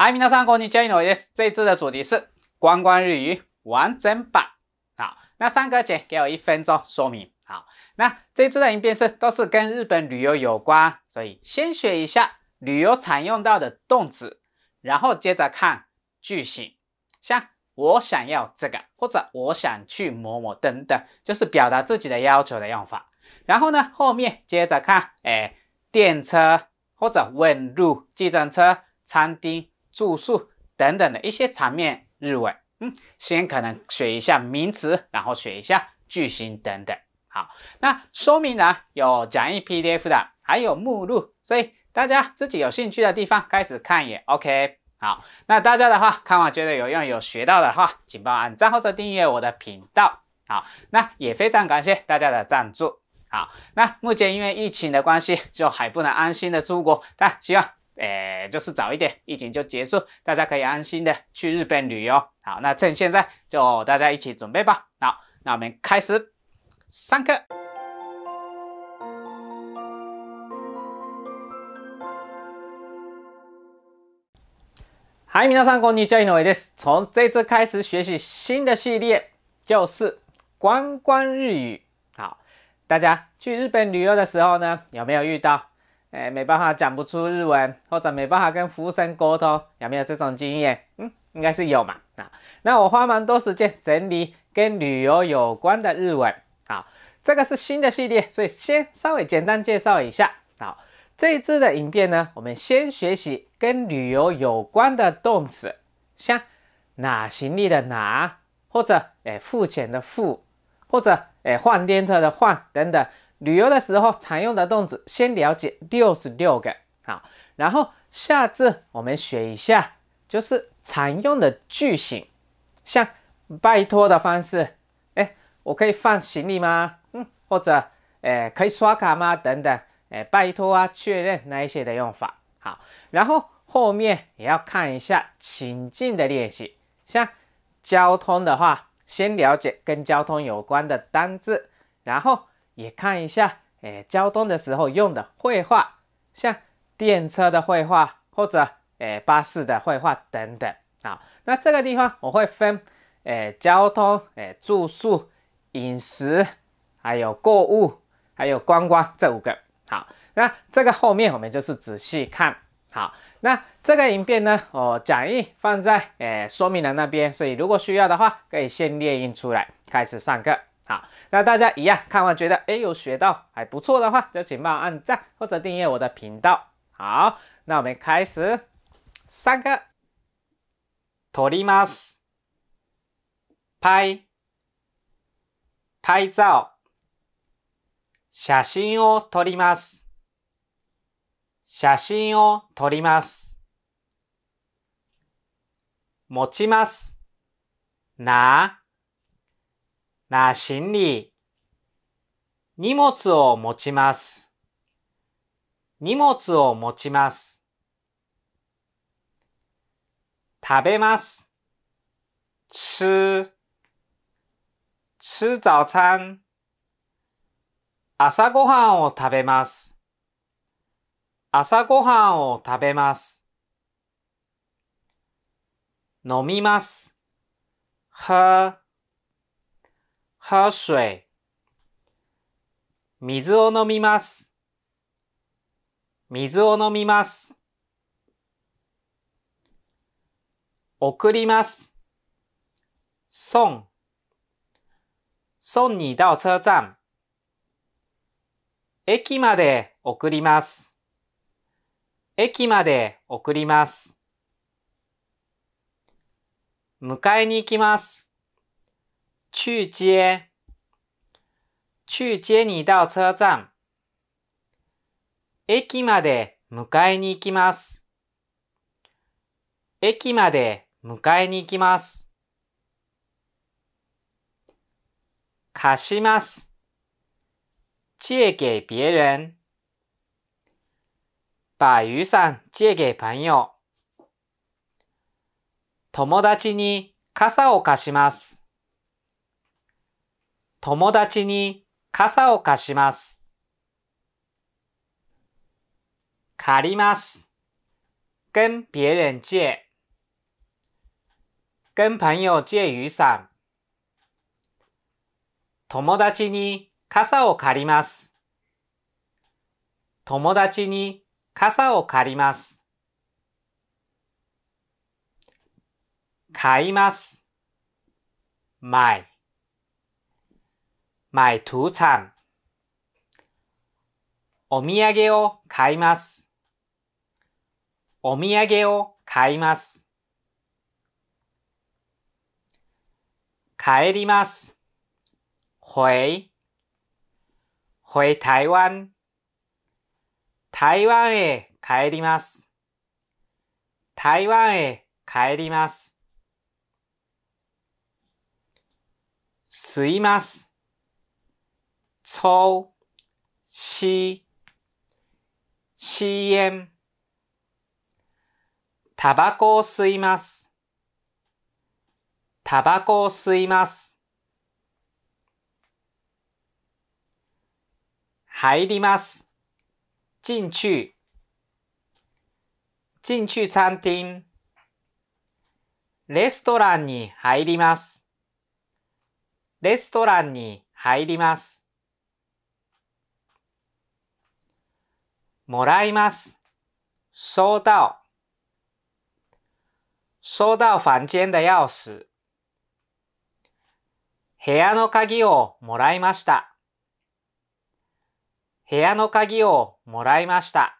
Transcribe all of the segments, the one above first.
嗨，明道三哥，你叫你我です。这次的主题是观光日语完整版。好，那三哥姐给我一分钟说明。好，那这次的音变式都是跟日本旅游有关，所以先学一下旅游常用到的动词，然后接着看句型，像我想要这个，或者我想去某某等等，就是表达自己的要求的用法。然后呢，后面接着看，哎，电车或者问路、计程车、餐厅。住宿等等的一些场面，日文，嗯，先可能学一下名词，然后学一下句型等等。好，那说明呢有讲义 PDF 的，还有目录，所以大家自己有兴趣的地方开始看也 OK。好，那大家的话看完觉得有用、有学到的话，请帮我按赞或者订阅我的频道。好，那也非常感谢大家的赞助。好，那目前因为疫情的关系，就还不能安心的出国，但希望。哎，就是早一点，疫情就结束，大家可以安心的去日本旅游。好，那趁现在就大家一起准备吧。好，那我们开始上课。嗨，皆さんこんにちは。伊能です。从这次开始学习新的系列，就是观光日语。好，大家去日本旅游的时候呢，有没有遇到？哎，没办法讲不出日文，或者没办法跟服务生沟通，有没有这种经验？嗯，应该是有嘛。啊，那我花蛮多时间整理跟旅游有关的日文，好，这个是新的系列，所以先稍微简单介绍一下。好，这一支的影片呢，我们先学习跟旅游有关的动词，像拿行李的拿，或者哎付钱的付，或者哎换电车的换等等。旅游的时候常用的动词，先了解六十六个啊，然后下字我们学一下，就是常用的句型，像拜托的方式，哎，我可以放行李吗？嗯，或者哎，可以刷卡吗？等等，哎，拜托啊，确认那一些的用法，好，然后后面也要看一下情境的练习，像交通的话，先了解跟交通有关的单字，然后。也看一下，诶，交通的时候用的绘画，像电车的绘画，或者诶，巴士的绘画等等啊。那这个地方我会分，诶，交通，诶，住宿、饮食，还有购物，还有观光这五个。好，那这个后面我们就是仔细看。好，那这个影片呢，我讲义放在诶说明栏那边，所以如果需要的话，可以先列印出来，开始上课。好，那大家一样看完觉得哎有学到还不错的话，就请帮我按赞或者订阅我的频道。好，那我们开始。三个，撮ります。拍、拍照。写真を撮ります。写真を撮ります。持ちます。拿。那行李。荷物を持ちます。荷物を持ちます。食べます。吃。吃早餐。朝ごはんを食べます。朝ごはんを食べます。飲みます。は喝水。水を飲みます。水を飲みます。送ります。送。送你到车站。駅まで送ります。駅まで送ります。迎えに行きます。去接。去接你到车站。駅まで迎えに行きます。駅まで迎えに行きます。貸します。借给别人。把雨伞借给朋友。友達に傘を貸します。友達に傘を貸します。借ります。跟别人借。跟朋友借雨伞。友達に傘を借ります。友達に傘を借ります。買います。買います。买土産。お土産を買います。お土産を買います。帰ります。回。回台湾。台湾へ帰ります。台湾へ帰ります。すいます。草、C、C 煙。タバコを吸います。タバコを吸います。入ります。进去。进去餐厅。レストランに入ります。レストランに入ります。もらいます。收到。收到房间的钥匙。部屋の鍵をもらいました。部屋の鍵をもらいました。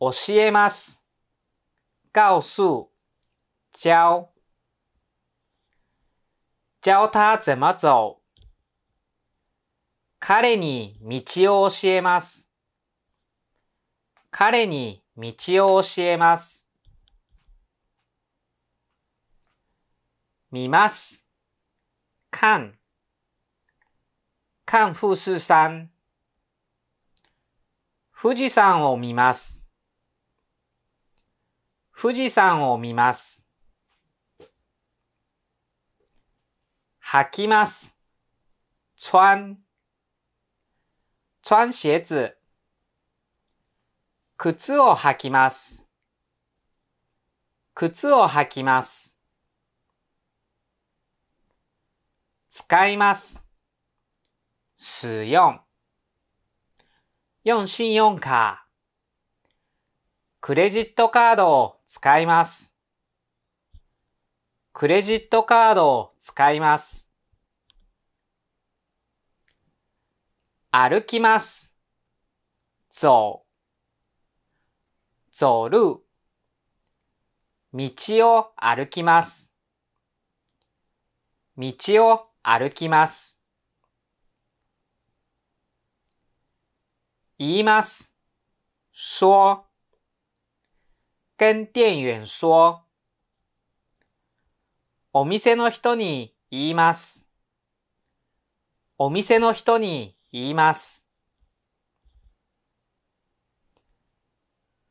教えます。告诉、教。教他怎么走。彼に道を教えます。彼に道を教えます。見ます。看。看富士山。富士山を見ます。富士山を見ます。吐きます。穿。穿鞋子。靴を履きます。靴を履きます。使います。使用。用信用卡。クレジットカードを使います。クレジットカードを使います。歩きます。走。走る。道を歩きます。道を歩きます。言います。说。跟店員说。お店の人に言います。お店の人に言います。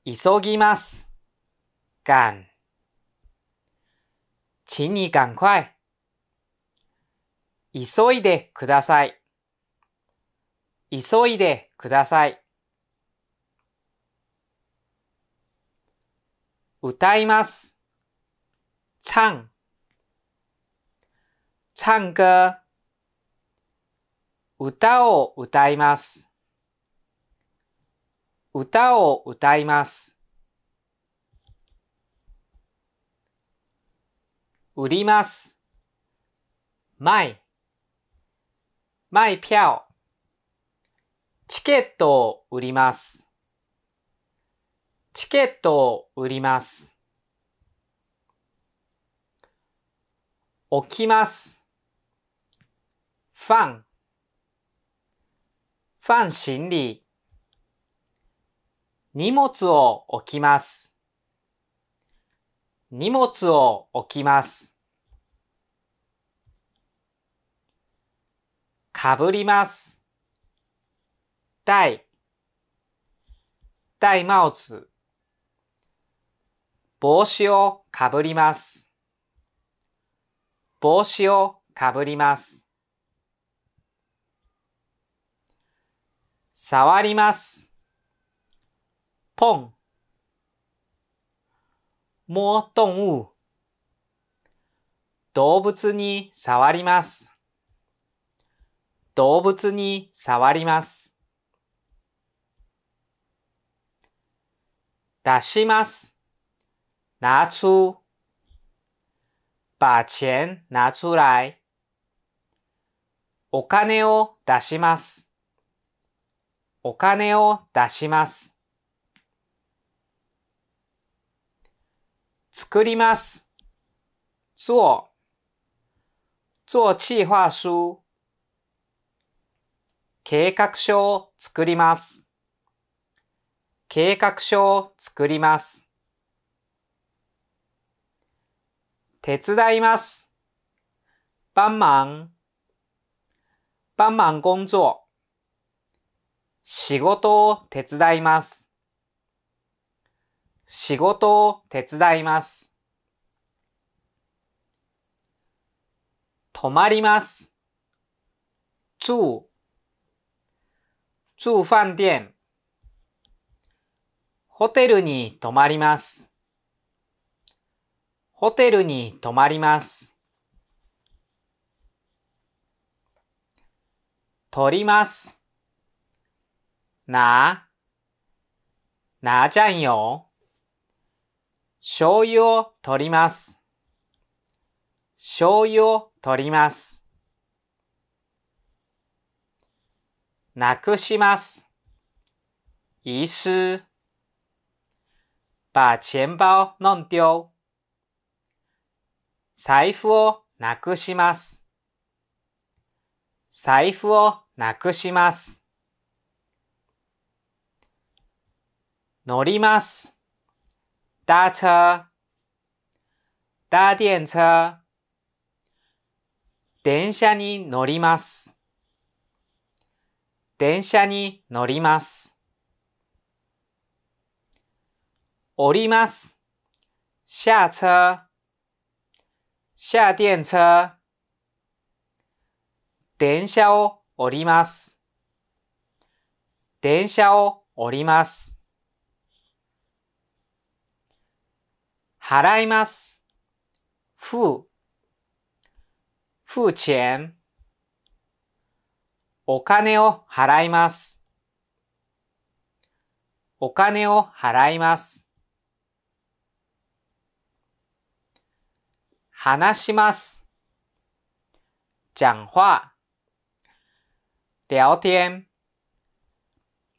急ぎます。赶。请你赶快。急いでください。急いでください。歌います。唱。唱歌。歌を歌います。歌を歌います。売ります。卖。卖票。チケットを売ります。チケットを売ります。置きます。ファン。ファン心理。荷物を置きます。荷物を置きます。かぶります。戴。戴帽子。帽子をかぶります。帽子をかぶります。触ります。ポン。摸動物。動物に触ります。動物に触ります。出します。拿出。把钱拿出来。お金を出します。お金を出します。作ります。做、做企划書。計画書を作ります。計画書を作ります。手伝います。帮忙、帮忙工作。仕事を手伝います。仕事を手伝います。泊まります。住、住飯店。ホテルに泊まります。ホテルに泊まります。取ります。拿拿んよ。醤油を取ります。醤油を取ります。なくします。遺失。把钱包弄丢。財布をなくします。財布をなくします。乗ります。搭車、搭電車。電車に乗ります。電車に乗ります。降ります。下車、下電車。電車を降ります。電車を降ります。払います。付、付钱。お金を払います。お金を払います。話します。讲话。聊天。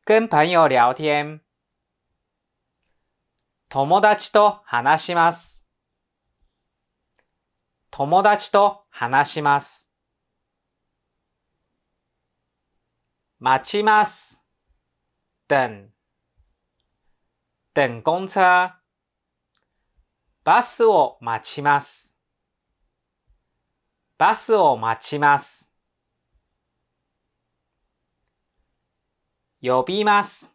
跟朋友聊天。友達と話します。友達と話します。待ちます。等。等公車。バスを待ちます。バスを待ちます。呼びます。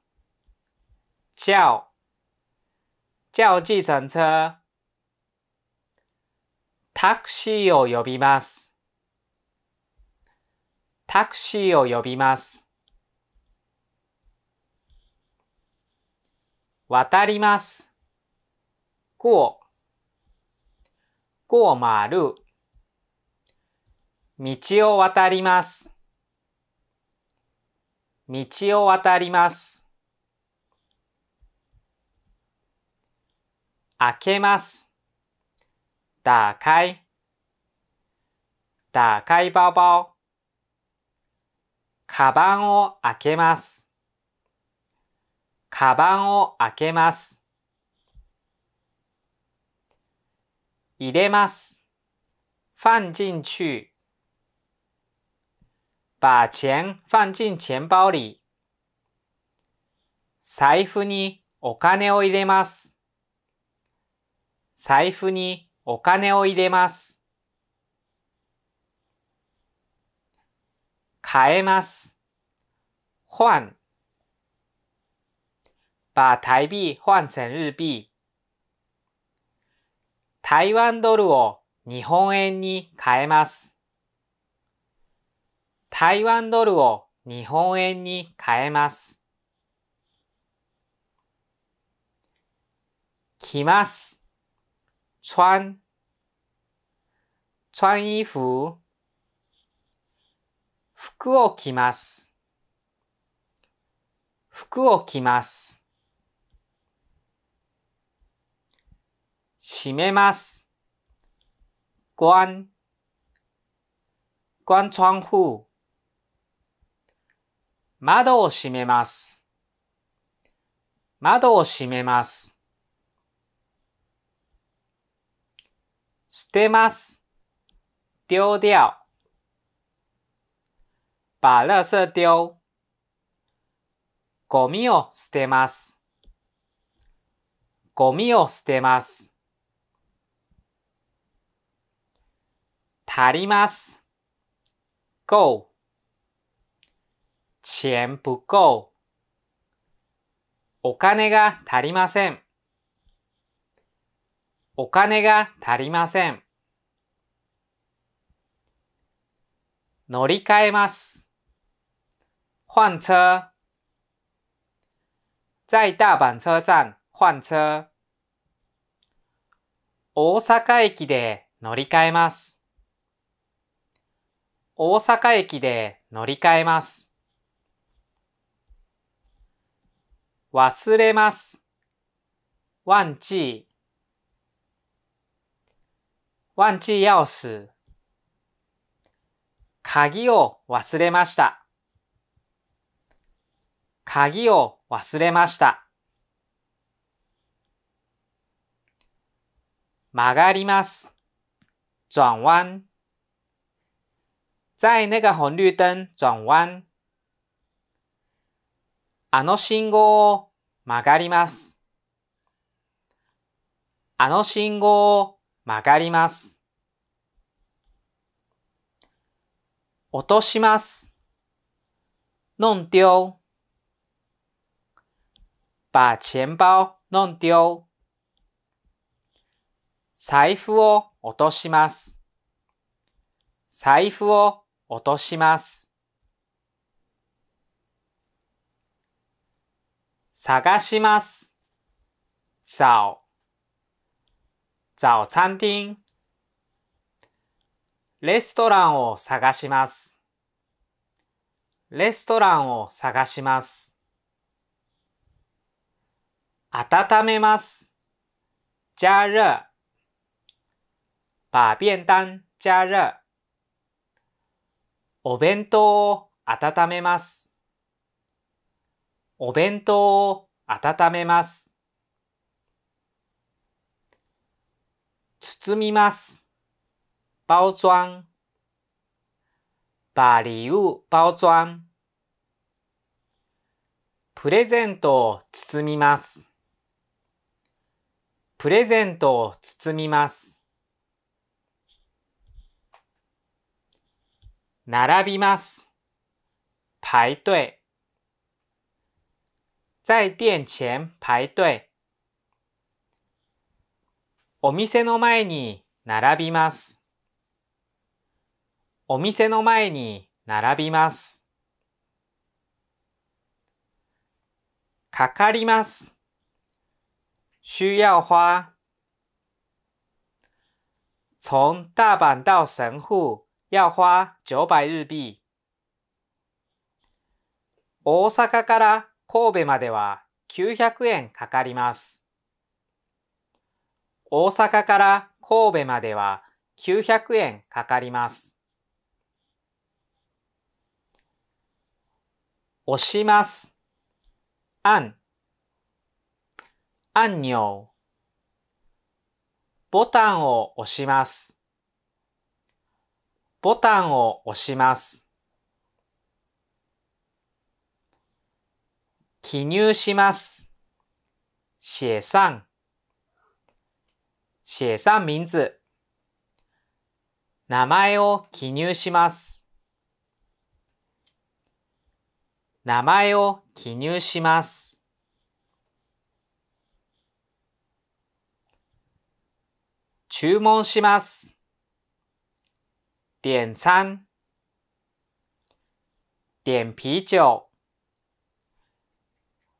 叫。叫计程车。タクシーを呼びます。タクシーを呼びます。渡ります。过。过马路。道を渡ります。道を渡ります。開けます。打開。打開包包。カバンを開けます。カバンを開けます。入れます。放进去。把钱放进钱包里。財布にお金を入れます。財布にお金を入れます。買えます。換。把台币换成日币。台湾ドルを日本円に変えます。台湾ドルを日本円に変えます。来ます。穿穿衣服服を着ます服を着ます閉めます关关窗户窓を閉めます窓を閉めます捨てます。丢掉。把垃圾丢。ゴミを捨てます。ゴミを捨てます。足ります。go。钱不够。お金が足りません。お金が足りません。乗り換えます。换車。在大阪车站换车。大阪駅で乗り換えます。大阪駅で乗り換えます。忘れます。忘记钥匙。鍵を忘れました。鍵を忘れました。曲がります。转弯。在那个红绿灯转弯。あの信号を曲がります。あの信号を曲がります。落とします。弄丢。把钱包弄丢。財布を落とします。財布を落とします。探します。さ早餐店。レストランを探します。レストランを探します。温めます。加热。把便当加热。お弁当を温めます。お弁当を温めます。包みます。包装。把礼物包装。プレゼントを包みます。プレゼントを包みます。並びます。排队。在店前排队。お店の前に並びます。お店の前に並びます。かかります。需要花。从大阪到神户要花9 0日币。大阪から神戸までは900円かかります。大阪から神戸までは900円かかります。押します。あん。あんにょう。ボタンを押します。ボタンを押します。記入します。写上。写上名字。名前を記入します。名前を記入します。注文します。点餐。点啤酒。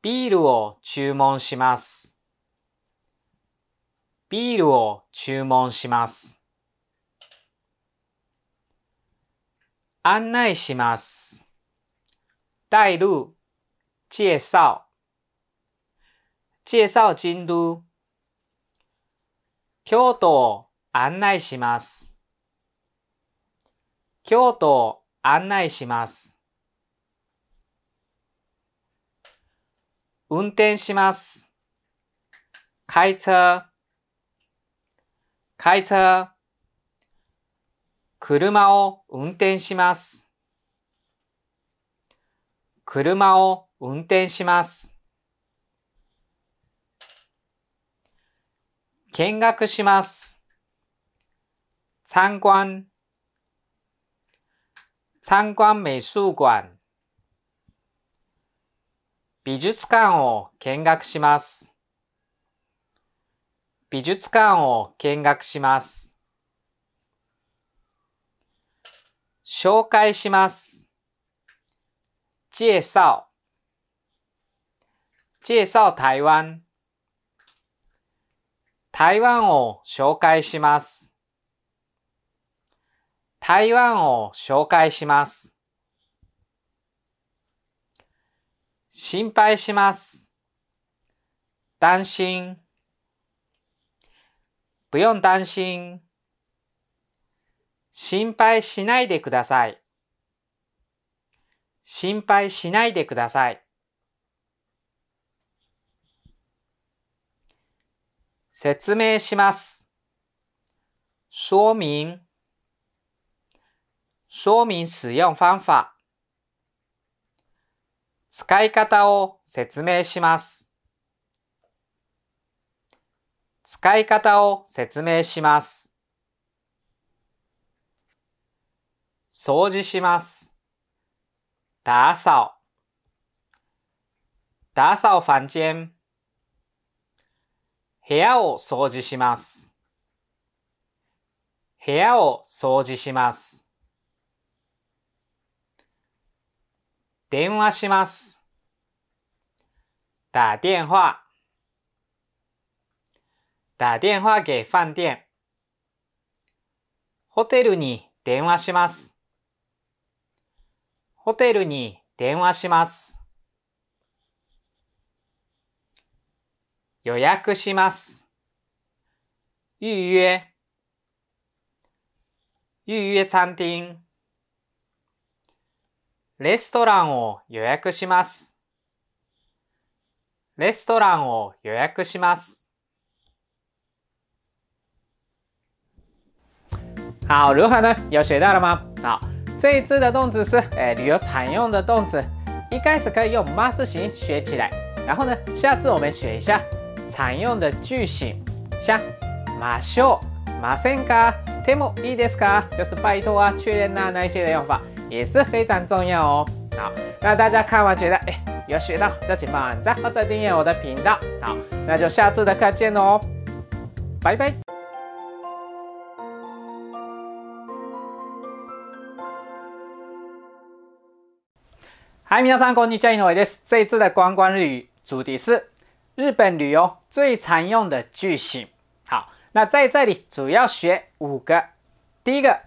ビールを注文します。ビールを注文します。案内します。带路、介绍。介绍京都。京都を案内します。京都を案内します。運転します。開車。開車。車を運転します。車を運転します。見学します。参観。参観美術館。美術館を見学します。美術館を見学します。紹介します。介紹介紹台湾台湾を紹介します。台湾を紹介します。心配します。担心不用担心。心配しないでください。心配しないでください。説明します。说明。说明使用方法。使い方を説明します。使い方を説明します。掃除します。打扫。打扫房间。部屋を掃除します。部屋を掃除します。電話します。打電話。打電話给饭店。ホテルに電話します。ホテルに電話します。予約します。预约。预约餐厅。レストランを予約します。レストランを予約します。好，如何呢？有学到了吗？好，这一次的动词是，哎，旅游常用的动词，一开始可以用 must 型学起来，然后呢，下次我们学一下常用的句型，像、马し马う、卡、天母か、でもいいですか，就是拜托啊、确认啊那一些的用法也是非常重要哦。好，那大家看完觉得哎有学到，就请按赞或者订阅我的频道。好，那就下次的课见哦，拜拜。嗨，明江山，欢迎你加入我。这是这一次的观光日语，主题是日本旅游最常用的句型。好，那在这里主要学五个。第一个，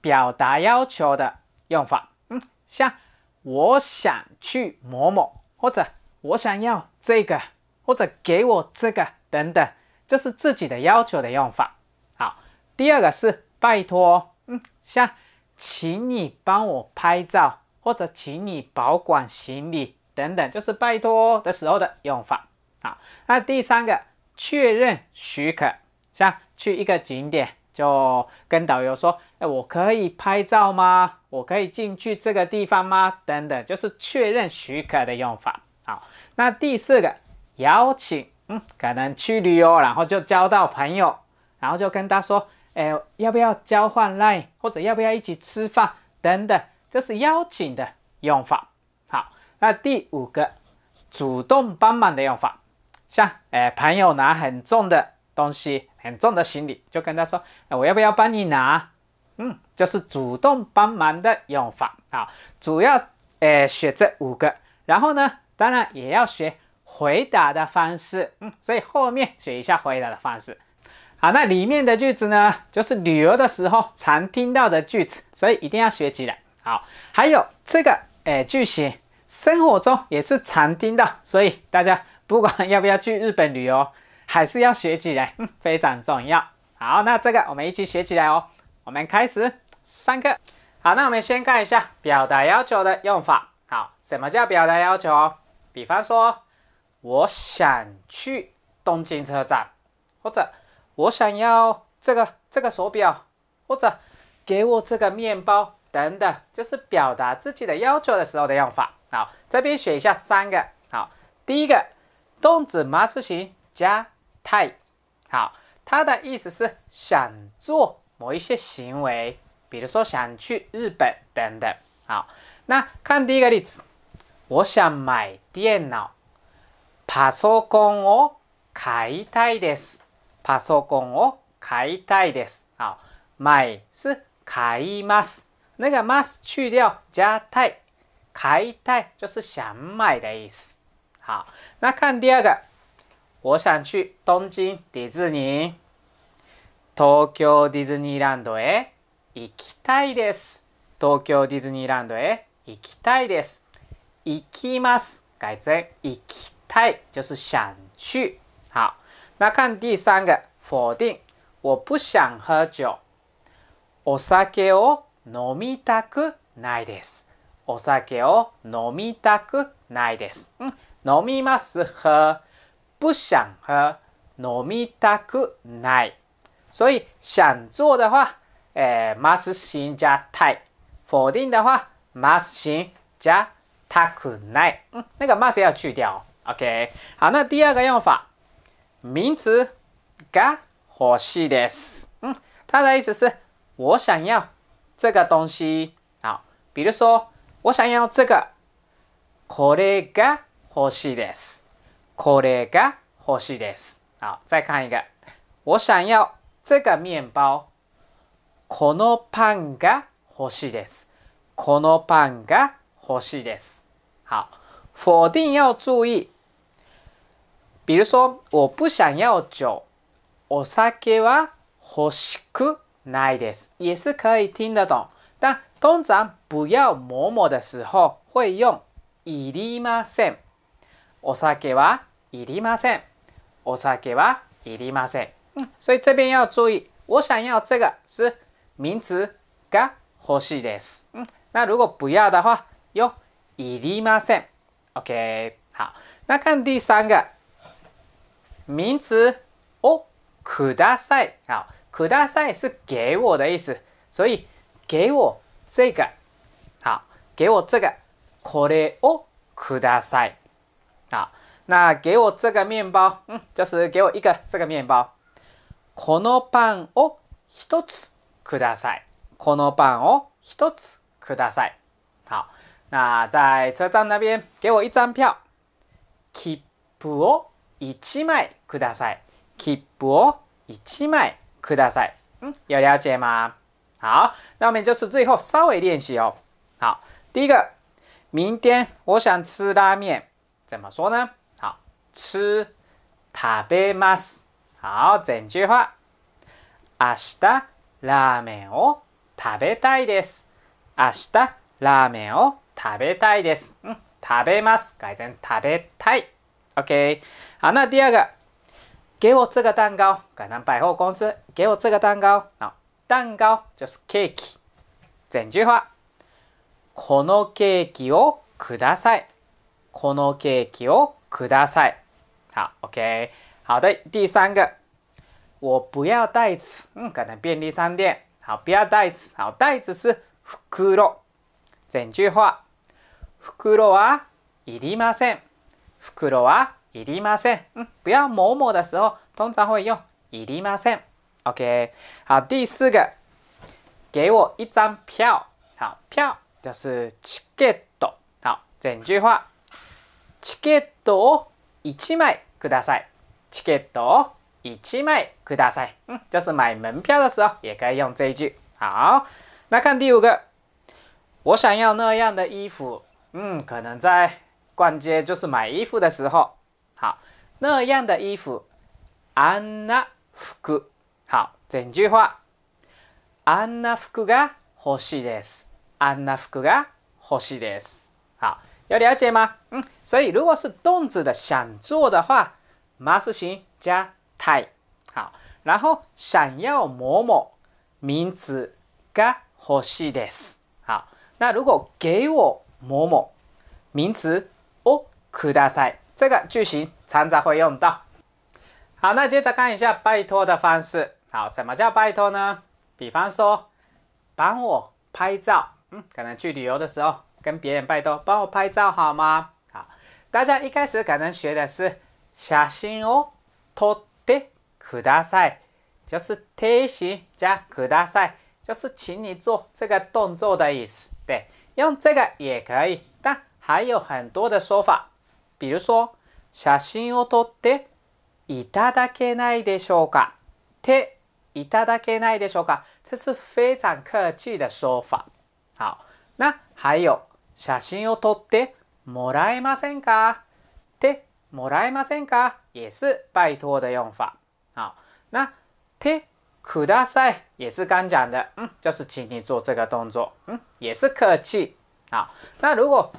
表达要求的用法，嗯，像我想去某某，或者我想要这个，或者给我这个等等，这是自己的要求的用法。好，第二个是拜托，嗯，像请你帮我拍照。或者请你保管行李等等，就是拜托的时候的用法啊。那第三个确认许可，像去一个景点，就跟导游说：“哎，我可以拍照吗？我可以进去这个地方吗？”等等，就是确认许可的用法。好，那第四个邀请，嗯，可能去旅游，然后就交到朋友，然后就跟他说：“哎，要不要交换 line，或者要不要一起吃饭？”等等。这是邀请的用法，好，那第五个主动帮忙的用法，像哎朋友拿很重的东西，很重的行李，就跟他说，我要不要帮你拿？嗯，就是主动帮忙的用法啊，主要呃学这五个，然后呢，当然也要学回答的方式，嗯，所以后面学一下回答的方式，好，那里面的句子呢，就是旅游的时候常听到的句子，所以一定要学起来。好，还有这个诶句型，生活中也是常听到，所以大家不管要不要去日本旅游，还是要学起来，非常重要。好，那这个我们一起学起来哦。我们开始上课。好，那我们先看一下表达要求的用法。好，什么叫表达要求？比方说，我想去东京车站，或者我想要这个这个手表，或者给我这个面包。等等，就是表达自己的要求的时候的用法。好，这边选一下三个。好，第一个动词 s す形加たい。好，它的意思是想做某一些行为，比如说想去日本等等。好，那看第一个例子，我想买电脑。パソコンを買いたいです。パソコンを買いたいです。好，买是買います。那个 must 去掉，加泰，开泰就是想买的意思。好，那看第二个，我想去东京迪士尼。東京ディズニーランドへ行きたいです。東京ディズニーランドへ行きたいです。行きます。改善。行きたい就是想去。好，那看第三个否定，我不想喝酒。お酒を飲みたくないです。お酒を飲みたくないです。ん、飲みます。不想喝。飲みたくない。所以想做的话，诶、呃、，must 型加太。否定的话ます s t 型加たくない。嗯，那个ます s t 要去掉。OK。好，那第二个用法，名詞が欲しいです。嗯，它的意思是我想要。这个东西。好，比如说我想要这个，これが欲しいです。これが欲しいです。好，再看一个，我想要这个面包。このパンが欲しいです。このパンが欲しいです。好，否定要注意。比如说，我不想要酒，お酒は欲しくないです。也是可以听得懂。但通常不要某某的时候会用いりません。お酒はいりません。お酒はいりません。嗯、所以这边要注意，我想要这个是名词が欲しいです。嗯，那如果不要的话，用いりません。OK，好，那看第三个名词をください。好。ください是给我的意思。所以、给我这个。好、给我这个。これをください。好、那给我这个面包。うん、就是给我一个这个面包。このパンを一つください。このパンを一つください。好、那在车站那边给我一张票。切符を一枚ください。切符を一枚ください。嗯，有了解吗？好，那我们就是最后稍微练习哦。好，第一个，明天我想吃拉面，怎么说呢？好，吃食べます。好，整句话。明日ラーメンを食べたいです。明日ラーメンを食べたいです。嗯，食べます改成食べたい。OK。好，那第二个。给我这个蛋糕。海南百货公司给我这个蛋糕。蛋糕就是 cake。整句话。このケーキをください。このケーキをください。好，OK。好的，第三个，我不要袋子。嗯，可能便利商店。好，不要袋子。好，袋子是袋。整句话。袋は、いりません。袋は、伊迪马线，嗯，不要某某的时候，通常会用伊迪马线。OK，好，第四个，给我一张票。好，票就是 ticket。好，整句话，ticket 一张，给我塞。ticket 一张，给我塞。嗯，就是买门票的时候也可以用这一句。好，那看第五个，我想要那样的衣服。嗯，可能在逛街，就是买衣服的时候。好，那样的衣服，安那服。好，整句话，安那服が欲しいです。安那服が欲しいです。好，有了解吗？嗯，所以如果是动词的想做的话，ます形加太。好，然后想要某某名词が欲しいです。好，那如果给我某某名词をください。这个句型常常会用到。好，那接着看一下拜托的方式。好，什么叫拜托呢？比方说，帮我拍照。嗯，可能去旅游的时候跟别人拜托，帮我拍照好吗？好，大家一开始可能学的是“写信哦，撮ってください”，就是提醒加“ください”，就是请你做这个动作的意思。对，用这个也可以，但还有很多的说法。比如说，写真を撮っていただけないでしょうか？ていただけないでしょうか？这是非常客气的说法。好，那还有写真を撮ってもらえませんか？てもらえませんか？也是拜托的用法。好，那てください也是刚讲的，嗯，就是请你做这个动作，嗯，也是客气。好，那如果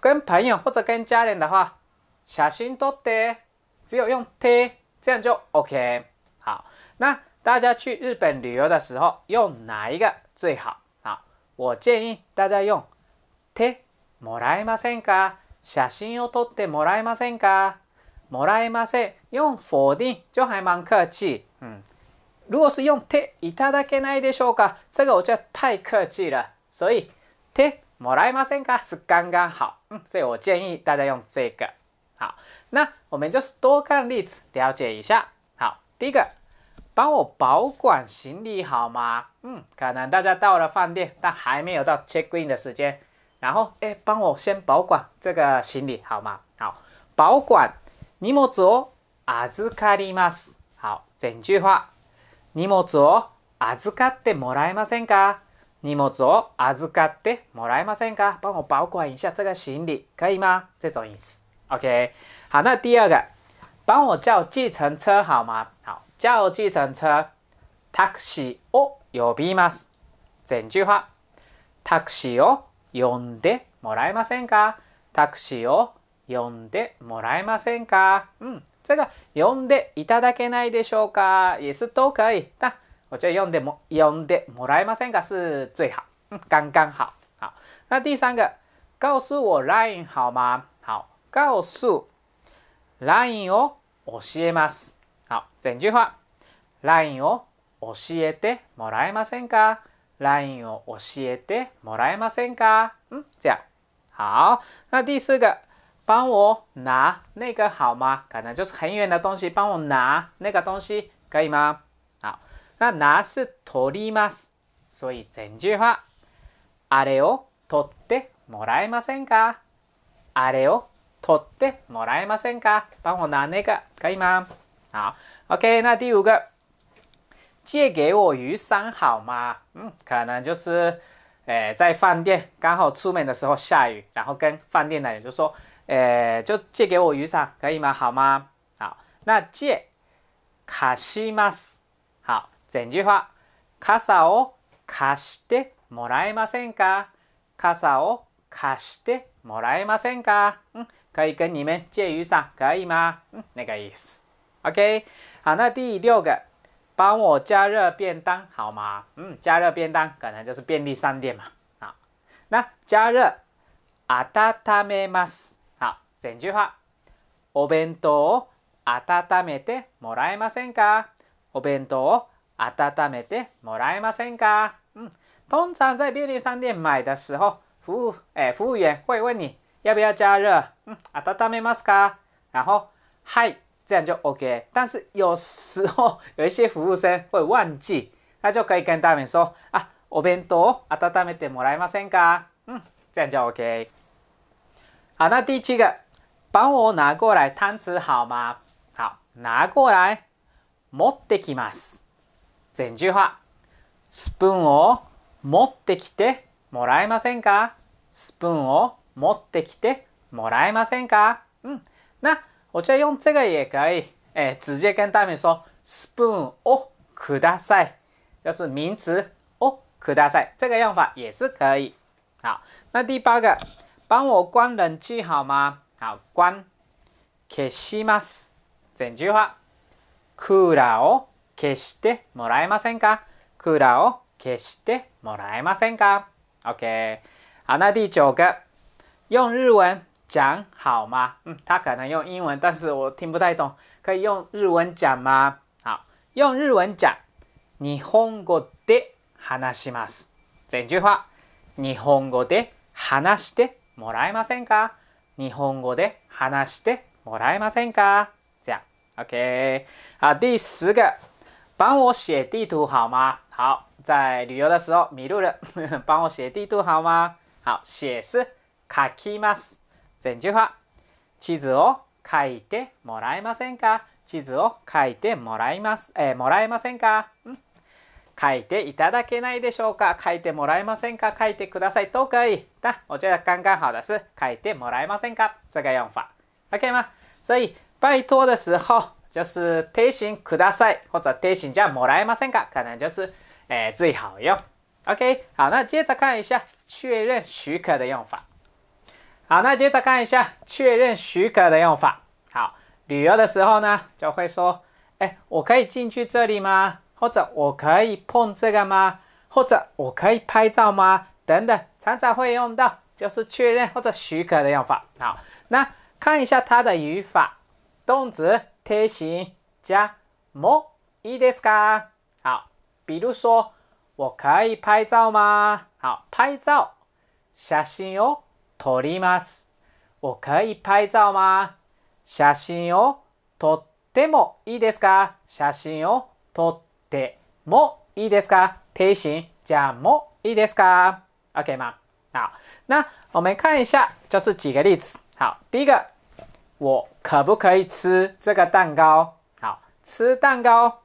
跟朋友或者跟家人的话，写真撮って只有用贴这样就 OK。好，那大家去日本旅游的时候用哪一个最好？好，我建议大家用贴もらえませんか？写真を撮ってもらえませんか？もらえません用否定就还蛮客气。嗯，如果是用贴いただけないでしょうか？这个我觉得太客气了，所以贴。もらえませんか？是刚刚好，嗯，所以我建议大家用这个。好，那我们就是多看例子了解一下。好，第一个。帮我保管行李好吗？嗯，可能大家到了饭店，但还没有到 check in 的时间。然后，哎，帮我先保管这个行李好吗？好，保管荷物を預かります。好，整句话，荷物を預かってもらえませんか？荷物を預かってもらえませんか？帮我保管一下这个行李，可以吗？这种意思。OK，好，那第二个，帮我叫计程车好吗？好，叫计程车，タクシーを呼びます。全句话，タクシーを呼んでもらえませんか？タクシーを呼んでもらえませんか？嗯，这个呼んでいただけないでしょうか？也是都可以。那我觉得呼んでも呼んでもらえませんか是最好，嗯，刚刚好。好，那第三个，告诉我 line 好吗？告诉，line を教えます。好，整句话，line を教えてもらえませんか？line を教えてもらえませんか？嗯，这样好。那第四个，帮我拿那个好吗？可能就是很远的东西，帮我拿那个东西可以吗？好，那拿是取ります，所以整句话，あれを取ってもらえませんか？あれを取ってもらえませんか帮我拿那个可以吗好，OK，那第五个，借给我雨伞好吗？嗯，可能就是，呃，在饭店刚好出门的时候下雨，然后跟饭店的人就说，呃，就借给我雨伞可以吗？好吗？好，那借，卡西ます。好，整句话，傘を貸してもらえませんか？傘を貸してもらえませんか？嗯。可以跟你们借雨伞，可以吗？嗯，那个意思。OK，好，那第六个，帮我加热便当好吗？嗯，加热便当可能就是便利商店嘛。好，那加热，温めます。好，整句话，お弁当を温めてもらえませんか？お弁当を温めてもらえませんか？嗯，通常在便利商店买的时候，服务哎、欸、服务员会问你。要不要加热？嗯，温めますか？然后嗨，这样就 OK。但是有时候有一些服务生会忘记，那就可以跟他们说啊，お弁当温めてもらえませんか？嗯，这样就 OK。好，那第七个，帮我拿过来汤匙好吗？好，拿过来，持ってきます。整句话，スプーンを持ってきてもらえませんか？スプーンを持ってきてもらえませんかうん。な、お茶用这个也可以。えー、直接跟他们说、スプーンをください。就是名词をください。这个用法也是可以。好，那第八个，帮我关冷气好吗？好，关。消します。整句话。クーラーを消してもらえませんかクーラーを消してもらえませんか ?OK。好，那第九个。用日文讲好吗？嗯，他可能用英文，但是我听不太懂，可以用日文讲吗？好，用日文讲。日本語で話します。句日本語で話してもらえませんか日本語で話してもらえませんか这样，OK。第十个，帮我写地图好吗？好，在旅游的时候迷路了，帮我写地图好吗？好，写是。書きます。前中は地図を書いてもらえませんか地図を書いてもらいます、えー、もらえませんか、うん、書いていただけないでしょうか書いてもらえませんか書いてください。都可以的。我觉ん刚んは的す。書いてもらえませんか这が4法。OK 吗所以拜托的时候就是提醒ください或者提醒じゃもらえませんか可能就是えー、最好よ。OK，好，那接着看一下确认许可的用法。好，那接着看一下确认许可的用法。好，旅游的时候呢，就会说，哎，我可以进去这里吗？或者我可以碰这个吗？或者我可以拍照吗？等等，常常会用到，就是确认或者许可的用法。好，那看一下它的语法，动词、贴形加いいですか？好，比如说我可以拍照吗？好，拍照、写信哦。撮ります。我ぱい拍照吗写真を撮ってもいいですか写真を撮ってもいいですか提醒这样もいいですか ?OK 吗好。那我们看一下就是几个例子。好。第一个。我可不可以吃这个蛋糕好。吃蛋糕。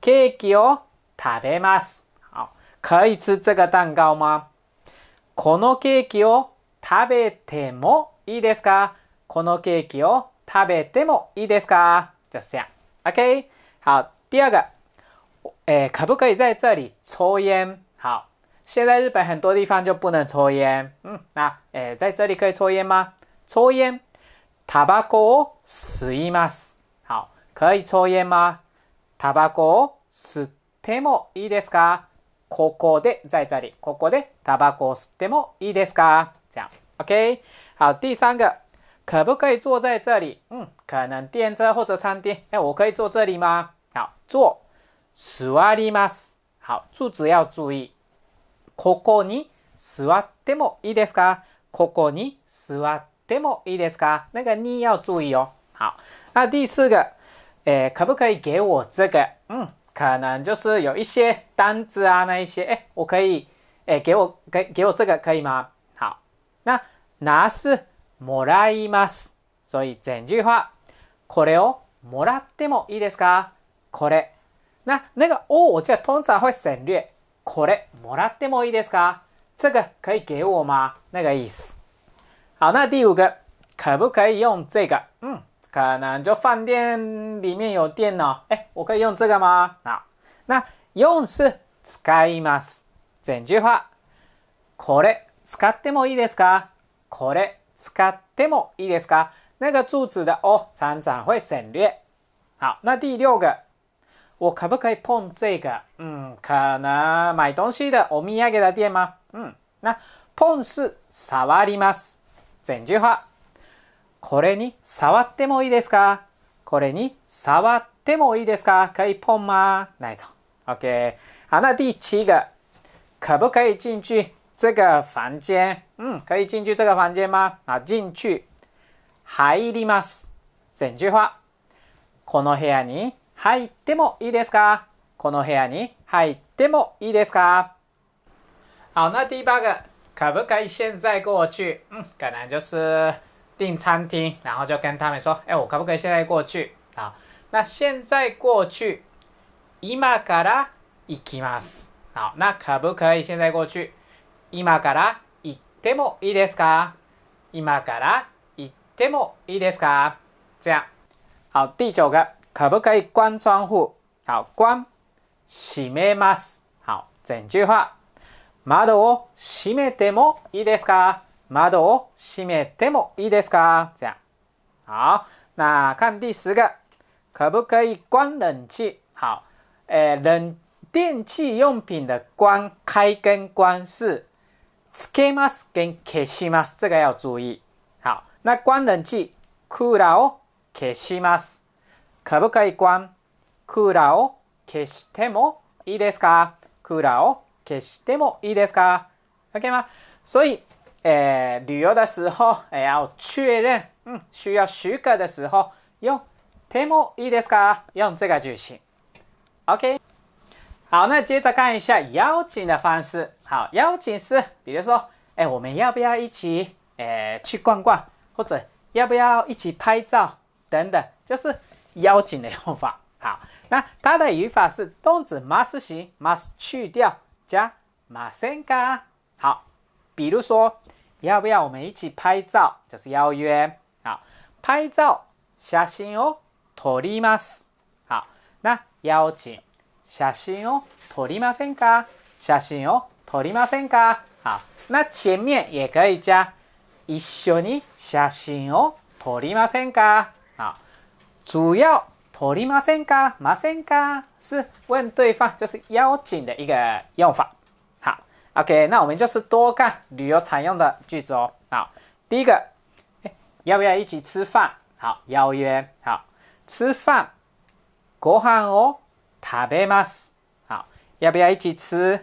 ケーキを食べます。好。可以吃这个蛋糕吗このケーキを食べてもいいですかこのケーキを食べてもいいですかじゃ就这样。OK，好，第二个，诶，可不可以在这里抽烟？好，现在日本很多地方就不能抽烟。う嗯，那诶，在这里可以抽烟吗？抽烟，タバコを吸います。好，可以抽烟吗？タバコを吸ってもいいですか？ここで在这里，ここでタバコを吸ってもいいですか？这样，OK，好，第三个，可不可以坐在这里？嗯，可能电车或者餐厅。哎，我可以坐这里吗？好，坐。座ります。好，注意要注意。ここに座ってもいいですか？ここに座ってもいいですか？那个你要注意哦。好，那第四个，哎，可不可以给我这个？嗯，可能就是有一些单子啊，那一些。哎，我可以，哎，给我给给我这个可以吗？那拿す、もらいます。所以整句话，これをもらってもいいですか？これ。那那个哦，我这个通常会省略。これもらってもいいですか？这个可以给我吗？那个意思。好，那第五个，可不可以用这个？嗯，可能就饭店里面有电脑，哎，我可以用这个吗？好，那用是使います。整句话，これ使ってもいいですかこれ使ってもいいですか那个柱子的哦常常会省略。好，那第六个，我可不可以碰这个？嗯，可能买东西的我们要给他店吗？嗯，那碰是触ります。整句话，これに触ってもいいですか？これに触ってもいいですか？可以碰吗？那一种。OK。好，那第七个，可不可以进去？这个房间，嗯，可以进去这个房间吗？啊，进去。入ります。整句话。この部屋に入ってもいいですか？この部屋に入ってもいいですか？好，那第八个，可不可以现在过去？嗯，可能就是订餐厅，然后就跟他们说，哎、我可不可以现在过去？好，那现在过去，今から行きます。好，那可不可以现在过去？今から行ってもいいですか今から行ってもいいですか这样。好，第九个，可不可以关窗户？好，关，閉めます。好，全句话。窓を閉めてもいいですか？窓を閉めてもいいですか？这样。好，那看第十个，可不可以关冷气？好，冷电器用品的关开跟关是。つけます跟消します。这个要注意。好，那关冷气，クーラーを消します。可不可以关クーラーを消してもいいですか？クーラーを消してもいいですか？OK 吗？所以，え呃，旅游的时候，诶、呃，要确认，ん、需要许可的时候，用てもいいですか？用这个句型。OK。好，那接着看一下邀请的方式。好，邀请是比如说，哎，我们要不要一起，哎，去逛逛，或者要不要一起拍照等等，就是邀请的用法。好，那它的语法是动词 must マス形 s t 去掉加マセンカ。好，比如说要不要我们一起拍照，就是邀约。好，拍照写信哦，托ります。好，那邀请。写真を撮りませんか写真を撮りませんか好，那前面也可以加一緒に写真を撮りませんか好，主要撮りませんかませんか是问对方，就是邀请的一个用法。好，OK，那我们就是多看旅游常用的句子哦。好，第一个，要不要一起吃饭？好，邀约。好，吃饭，ご飯を食べます。好要不要一起吃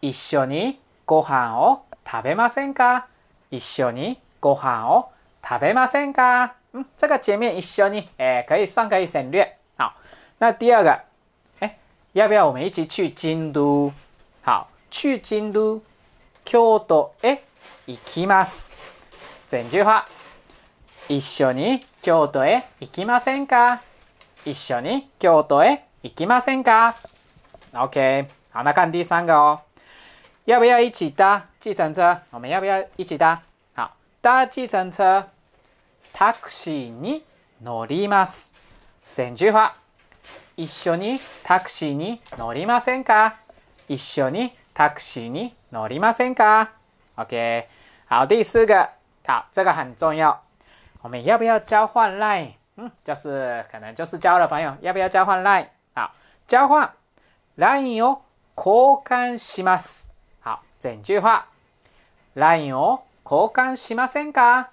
一緒にご飯を食べませんか一緒にご飯を食べませんか嗯，这个前面一緒に，哎，可以算可以省略。好，那第二个，哎，要不要我们一起去京都？好，去京都，京都へ行きます。整句话，一緒に京都へ行きませんか？一緒に京都へ行きませんか ?OK。好，那看第三个哦，要不要一起搭计程车？我们要不要一起搭？好，搭计程车。タクシーに乗ります。全句は一緒にタクシーに乗りませんか一緒にタクシーに乗りませんか ?OK。好，第四个，好，这个很重要。我们要不要交换 line？嗯，就是可能就是交了朋友，要不要交换 line？交換 l i n e を交換します。好，全句話。l i n e を交換しませんか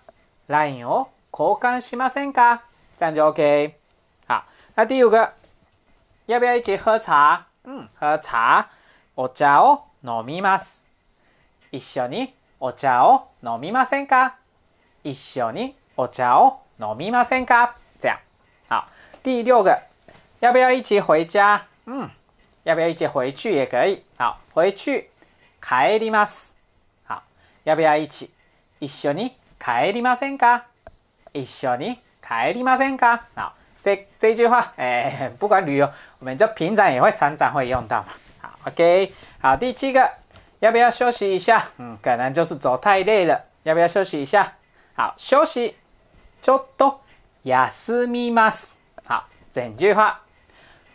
？line を交換しませんか？这样就 OK。好，那第五个，要不要一起喝茶？うん、喝茶。お茶を飲みます。一緒にお茶を飲みませんか？一緒にお茶を飲みませんか？这样。好，第六个。要不要一起回家？嗯，要不要一起回去也可以。好，回去。帰ります。好，要不要一起？一緒に帰りませんか？一緒に帰りませんか？好，这这一句话，哎，不管旅游，我们就平常也会常常会用到嘛。好，OK。好，第七个，要不要休息一下？嗯，可能就是走太累了，要不要休息一下？好，休息，ちょっと休みます。好，整句话。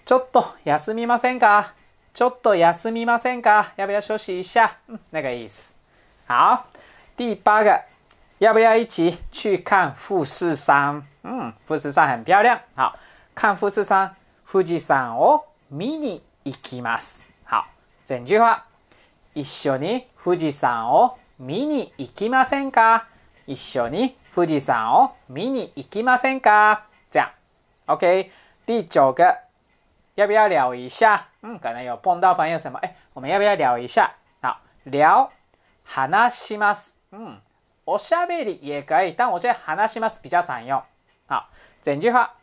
ちょっと休みませんかちょっと休みませんか要不要休息一下嗯，那个意思。好，第八个，要不要一起去看富士山？嗯，富士山很漂亮。好，看富士山，富士山を見に行きます。好，整句话。一緒に富士山を見に行きませんか一緒に富士山を見に行きませんか这样。OK，第九个。要不要聊一下？嗯，可能有碰到朋友什么，哎，我们要不要聊一下？好，聊，話します。嗯，おしゃべり也可以，但我觉得話します比较常用。好，整句话，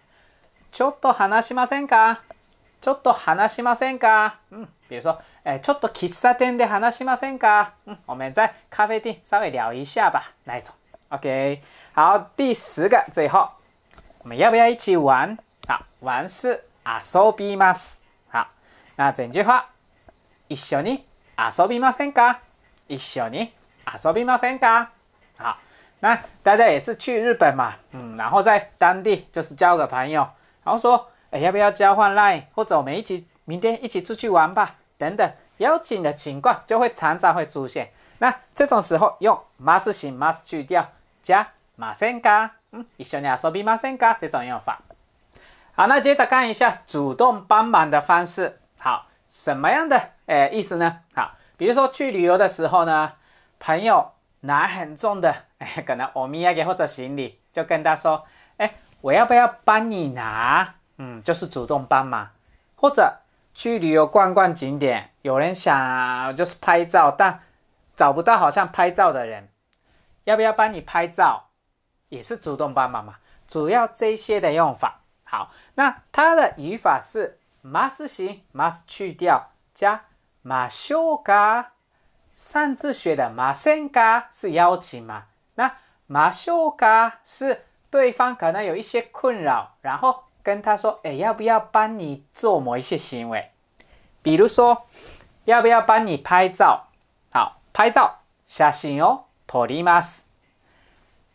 ちょっと話しませんか？ちょっと話しませんか？嗯，比如说，哎，ちょっと喫茶店で話しませんか？嗯，我们在咖啡厅稍微聊一下吧，那一种。OK，好，第十个，最后，我们要不要一起玩？好，玩是。遊びま斯。好，那整句话，一緒に遊びませ斯か？一緒に遊びませ斯か？好，那大家也是去日本嘛，嗯，然后在当地就是交个朋友，然后说要不要交换 LINE，或者我们一起明天一起出去玩吧，等等邀请的情况就会常常会出现。那这种时候用 must ます形 s t 去掉加ゃませんか？一緒に遊びませんか？这种用法。好，那接着看一下主动帮忙的方式。好，什么样的诶意思呢？好，比如说去旅游的时候呢，朋友拿很重的诶，可能欧米茄或者行李，就跟他说：“哎，我要不要帮你拿？”嗯，就是主动帮忙。或者去旅游逛逛景点，有人想就是拍照，但找不到好像拍照的人，要不要帮你拍照？也是主动帮忙嘛。主要这些的用法。好，那它的语法是 must 型，must 去掉，加ましょうか。上次学的ませんが是邀请嘛？那ましょうか是对方可能有一些困扰，然后跟他说，哎，要不要帮你做某一些行为？比如说，要不要帮你拍照？好，拍照，写信哦，托り马斯，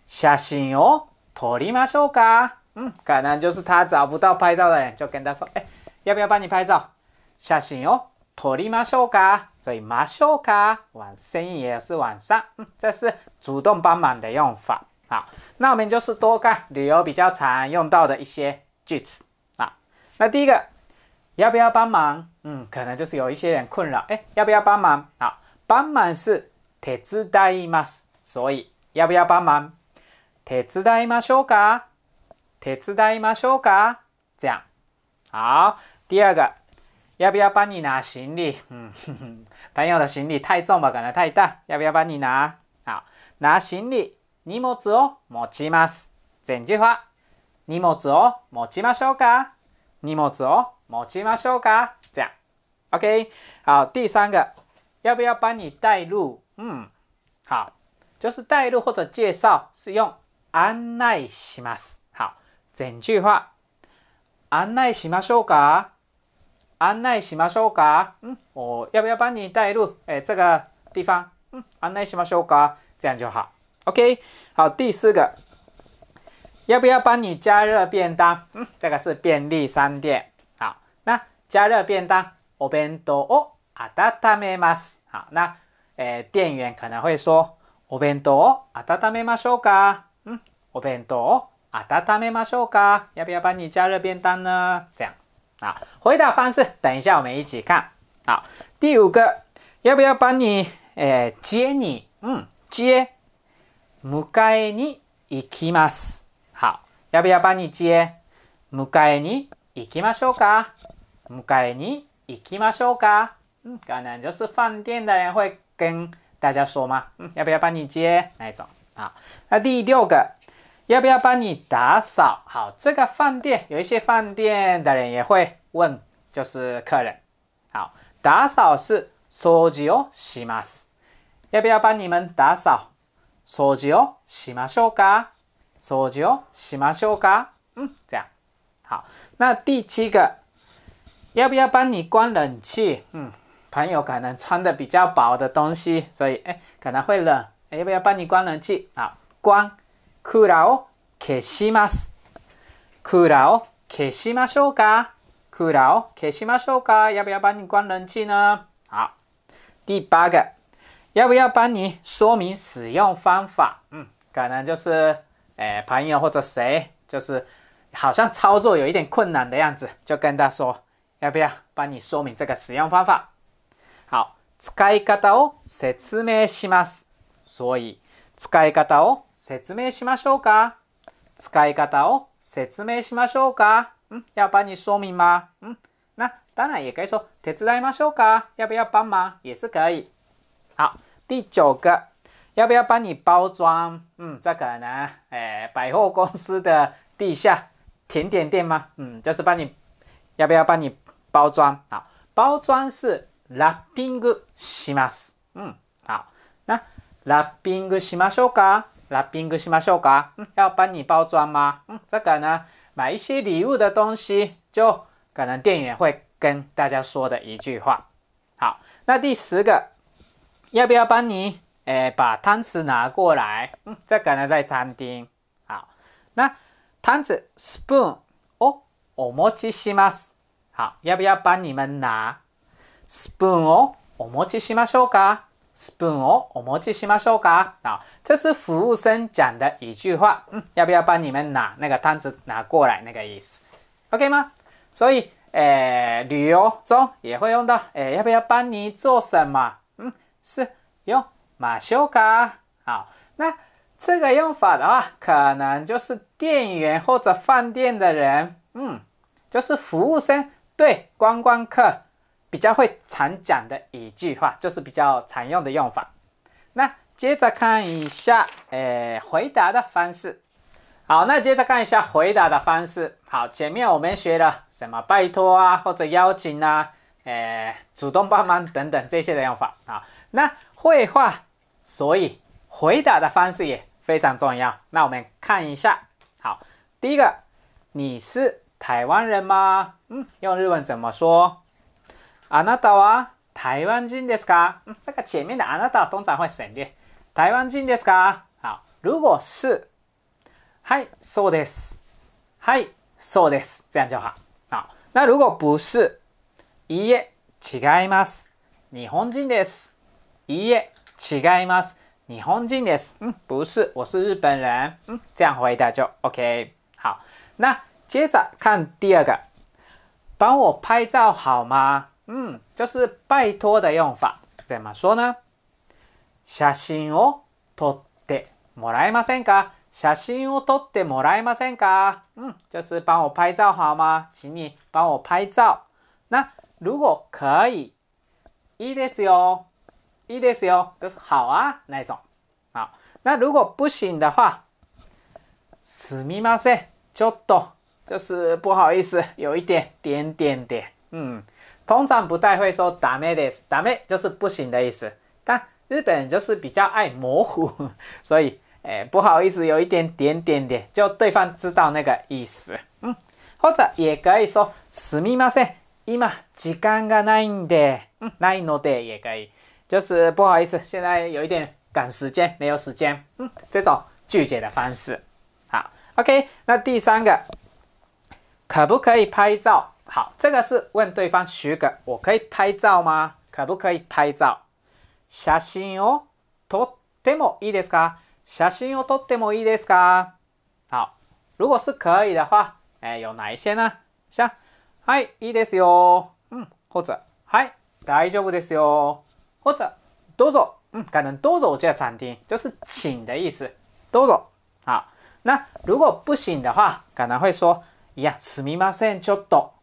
写信哦，托り马修嘎。嗯，可能就是他找不到拍照的人，就跟他说：“哎，要不要帮你拍照？”写信哦，托りましょうか，撮修ましょうか，也是晚上。这是主动帮忙的用法。好，那我们就是多看旅游比较常用到的一些句子啊。那第一个，要不要帮忙？嗯，可能就是有一些人困扰，哎，要不要帮忙？好，帮忙是手伝います，所以要不要帮忙？手伝いましょうか？手伝いましょうか这样。好，第二个，要不要帮你拿行李？嗯，呵呵朋友的行李太重吧，可能太大，要不要帮你拿？好，拿行李，荷物を持ちます。整句话，荷物を持ちましょうか？荷物を持ちましょうか？这样。OK，好，第三个，要不要帮你带路？嗯，好，就是带路或者介绍是用案内します。全句は。案内しましょうか案内しましょうか嗯，我要不要帮你带路？哎，这个地方，嗯，案内しましょうか？这样就好。OK，好，第四个，要不要帮你加热便当？嗯，这个是便利商店。好，那加热便当，お弁当を温めます。好，那诶、店员可能会说，お弁当を温めましょうか？嗯，お弁当を温めましょうか？要不要帮你加热便当呢？这样啊，回答方式等一下我们一起看。好，第五个，要不要帮你诶接你？嗯，接，迎えに行きます。好，要不要帮你接？迎えに行きましょうか？迎えに行きましょうか？嗯，可能就是饭店的人会跟大家说嘛，嗯，要不要帮你接那一种啊？那第六个。要不要帮你打扫好这个饭店？有一些饭店的人也会问，就是客人，好打扫是掃除をします。要不要帮你们打扫？掃除をしましょうか。掃除をしましょうか。嗯，这样好。那第七个，要不要帮你关冷气？嗯，朋友可能穿的比较薄的东西，所以哎可能会冷。要不要帮你关冷气？好，关。クーラーを消します。クーラーを消しましょうかクーラーを消しましょうか要不要帮你关冷气呢好。第八个。要不要帮你说明使用方法？嗯，可能就是，呃，朋友或者谁，就是好像操作有一点困难的样子，就跟他说，要不要帮你说明这个使用方法？好，使い方を説明します。所以，使い方を説明しましょうか使い方を説明しましょうかんやっぱに说明うんな、当然也可以说手伝いましょうか要不要帮忙也是可以。好，第九个，要不要帮你包装？嗯，这可能，哎，百货公司的地下甜点店吗？嗯，就是帮你，要不要帮你包装？好，包装是ラッピングします。嗯，好，那ラッピングしましょうか？那宾格西吗？修改，要帮你包装吗？嗯，这个呢，买一些礼物的东西，就可能店员会跟大家说的一句话。好，那第十个，要不要帮你？哎，把汤匙拿过来。嗯，这个呢，在餐厅。好，那汤匙 （spoon），哦，お持ちします。好，要不要帮你们拿？spoon 哦，お持ちしましょうか？spoon 哦，我们ちし嘛しょう好，这是服务生讲的一句话。嗯，要不要帮你们拿那个单子拿过来？那个意思。OK 吗？所以，诶，旅游中也会用到。诶，要不要帮你做什么？嗯，是用马修卡。好，那这个用法的话，可能就是店员或者饭店的人，嗯，就是服务生对观光客。比较会常讲的一句话，就是比较常用的用法。那接着看一下，诶，回答的方式。好，那接着看一下回答的方式。好，前面我们学了什么？拜托啊，或者邀请啊，诶，主动帮忙等等这些的用法啊。那会话，所以回答的方式也非常重要。那我们看一下，好，第一个，你是台湾人吗？嗯，用日文怎么说？あなたは台湾人ですか这个前面的あなたは通常会省略。台湾人ですか好。如果是。はい、そうです。はい、そうです。这样就好。好。那如果不是。いいえ、違います。日本人です。いいえ、違います。日本人です。うん、不是，我是日本人。うん、这样回答就 OK。好，那接着看第二个，帮我拍照好吗？嗯，就是拜托的用法。怎么说呢？写真を撮ってもらえませんか？写真を撮ってもらえませんか？嗯，就是帮我拍照好吗？请你帮我拍照。那如果可以，いいですよ，いいですよ，就是好啊那种。好，那如果不行的话，すみません、ちょっと，就是不好意思，有一点点点点，嗯。通常不太会说ダメです，ダメ就是不行的意思。但日本人就是比较爱模糊，所以哎不好意思，有一点点点点，就对方知道那个意思。嗯，或者也可以说すみません、今時間がないんで、ないので也可以，就是不好意思，现在有一点赶时间，没有时间。嗯，这种拒绝的方式。好，OK，那第三个，可不可以拍照？好，这个是问对方许可，我可以拍照吗？可不可以拍照？写真を撮ってもいいですか？写真を撮ってもいいですか？好，如果是可以的话，哎，有哪一些呢？像はい、いいですよ。嗯，或者はい、大丈夫ですよ。或者どうぞ。嗯，可能ぞ走这餐厅就是请的意思，うぞ。好，那如果不行的话，可能会说いや、すみません、ちょっと。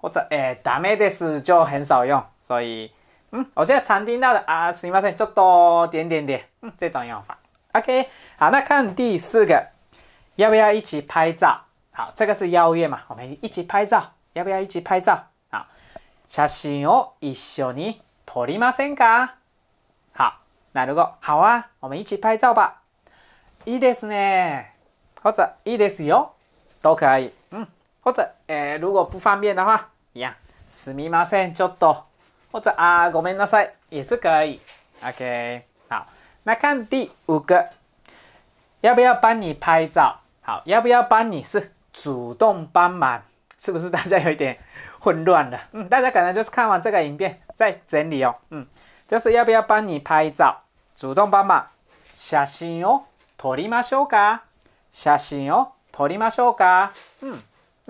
或者えー、ダメです就很少用。所以嗯，我觉得常听到的啊，すみません，ちょっと点点点，嗯，这种用法。OK，好，那看第四个，要不要一起拍照？好，这个是邀约嘛，我们一起拍照，要不要一起拍照？好，写真を一緒に撮りませんか？好，那如果好啊，我们一起拍照吧。いいですね，或者いいですよ，都可以。嗯。或者，诶，如果不方便的话，一样。すみません、ちょっと。或者啊，ごめんなさい也是可以。OK，好，那看第五个，要不要帮你拍照？好，要不要帮你是主动帮忙，是不是？大家有一点混乱了。嗯，大家可能就是看完这个影片再整理哦。嗯，就是要不要帮你拍照？主动帮忙。写信哦，撮りましょうか？写信哦，撮りましょうか？嗯。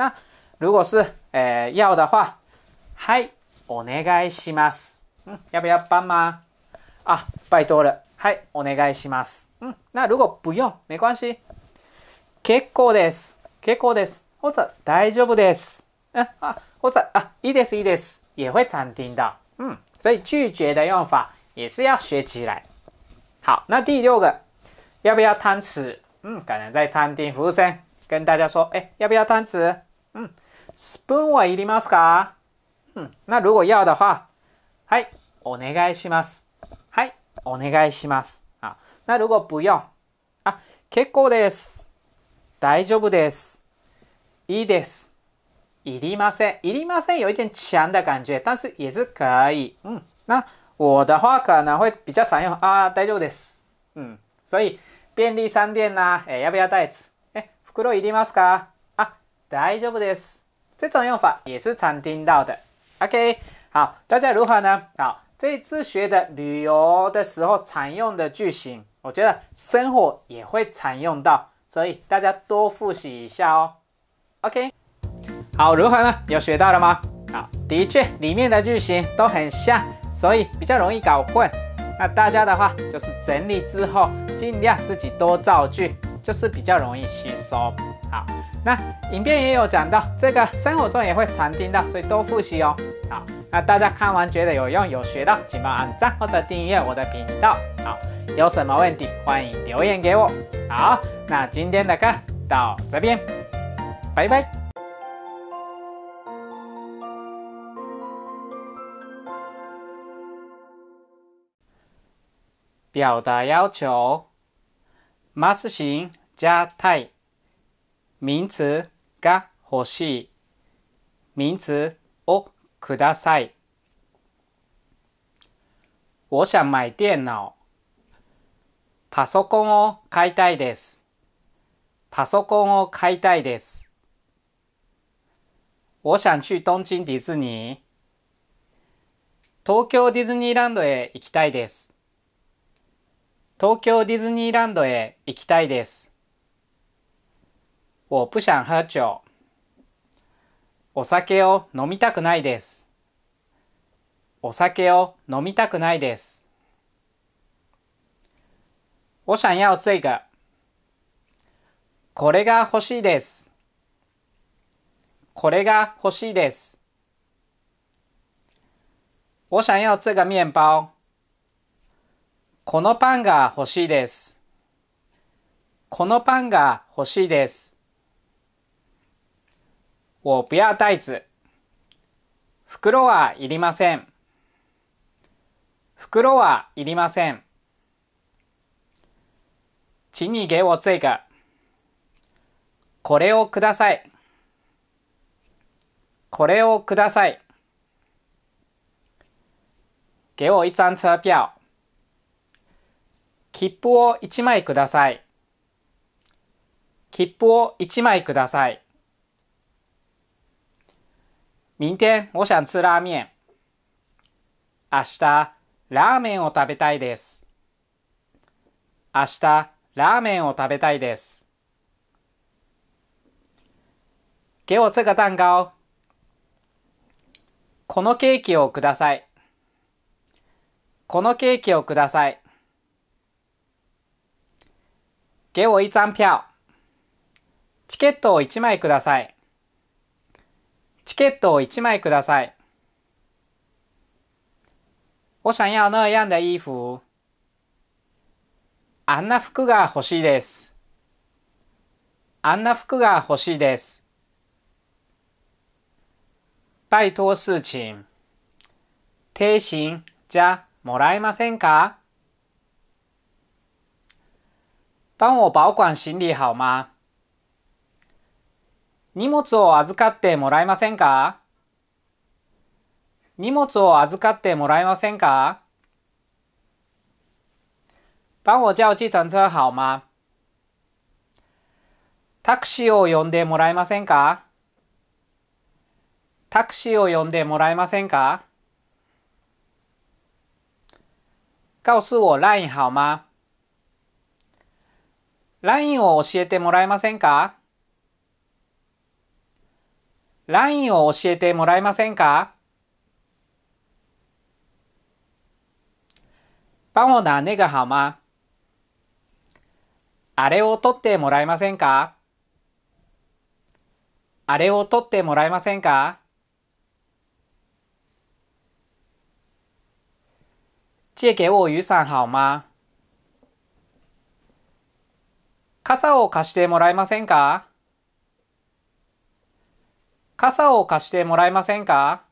那如果是呃、要的话，はい、お願いします。嗯，要不要帮忙？啊，拜托了。はい、お願いします。嗯，那如果不用，没关系。結構です。結構です。或者大丈夫です。啊，或者啊，いいですいいです，也会常听到。嗯，所以拒绝的用法也是要学起来。好，那第六个，要不要汤匙？嗯，可能在餐厅服务生跟大家说，哎，要不要汤匙？スプーンはいりますか？うん。な、如果要的话，はい、お願いします。はい、お願いします。啊，那如果不用，あ、結構です。大丈夫です。いいです。いりません。いりません有一点强的感觉，但是也是可以。嗯，那我的话可能会比较常用あ、大丈夫です。う嗯，所以便利商店呐、啊，やべやたやつ。え、袋いりますか？大丈夫です。这种用法也是常听到的。OK，好，大家如何呢？好，这次学的旅游的时候常用的句型，我觉得生活也会常用到，所以大家多复习一下哦。OK，好，如何呢？有学到的吗？好，的确里面的句型都很像，所以比较容易搞混。那大家的话就是整理之后，尽量自己多造句，就是比较容易吸收。好。那影片也有讲到，这个生活中也会常听到，所以多复习哦。好，那大家看完觉得有用、有学到，请帮按赞或者订阅我的频道。好，有什么问题欢迎留言给我。好，那今天的课到这边，拜拜。表达要求，must 型加太。名詞が欲しい。名詞をください。我想买电脑。パソコンを買いたいです。パソコンを買いたいです。我想去東京ディズニー。東京ディズニーランドへ行きたいです。東京ディズニーランドへ行きたいです。我不想喝酒。お酒を飲みたくないです。お酒を飲みたくないです。我想要这个。これが欲しいです。これが欲しいです。我想要这个面包。このパンが欲しいです。このパンが欲しいです。我不要袋子。袋はいりません。袋はいりません。请你给我这个。これをください。これをください。给我一张车票。切符を一枚ください。切符を一枚ください。明天我想吃拉面。明日、ラーメンを食べたいです。明日、ラーメンを食べたいです。给我这个蛋糕。このケーキをください。このケーキをください。给我一张票。チケットを一枚ください。チケットを1枚ください。我想要那样的衣服。あんな服が欲しいです。あんな服が欲しいです。拜托事情。提醒じゃもらえませんか帮我保管行李好吗荷物を預かってもらえませんか荷物を預かってもらえませんか帮我叫计程车好吗タクシーを呼んでもらえませんかタクシーを呼んでもらえませんか告诉我 LINE 好吗 ?LINE を教えてもらえませんかラインを教えてもらえませんか帮我拿那个好吗あれを取ってもらえませんかあれを取ってもらえませんか借给我雨伞好吗傘を貸してもらえませんか傘を貸してもらえませんか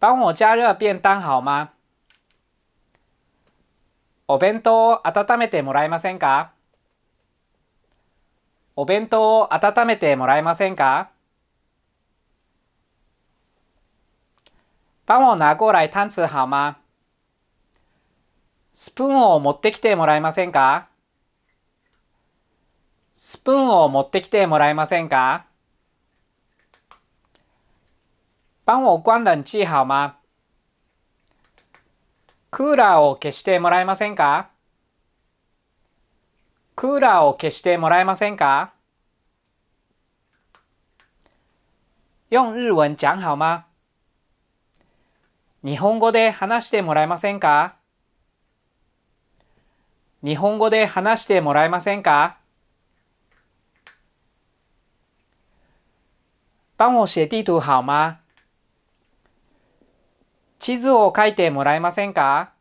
帮我加热便当好吗お弁当を温めてもらえませんかお弁当を温めてもらえませんか帮我拿过来炭吃好吗スプーンを持ってきてもらえませんかスプーンを持ってきてもらえませんか帮我关冷气好吗クーラーを消してもらえませんかクーラーを消してもらえませんか用日文讲好吗日本語で話してもらえませんか日本語で話してもらえませんか帮我写地图好吗地図を書いてもらえませんか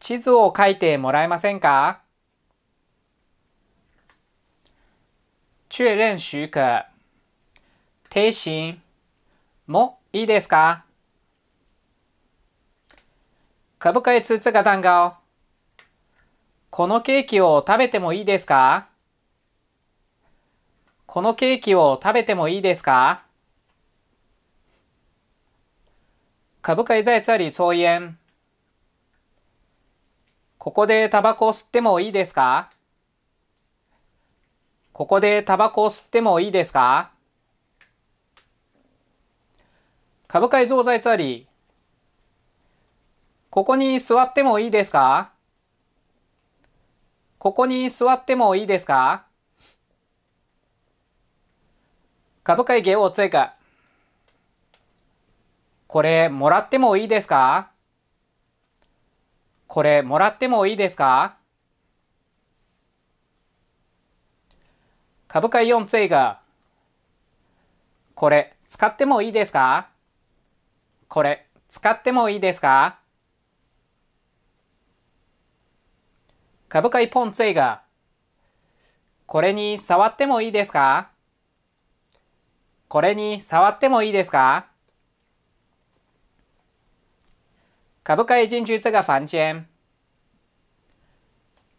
地図を書いてもらえませんか确可。停止。もいいですか可不可以吃这个蛋糕このケーキを食べてもいいですかこのケーキを食べてもいいですか可不可以在这里抽煙ここでタバコ吸ってもいいですかここでタバコ吸ってもいいですか可不可以坐在这里ここに座ってもいいですかここに座ってもいいですか株会给我这个。これもらってもいいですかこれもらってもいいですか株会用这个。これ使ってもいいですかこれ使ってもいいですか株価一ン追加。これに触ってもいいですかこれに触ってもいいですか可不可以进去这个房间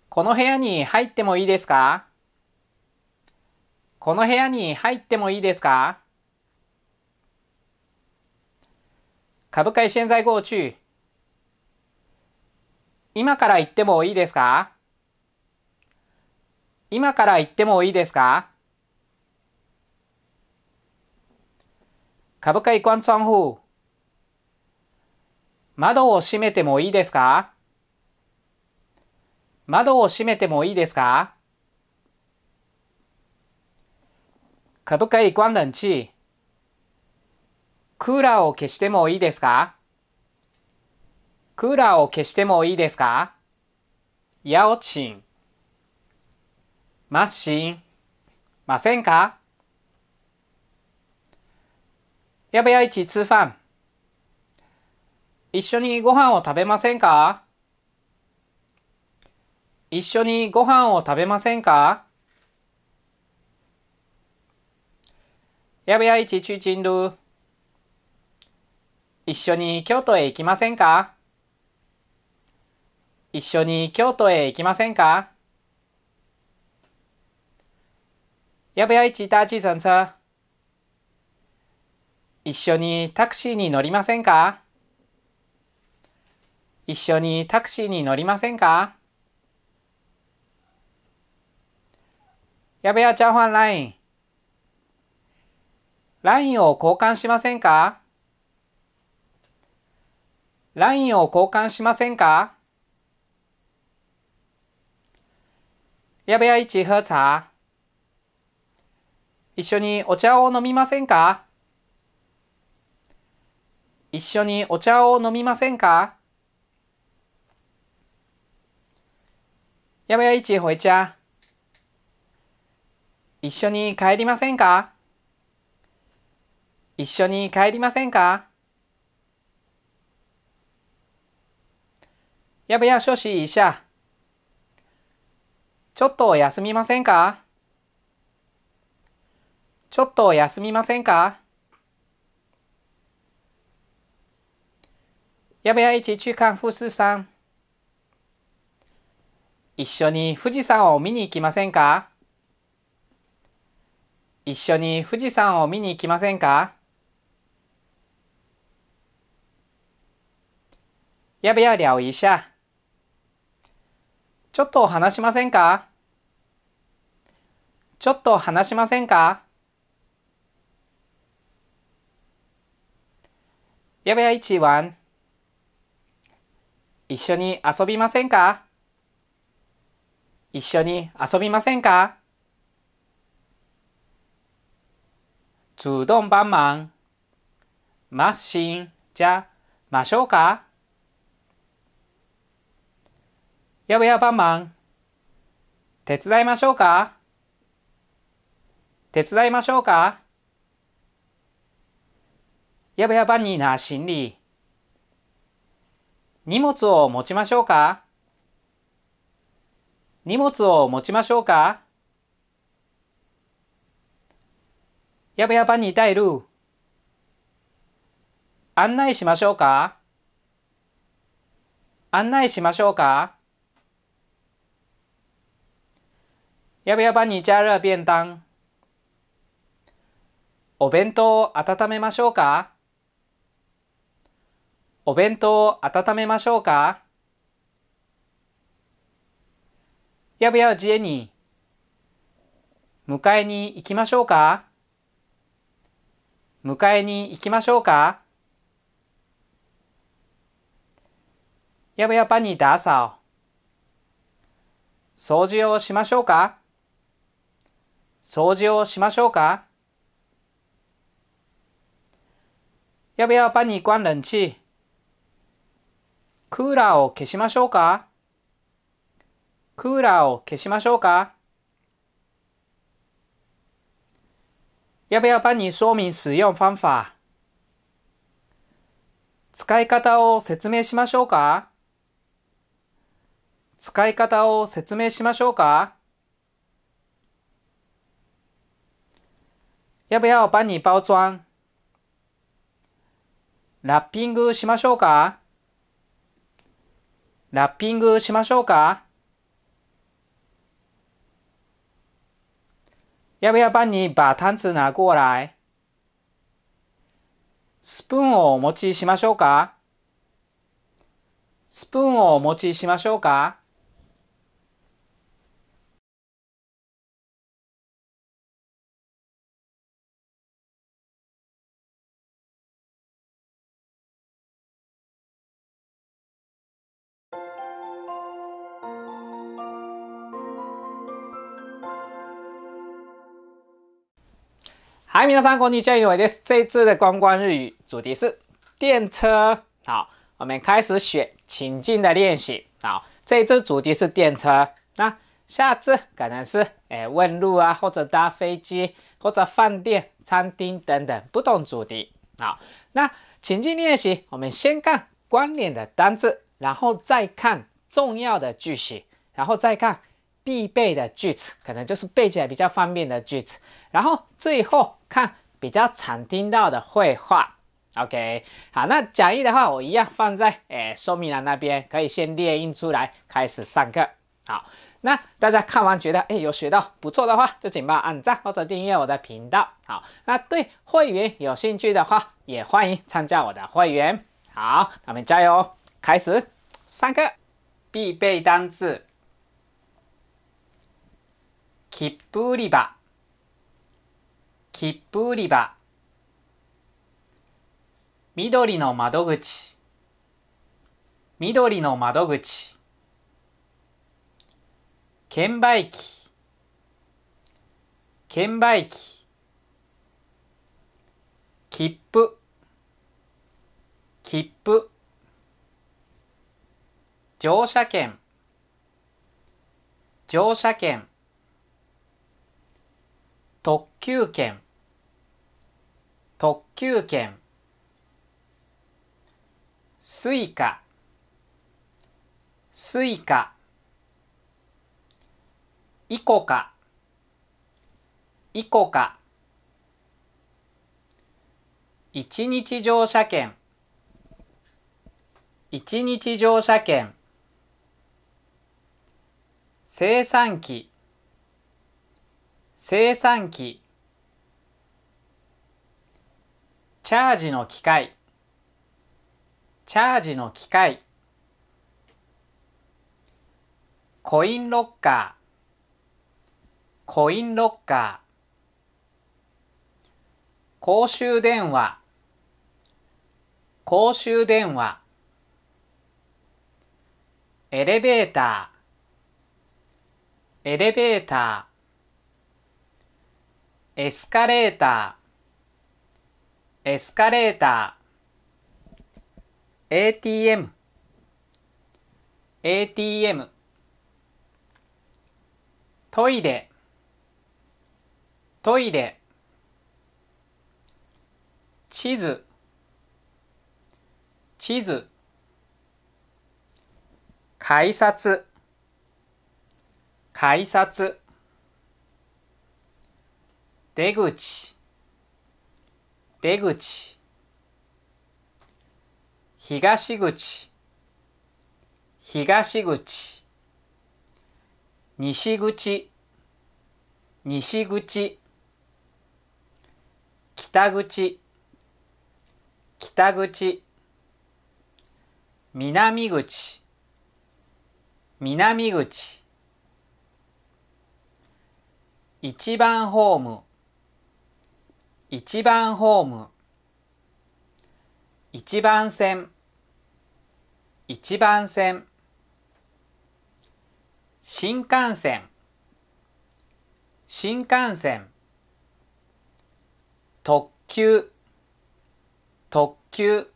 この部屋に入ってもいいですかこの部屋に入ってもいいですか可不可以现在过去今から行ってもいいですか今から行ってもいいですか可不可以关窗户窓を閉めてもいいですか窓を閉めてもいいですか可不可以关冷气クーラーを消してもいいですかクーラーを消してもいいですかヤオチン。マッシン。ませんかやべやいちァン。一緒にご飯を食べませんか一緒にご飯を食べませんかやべやいちちゅちんる。一緒に京都へ行きませんか一緒に京都へ行きませんかやべやいちちさんさ。一緒にタクシーに乗りませんか一緒にタクシーに乗りませんかやべや、チャーハン LINE。l i を交換しませんかラインを交換しませんかやべや、一喝茶。一緒にお茶を飲みませんか一緒にお茶を飲みませんかややいちほえちゃ。一緒に帰りませんか一緒に帰りませんかや不や少し一下ちょっと休みませんかちょっと休みませんか要不要一起去看富士山一緒に富士山を見に行きませんか一緒に富士山を見に行きませんか要不要聊一下ちょっと話しませんかちょっと話しませんか要不要一起玩一緒に遊びませんか一緒に遊びませんか主動帮忙。マッシンじゃましょうかやぶやばまん。手伝いましょうか手伝いましょうかやぶやばにな心理。荷物を持ちましょうか荷物を持ちましょうかやべやばにいたいる。案内しましょうか案内しましょうかやべやばに加热便当。お弁当を温めましょうかお弁当を温めましょうかやぶやジエニ迎えに行きましょうか迎えに行きましょうかやぶやパニーダーサオ。掃除をしましょうか掃除をしましょうか要不要帮你关冷气？クーラーを消しましょうかクーラーを消しましょうか要不要帮你说明使用方法使い方を説明しましょうか使い方を説明しましょうか要不要帮你包装ラッピングしましょうかラッピングしましょうかややばに帮你把汤なごらいスプーンをお持ちしましょうかスプーンをお持ちしましょうか嗨，民乐三国女教育，我这す。这次的观光日语主题是电车。好，我们开始选情境的练习。好，这一次主题是电车。那下次可能是诶问路啊，或者搭飞机，或者饭店、餐厅等等不同主题。好，那情境练习，我们先看关联的单字，然后再看重要的句型，然后再看必备的句子，可能就是背起来比较方便的句子。然后最后。看比较常听到的绘画。o k 好，那讲义的话我一样放在诶说明栏那边，可以先列印出来开始上课。好，那大家看完觉得诶有学到不错的话，就请帮我按赞或者订阅我的频道。好，那对会员有兴趣的话，也欢迎参加我的会员。好，那么加油，开始上课，必备单词，o プ y 吧。切符売り場緑の窓口緑の窓口券売機券売機切符切符乗車券乗車券特急券特急券スイカスイカイコカイコカ一日乗車券一日乗車券生産機生産機チャージの機械チャージの機械コインロッカーコインロッカー公衆電話公衆電話エレベーターエレベーターエスカレーターエスカレーター ATM ATM トイレトイレ地図地図改札改札出口出口東口東口西口西口北口北口南口南口一番ホーム一番ホーム一番線一番線新幹線新幹線特急特急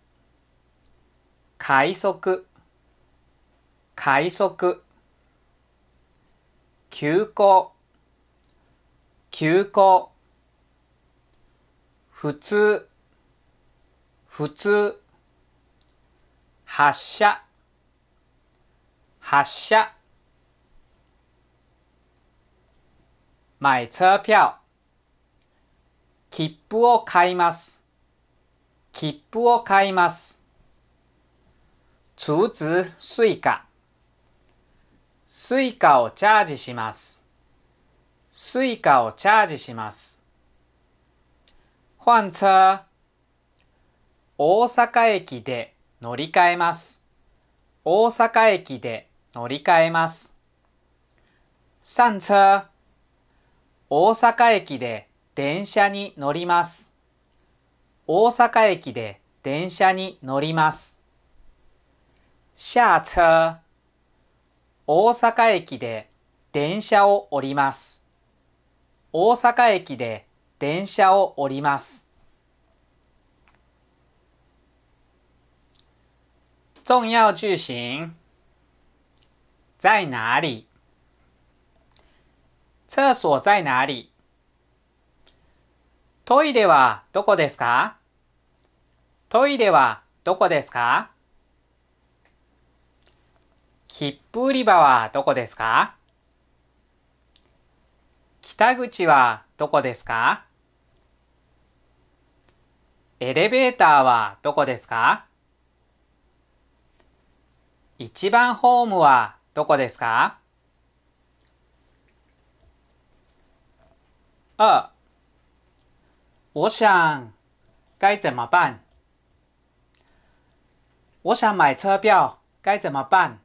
快速快速急行急行普通、普通、発射、発射。買車票、切符を買います。切符を買います。通知スイカ、スイカをチャージします。スイカをチャージします。换车。大阪駅で乗り換えます。大阪駅で乗り換えます。上車。大阪駅で電車に乗ります。大阪駅で電車に乗ります。下車。大阪駅で電車を降ります。大阪駅で電車を降ります。重要句型在哪里？厕所在哪里？トイレはどこですかトイレはどこですか切符売り場はどこですか北口はどこですかエレベーターはどこですか一番ホームはどこですか二，我想该怎么办？我想买车票该怎么办？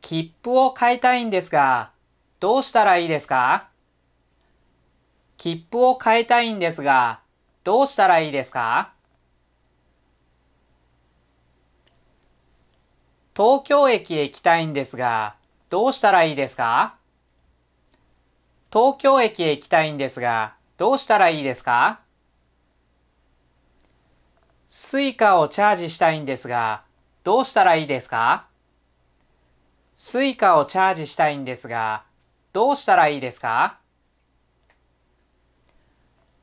切符を買いたいんですが、どうしたらいいですか？切符を買いたいんですが、どうしたらいいですか東京駅へ行きたいんですが、どうしたらいいですか東京駅へ行きたいんですが、どうしたらいいですかスイカをチャージしたいんですが、どうしたらいいですかスイカをチャージしたいんですが、どうしたらいいですか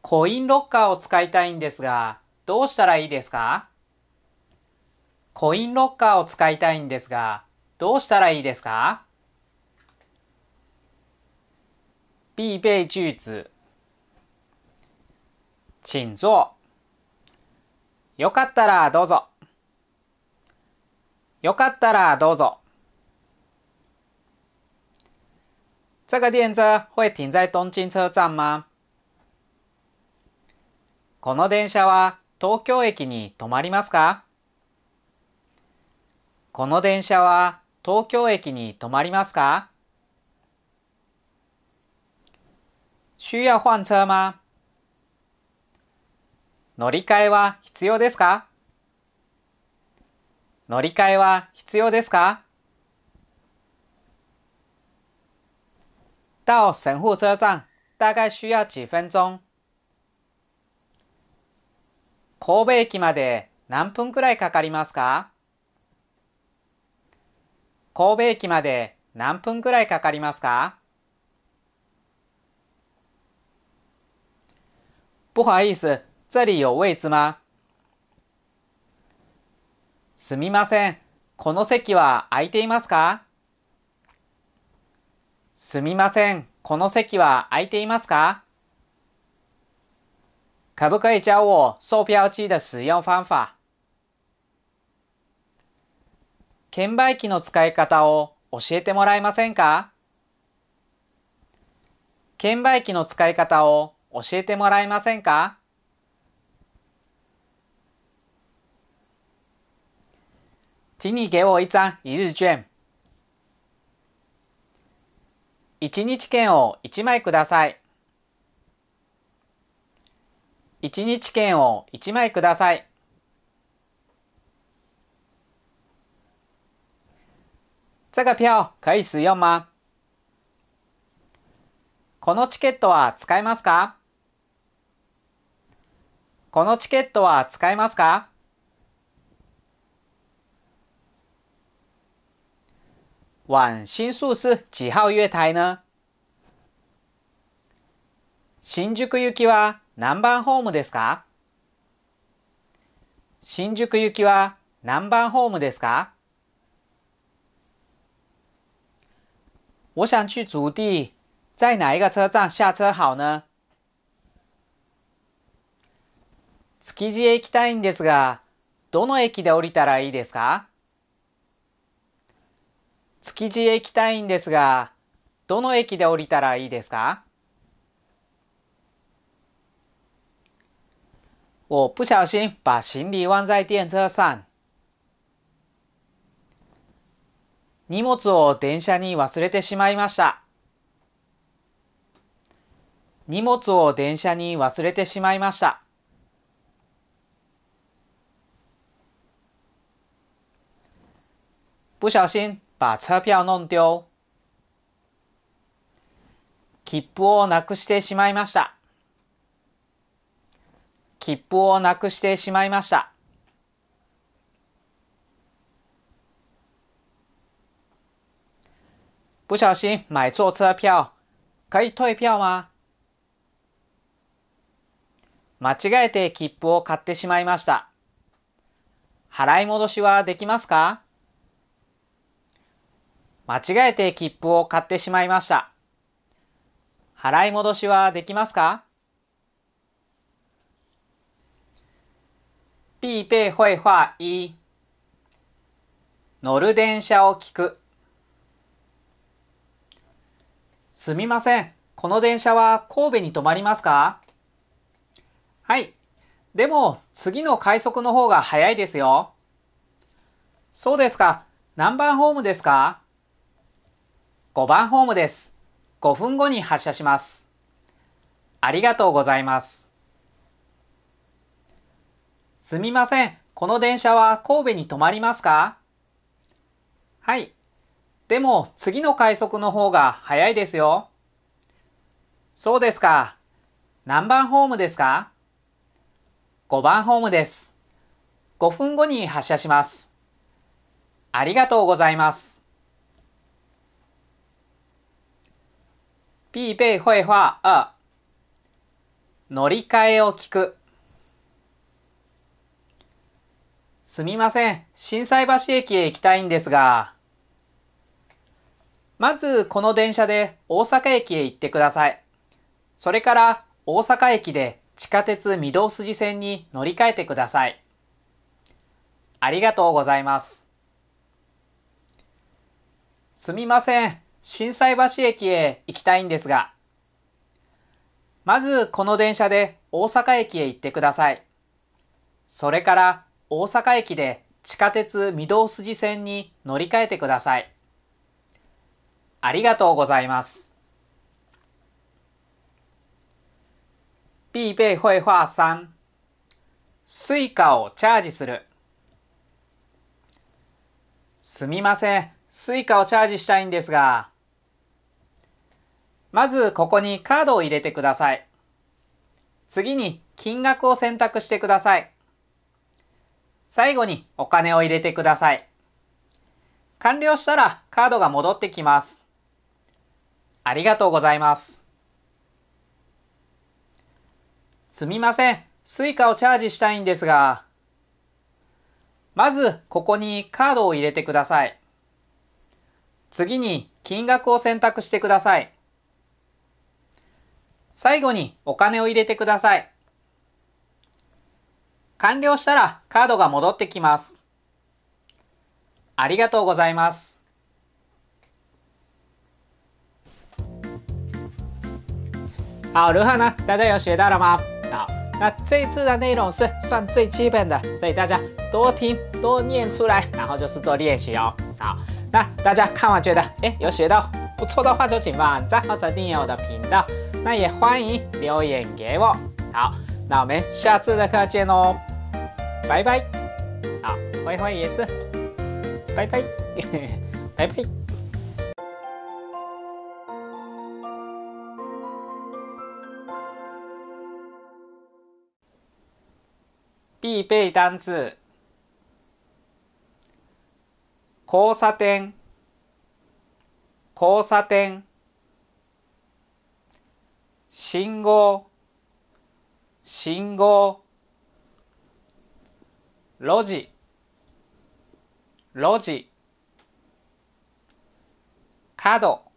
コインロッカーを使いたいんですが、どうしたらいいですかコインロッカーを使いたいんですが、どうしたらいいですか必备句子。请坐。よかったらどうぞ。よかったらどうぞ。这个电车会停在东京车站吗？この電車は東京駅に止まりますかこの電車は東京駅に止まりますか需要换車吗乗り換えは必要ですか乗り換えは必要ですか到神户车站大概需要几分钟。神戸駅まで何分くらいかかりますか神戸駅まで何分くらいかかりますか不好意思、这里有位置吗すみません、この席は空いていますかすみません、この席は空いていますか可不可以教我售票機的使用方法券売機の使い方を教えてもらえませんか券売機の使い方を教えてもらえませんか请你给我一张一日券。一日券を一枚ください。一日券を一枚ください。这个票可以使用吗このチケットは使えますかこのチケットは使えますか往新宿是几号月台呢新宿行きは何番ホームですか新宿行きは何番ホームですか我想去足地，在哪一个车站下车好呢？築地へ行きたいんですが、どの駅で降りたらいいですか築地へ行きたいんですが、どの駅で降りたらいいですか我不小心把行李忘在电车上。荷物を電車に忘れてしまいました。荷物を電車に忘れてしまいました。不小心把车票弄丢。切符をなくしてしまいました。切符をなくしてしまいました。不小心买错车票，可以退票吗？間違えて切符を買ってしまいました。払い戻しはできますか間違えて切符を買ってしまいました。払い戻しはできますか必备绘画一。乗る電車を聞く。すみません。この電車は神戸に止まりますかはい。でも、次の快速の方が早いですよ。そうですか。何番ホームですか ?5 番ホームです。5分後に発車します。ありがとうございます。すみません。この電車は神戸に止まりますかはい。でも次の快速の方が早いですよ。そうですか。何番ホームですか ?5 番ホームです。5分後に発車します。ありがとうございます。必備绘画2乗り換えを聞くすみません。心斎橋駅へ行きたいんですが。まずこの電車で大阪駅へ行ってください。それから大阪駅で地下鉄御堂筋線に乗り換えてください。ありがとうございます。すみません。心斎橋駅へ行きたいんですが。まずこの電車で大阪駅へ行ってください。それから大阪駅で地下鉄御堂筋線に乗り換えてください。ありがとうございます。必備绘画3スイカをチャージする。すみません。スイカをチャージしたいんですが。まずここにカードを入れてください。次に金額を選択してください。最後にお金を入れてください。完了したらカードが戻ってきます。ありがとうございます。すみません。スイカをチャージしたいんですが、まずここにカードを入れてください。次に金額を選択してください。最後にお金を入れてください。完了したらカードが戻ってきます。ありがとうございます。好如何呢？大家有学到了吗？好，那这一次的内容是算最基本的，所以大家多听多念出来，然后就是做练习哦。好，那大家看完觉得哎有学到不错的话，就请帮赞或者订阅我的频道。那也欢迎留言给我。好，那我们下次的课见喽。バイバイあ、ホイホイです。バイバイ バイバイ必备单交差点、交差点、信号、信号。路地路地角角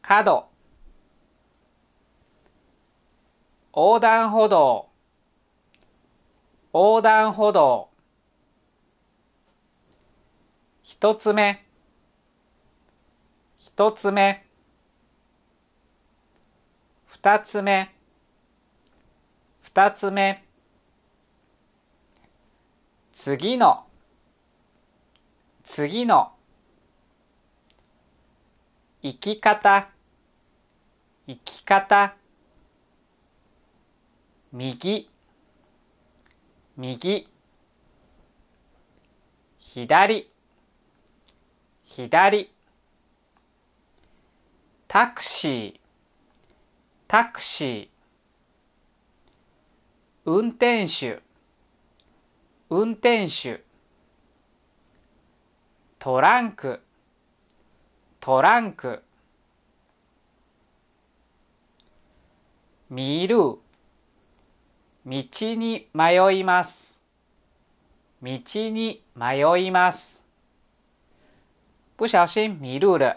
横断歩道横断歩道一つ目一つ目二つ目二つ目次の次の生き方生き方右右左左タクシータクシー運転手運転手トランクトランク見る道に迷います道に迷います不小心迷路了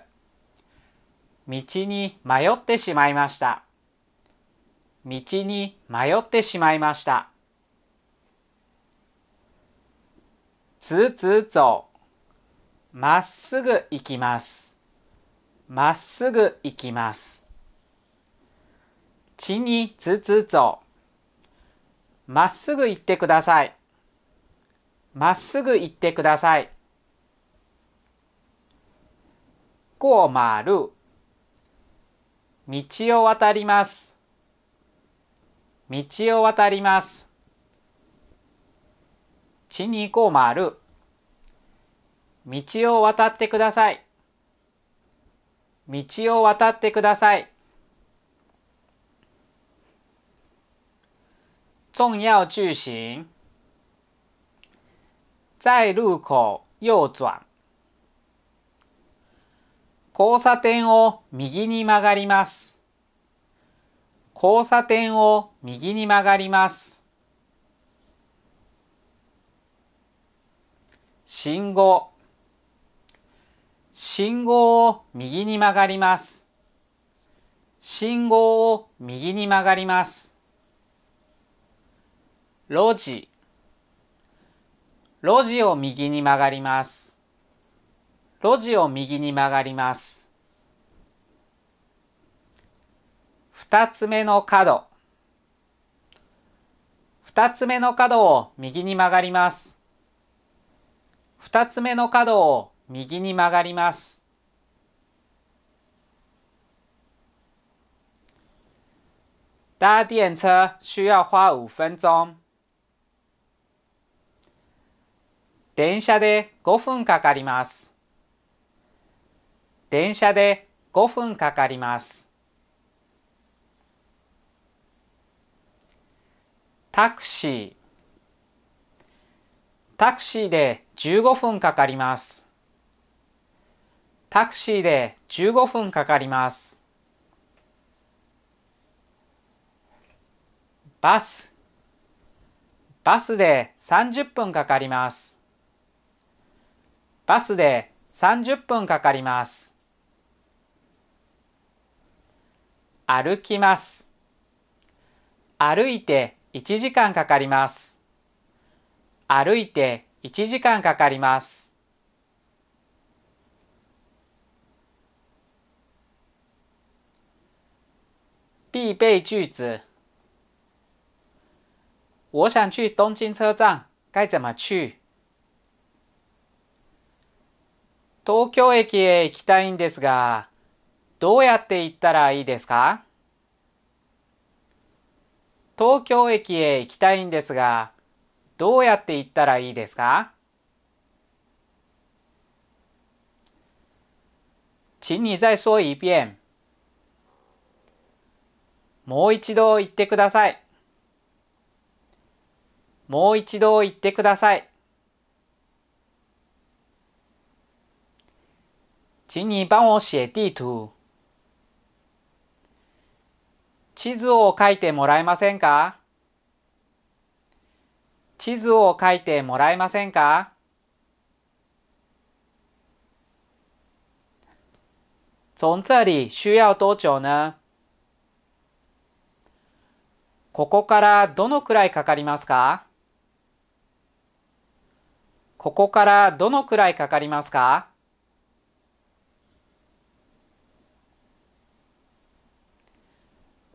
道に迷ってしまいました道に迷ってしまいましたつつぞまっすぐ行きますまっすぐ行きますちにつつぞまっすぐ行ってくださいまっすぐ行ってくださいこうまる道を渡ります道を渡りますにこる。道を渡ってください。道を渡ってください。重要句型。在路口右转。交差点を右に曲がります。交差点を右に曲がります。信号信号を右に曲がります信号を右に曲がります路地路地を右に曲がります路地を右に曲がります二つ目の角二つ目の角を右に曲がります二つ目の角を右に曲がります。搭電車需要花五分钟。電車で五分かかります。電車で五分かかります。タクシータクシーで15分かかります。タクシーで15分かかります。バス、バスで30分かかります。バスで30分かかります。歩きます。歩いて1時間かかります。歩いて1時間かかります。必备句子。我想去东京车站，该怎么去？東京駅へ行きたいんですが、どうやって行ったらいいですか東京駅へ行きたいんですが、どうやって言ったらいいですか请你再说一遍。もう一度言ってください。もう一度言ってください。请你帮我写地图。地図を書いてもらえませんか地図を書いてもらえませんか从这里需要多久呢ここからどのくらいかかりますかここからどのくらいかかりますか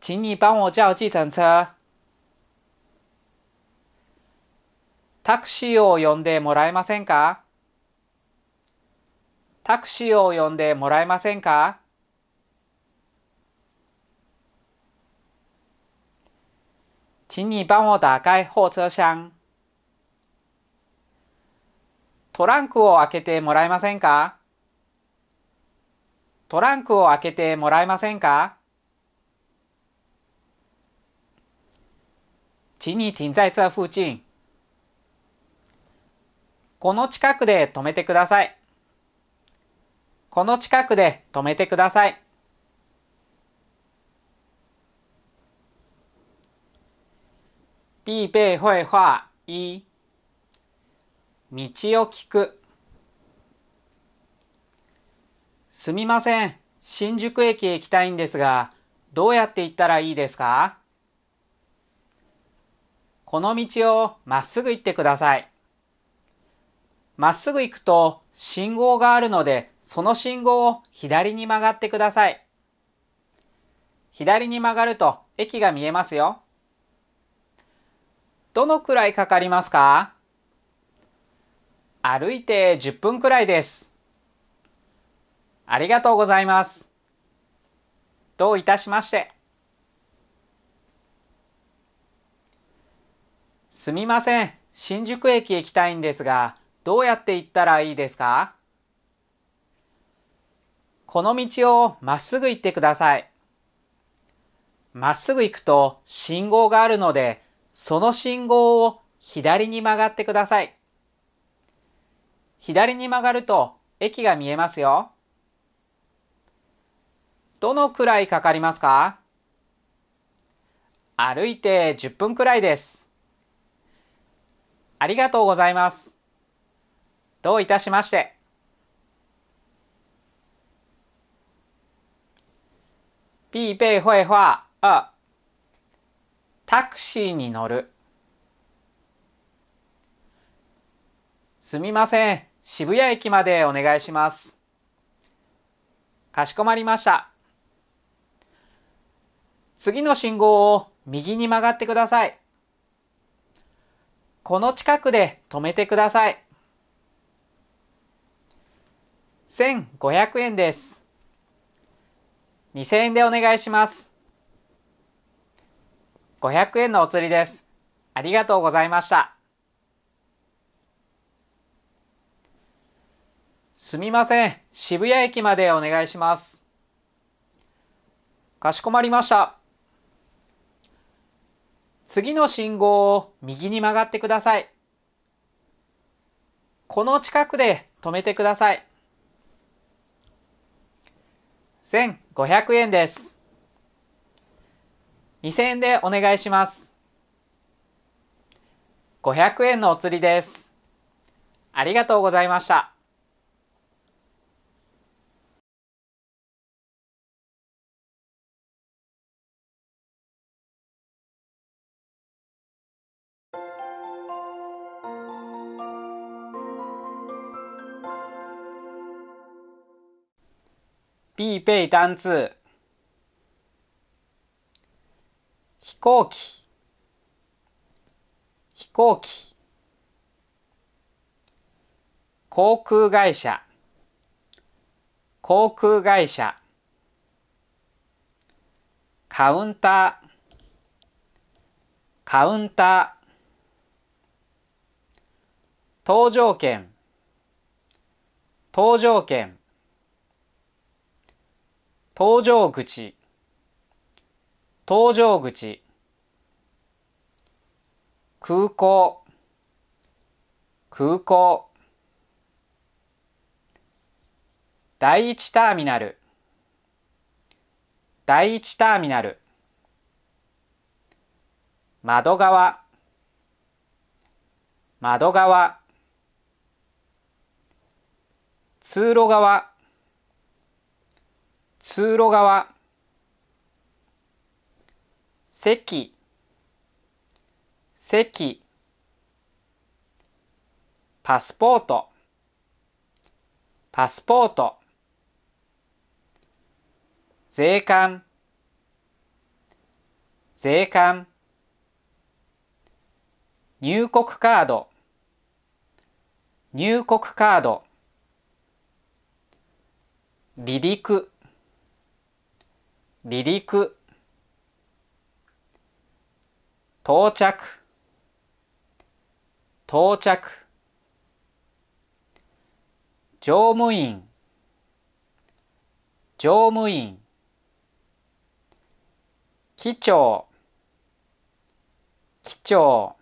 请你帮我叫计程车。タクシーを呼んでもらえませんかタクシーを呼んでもらえませんか请你帮我打开后车厢。トランクを開けてもらえませんかトランクを開けてもらえませんか请你停在这附近。この近くで止めてください。この近くで止めてください。必备绘画一道を聞くすみません。新宿駅へ行きたいんですが、どうやって行ったらいいですかこの道をまっすぐ行ってください。まっすぐ行くと信号があるので、その信号を左に曲がってください。左に曲がると駅が見えますよ。どのくらいかかりますか歩いて10分くらいです。ありがとうございます。どういたしまして。すみません。新宿駅行きたいんですが、どうやって行ったらいいですかこの道をまっすぐ行ってください。まっすぐ行くと信号があるので、その信号を左に曲がってください。左に曲がると駅が見えますよ。どのくらいかかりますか歩いて10分くらいです。ありがとうございます。どういたしまして。ピーペイホエファタクシーに乗る。すみません。渋谷駅までお願いします。かしこまりました。次の信号を右に曲がってください。この近くで止めてください。1500円です。2000円でお願いします。500円のお釣りです。ありがとうございました。すみません。渋谷駅までお願いします。かしこまりました。次の信号を右に曲がってください。この近くで止めてください。1500円です。2000円でお願いします。500円のお釣りです。ありがとうございました。必备单字飛行機飛行機航空会社航空会社カウンターカウンター搭乗券搭乗券搭乗口搭乗口空港空港第一ターミナル第一ターミナル窓側窓側通路側通路側席席パスポートパスポート税関税関入国カード入国カード離陸離陸到着到着乗務員乗務員機長機長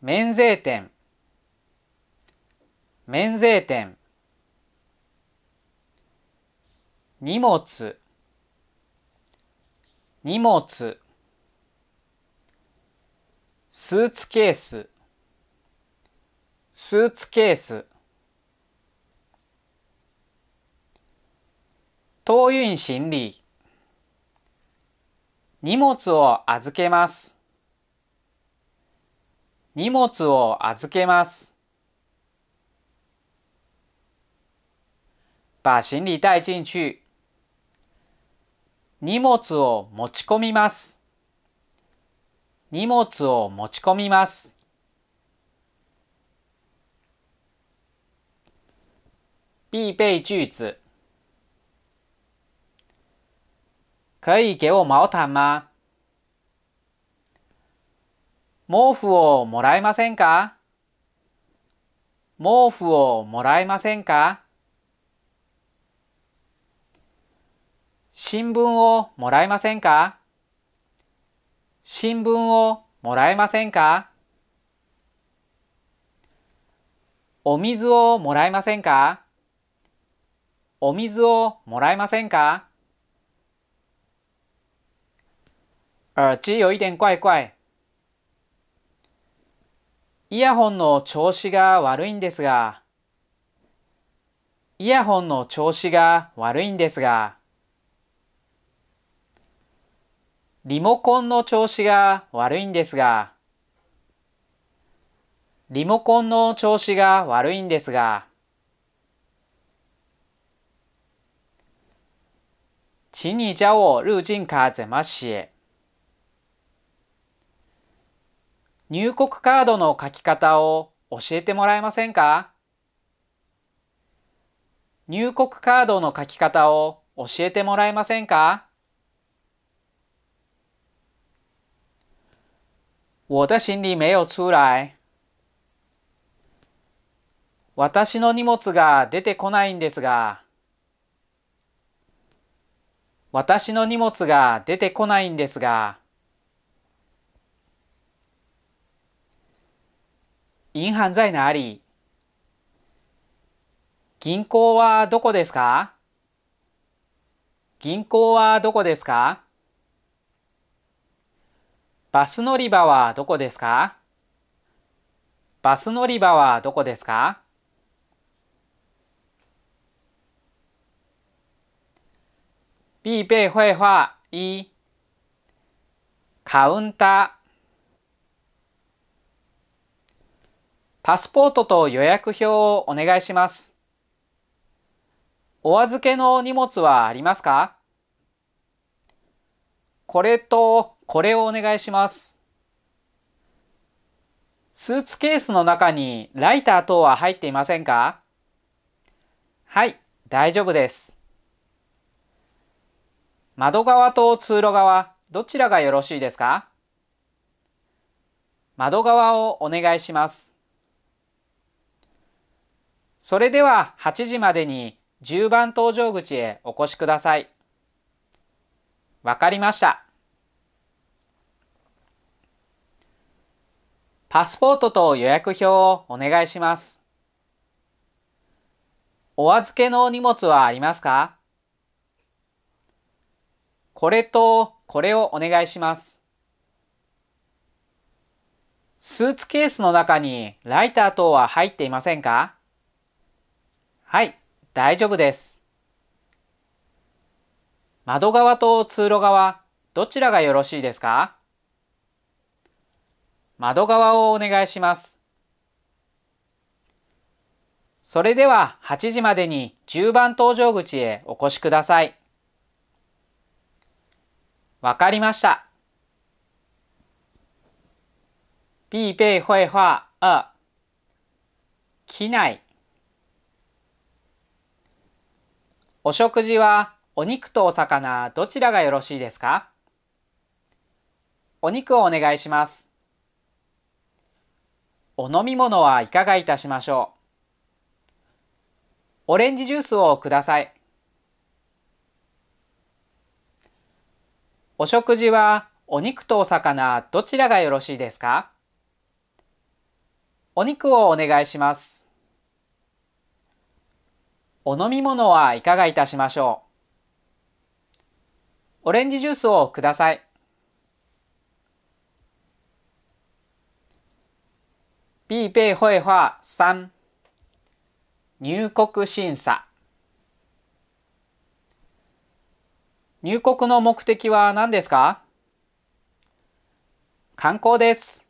免税店免税店荷物荷物スーツケーススーツケース投院心理荷物を預けます荷物を預けます把行李带进去。荷物を持ち込みます荷物を持ち込みます必备句子可以给我毛毯吗毛布をもらえませんか毛布をもらえませんか新聞をもらえませんか新聞をもらえませんかお水をもらえませんかお水をもらえませんか耳机有一点怪怪。イヤホンの調子が悪いんですが、イヤホンの調子が悪いんですが、リモコンの調子が悪いんですが、リモコンの調子が悪いんですが、请你教我入境卡怎么写。入国カードの書き方を教えてもらえませんか入国カードの書き方を教えてもらえませんか我的行李没有出来。私の荷物が出てこないんですが。私の荷物が出てこないんですが。銀行在哪里銀行はどこですか銀行はどこですかバス乗り場はどこですかバス乗り場はどこですか必備绘画一カウンターパスポートと予約表をお願いします。お預けの荷物はありますかこれとこれをお願いします。スーツケースの中にライター等は入っていませんかはい、大丈夫です。窓側と通路側、どちらがよろしいですか窓側をお願いします。それでは8時までに10番搭乗口へお越しください。わかりました。パスポートと予約表をお願いします。お預けのお荷物はありますかこれとこれをお願いします。スーツケースの中にライター等は入っていませんかはい、大丈夫です。窓側と通路側、どちらがよろしいですか窓側をお願いします。それでは8時までに10番搭乗口へお越しください。わかりました。必備绘画2機内お食事はお肉とお魚どちらがよろしいですかお肉をお願いします。お飲み物はいかがいたしましょうオレンジジュースをくださいお食事はお肉とお魚どちらがよろしいですかお肉をお願いしますお飲み物はいかがいたしましょうオレンジジュースをください。必备绘画三入国審査入国の目的は何ですか観光です。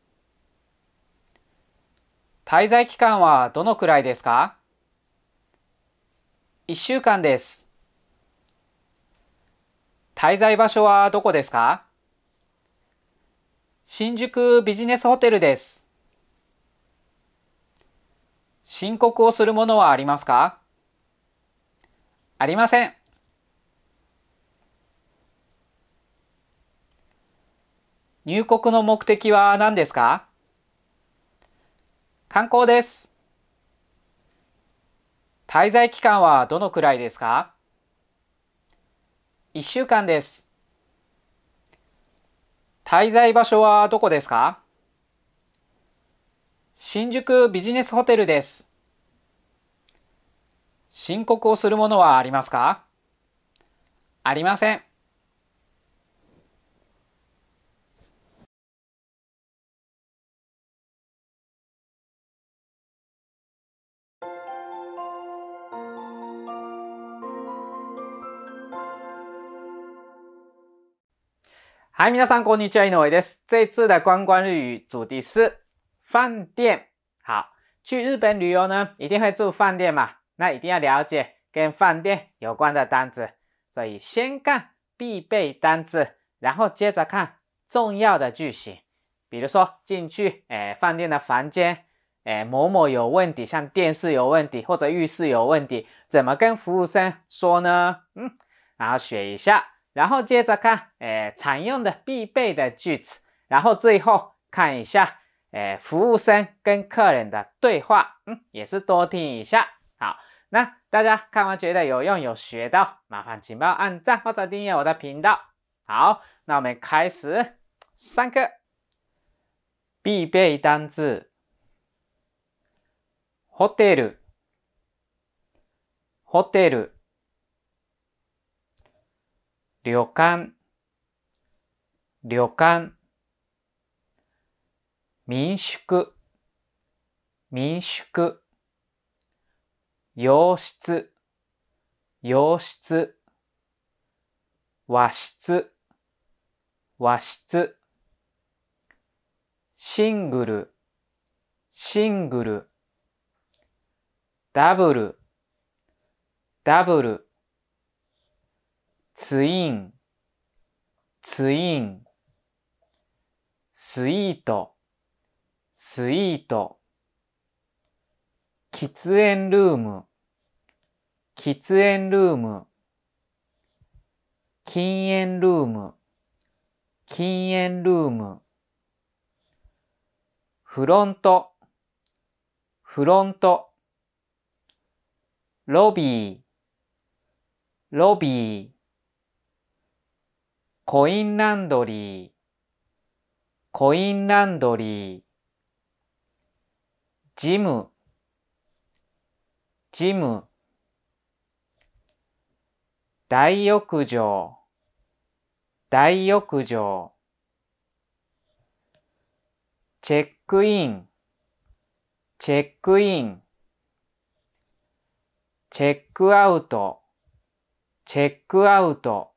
滞在期間はどのくらいですか ?1 週間です。滞在場所はどこですか新宿ビジネスホテルです。申告をするものはありますかありません。入国の目的は何ですか観光です。滞在期間はどのくらいですか ?1 週間です。滞在場所はどこですか新宿ビジネスホテルです。申告をするものはありますかありません。は嗨，皆さんこんにちは、井上です。这一次的观光日语主题是饭店好，去日本旅游呢，一定会住饭店嘛？那一定要了解跟饭店有关的单子，所以先看必备单子，然后接着看重要的句型，比如说进去，哎，饭店的房间，哎，某某有问题，像电视有问题或者浴室有问题，怎么跟服务生说呢？嗯，然后学一下，然后接着看，哎，常用的必备的句子，然后最后看一下。诶，服务生跟客人的对话，嗯，也是多听一下。好，那大家看完觉得有用有学到，麻烦请帮我按赞或者订阅我的频道。好，那我们开始上课。必备单词：ホテル、ホテル、旅館、旅館。民宿、民宿。洋室、洋室。和室、和室。シングル、シングル。ダブル、ダブル。ツイン、ツイン。スイート、スイート、喫煙ルーム、喫煙ルーム、禁煙ルーム、禁煙ルーム、フロント、フロント、ロビー、ロビー、コインランドリー、コインランドリー、ジム、ジム。大浴場、大浴場。チェックイン、チェックイン。チェックアウト、チェックアウト。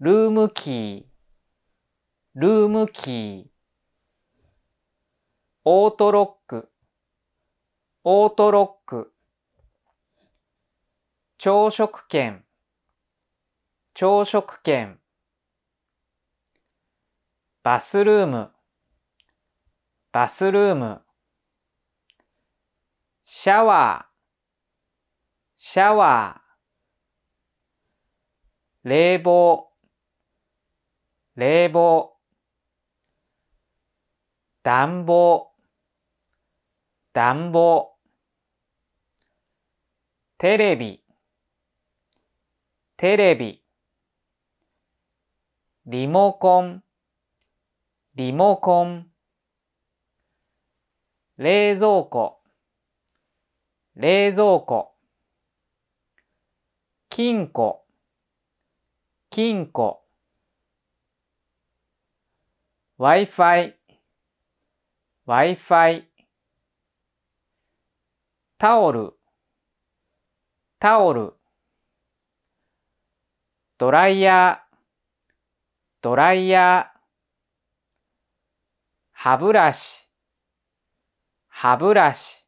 ルームキー、ルームキー。オートロック、オートロック。朝食券、朝食券。バスルーム、バスルーム。シャワー、シャワー。冷房、冷房。暖房。暖房、テレビ、テレビ、リモコン、リモコン、冷蔵庫、冷蔵庫、金庫、金庫、Wi-Fi、Wi-Fi タオル、タオル。ドライヤー、ドライヤー。歯ブラシ、歯ブラシ。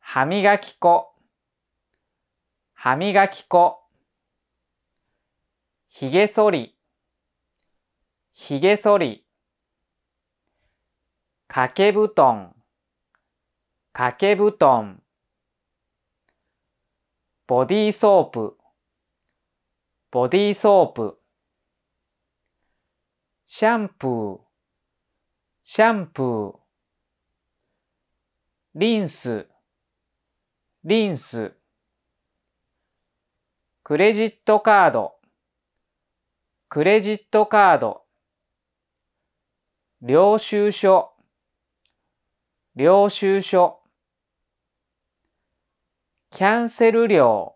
歯磨き粉、歯磨き粉。ひげ剃り、ひげ剃り。掛け布団、掛け布団ボディーソープボディーソープシャンプーシャンプーリンスリンスクレジットカードクレジットカード領収書領収書キャンセル料、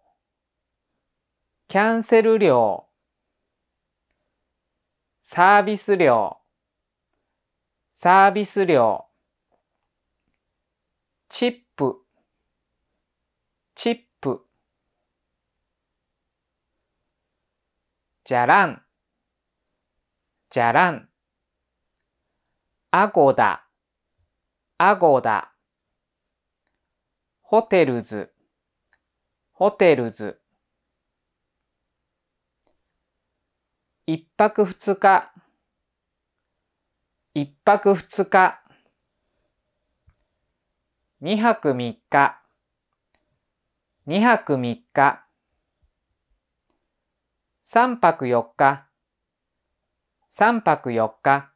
キャンセル料、サービス料、サービス料、チップ、チップ、じゃらん、じゃらん、アゴダ、アゴダ、ホテルズ、ホテルズ。一泊二日。一泊二日。二泊三日。二泊三日。三泊四日。三泊四日。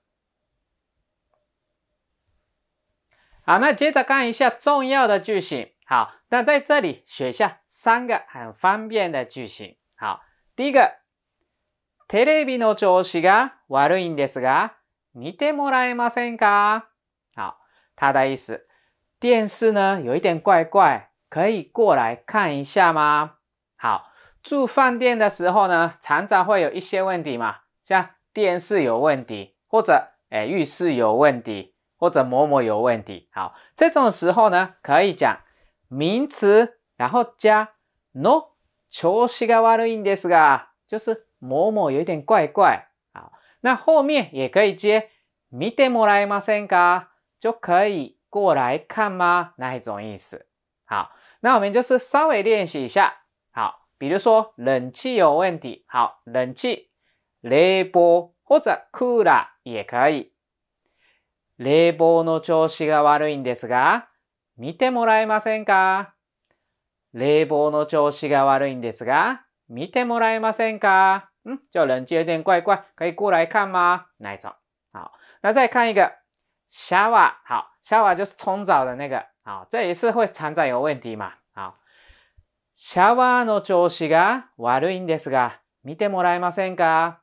好，那接着看一下重要的句型。好，那在这里学下三个很方便的句型。好，第一个，テレビの調子が悪いんですが、見てもらえませんか？好，它的意思，电视呢有一点怪怪，可以过来看一下吗？好，住饭店的时候呢，常常会有一些问题嘛，像电视有问题，或者哎浴室有问题，或者某某有问题。好，这种时候呢，可以讲。名词，然后加 no，調子が悪いんですが，就是某某有点怪怪啊。那后面也可以接見てもらえませんか，就可以过来看吗？那一种意思。好，那我们就是稍微练习一下。好，比如说冷气有问题，好，冷气冷房或者クーラー、也可以。冷房の調子が悪いんですが。見てもらえませんか冷房の調子が悪いんですが、見てもらえませんか嗯，这人机有点怪怪，可以过来看吗？那一种？好，那再看一个シャワー。好シャワー就是冲澡的那个，好，这也是会常常有问题嘛。好シャワーの調子が悪いんですが、見てもらえませんか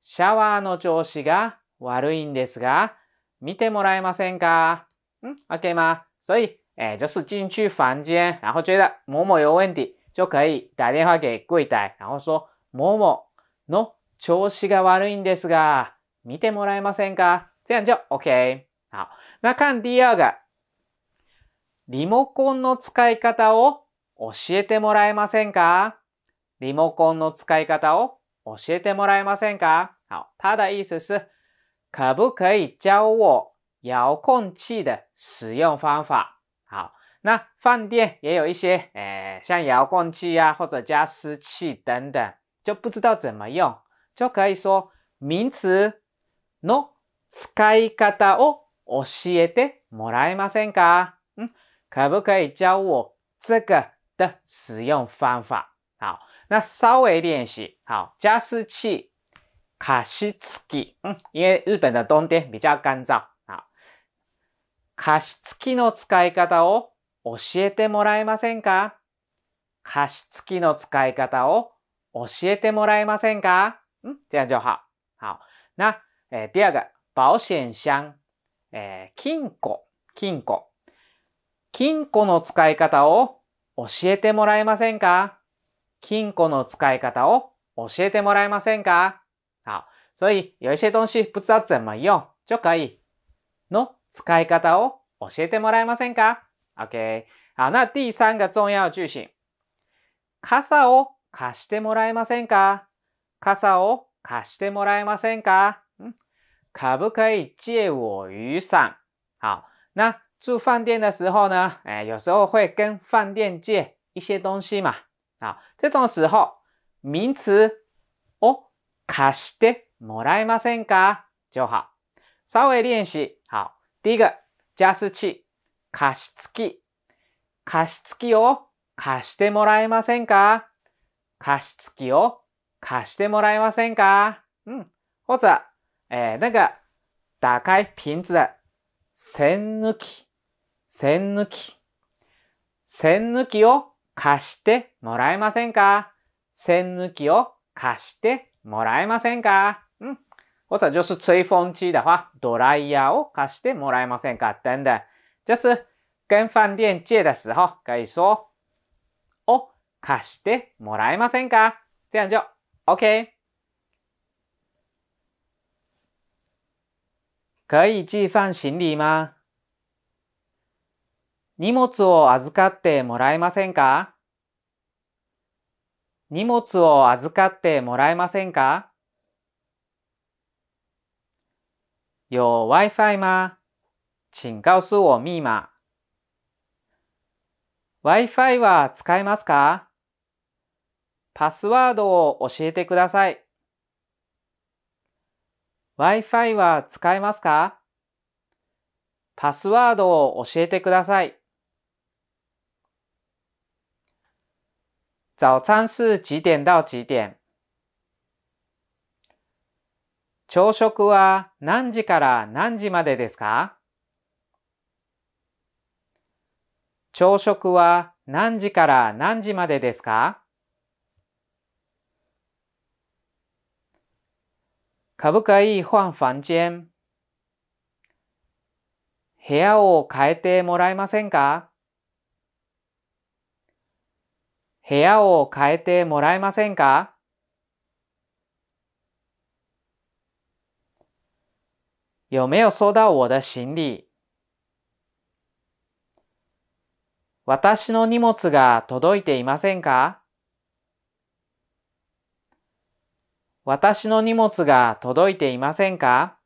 シャワーの調子が悪いんですが、見てもらえませんか？嗯，OK 吗？所以，哎，就是进去房间，然后觉得某某有问题，就可以打电话给柜台，然后说某某の調子が悪いんですが、見てもらえませんか？这样就 OK。好，那看第二个，リモコンの使い方を教えてもらえませんか？リモコンの使い方を教えてもらえませんか？好，它的意思是可不可以教我？遥控器的使用方法，好，那饭店也有一些，诶，像遥控器呀，或者加湿器等等，就不知道怎么用，就可以说名词の使い方を教えてもらえませんか？嗯，可不可以教我这个的使用方法？好，那稍微练习，好，加湿器加湿器，嗯，因为日本的冬天比较干燥。加湿器の使い方を教えてもらえませんか加湿器の使い方を教えてもらえませんかじ这样就好。好，那诶，第二个保险箱，诶、えー、金庫、金庫、金庫の使い方を教えてもらえませんか金庫の使い方を教えてもらえませんか好，所以有一些东西不知道怎么用，就可以。の使い方を教えてもらえませんか ?OK。好，那第三个重要句型，傘を貸してもらえませんか？傘を貸してもらえませんか？嗯，可不可以借我雨伞？好，那住饭店的时候呢，哎，有时候会跟饭店借一些东西嘛。好，这种时候名词を貸してもらえませんか就好。稍微练习。第一个加湿器加湿器加湿器を貸してもらえませんか加湿器を貸してもらえませんか嗯，或者，哎，那个打开瓶子的栓抜き、栓抜き、栓抜きを貸してもらえませんか栓抜きを貸してもらえませんか或者就是吹风机的话，ドライヤーを貸してもらえませんか？等等，就是跟饭店借的时候可以说を貸してもらえませんか？这样就 OK。可以寄放行李吗？荷物を預かってもらえませんか？荷物を預かってもらえませんか？有 WiFi 吗？请告诉我密码。Wi-Fi は使えますかパスワードを教えてください。Wi-Fi は使えますかパスワードを教えてください。早餐是几点到几点朝食は何時から何時までですか朝食は何時から何時までですか可不可以换房间部屋を変えてもらえませんか部屋を変えてもらえませんか有没有收到我的行李私の荷物が届いていませんか私の荷物が届いていませんか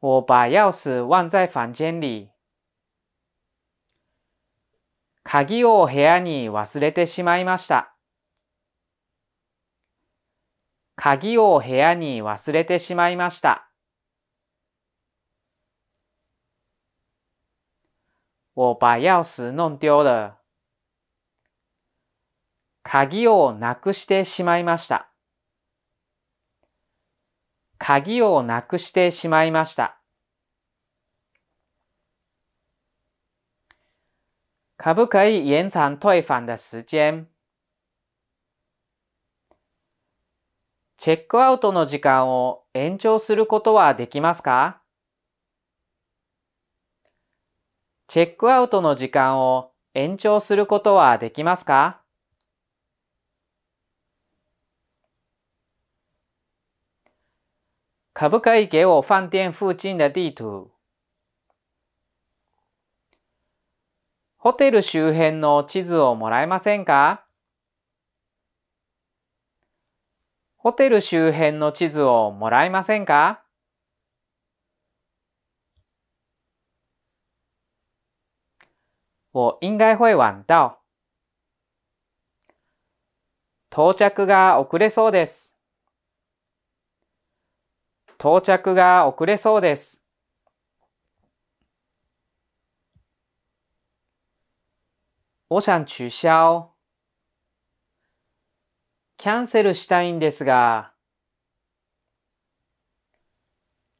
我把钥匙忘在房间里。鍵を部屋に忘れてしまいました。鍵を部屋に忘れてしまいました。我把钥匙弄丢了。鍵をなくしてしまいました。鍵をなくしてしまいました。可不可以延长退返的时间？チェックアウトの時間を延長することはできますかチェックアウトの時間を延長することはできますか可不可以给我饭店附近的地图ホテル周辺の地図をもらえませんかホテル周辺の地図をもらえませんか我应该会晚到。到着が遅れそうです。到着が遅れそうです。我想取消。キャンセルしたいんですが、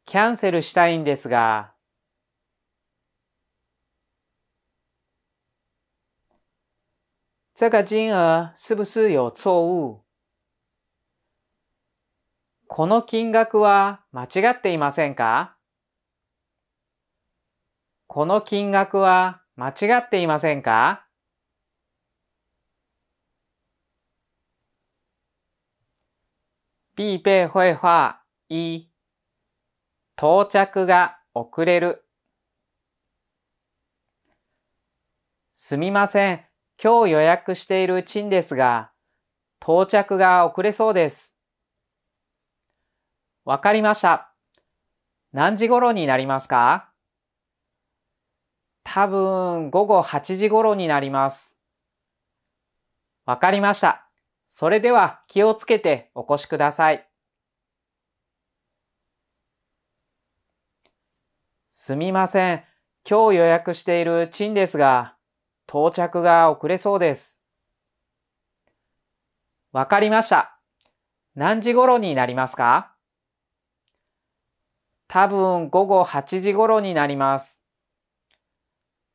キャンセルしたいんですが、这个金额是不是有错误この金額は間違っていませんかこの金額は間違っていませんか必备ァー一、到着が遅れる。すみません。今日予約しているチンですが、到着が遅れそうです。わかりました。何時頃になりますか多分午後8時頃になります。わかりました。それでは気をつけてお越しください。すみません。今日予約しているチンですが、到着が遅れそうです。わかりました。何時頃になりますか多分午後8時頃になります。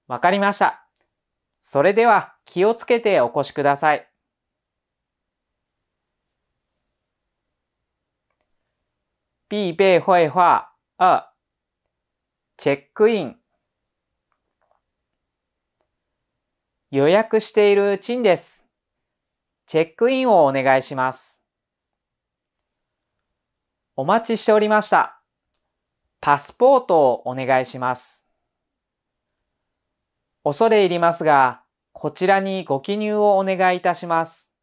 わかりました。それでは気をつけてお越しください。必备绘画二、チェックイン。予約しているチンです。チェックインをお願いします。お待ちしておりました。パスポートをお願いします。恐れ入りますが、こちらにご記入をお願いいたします。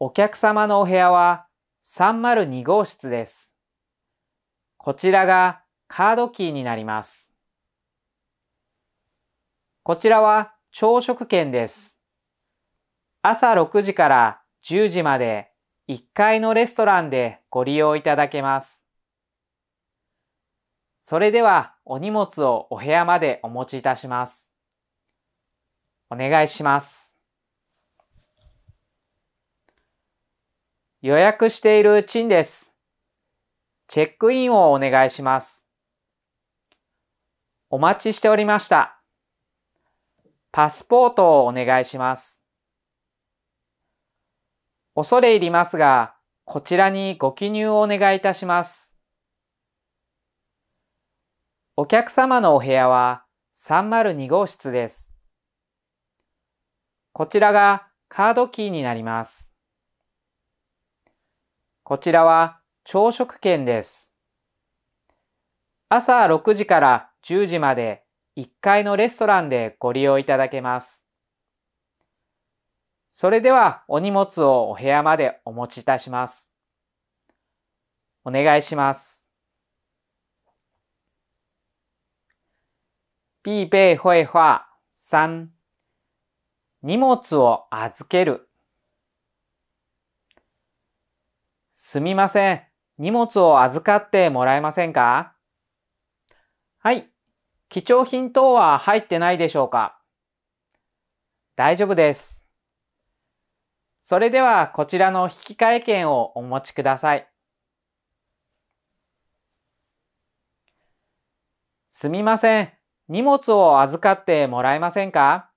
お客様のお部屋は302号室です。こちらがカードキーになります。こちらは朝食券です。朝6時から10時まで1階のレストランでご利用いただけます。それではお荷物をお部屋までお持ちいたします。お願いします。予約しているチンです。チェックインをお願いします。お待ちしておりました。パスポートをお願いします。恐れ入りますが、こちらにご記入をお願いいたします。お客様のお部屋は302号室です。こちらがカードキーになります。こちらは朝食券です。朝6時から10時まで1階のレストランでご利用いただけます。それではお荷物をお部屋までお持ちいたします。お願いします。エファー3荷物を預けるすみません。荷物を預かってもらえませんかはい。貴重品等は入ってないでしょうか大丈夫です。それではこちらの引換券をお持ちください。すみません。荷物を預かってもらえませんか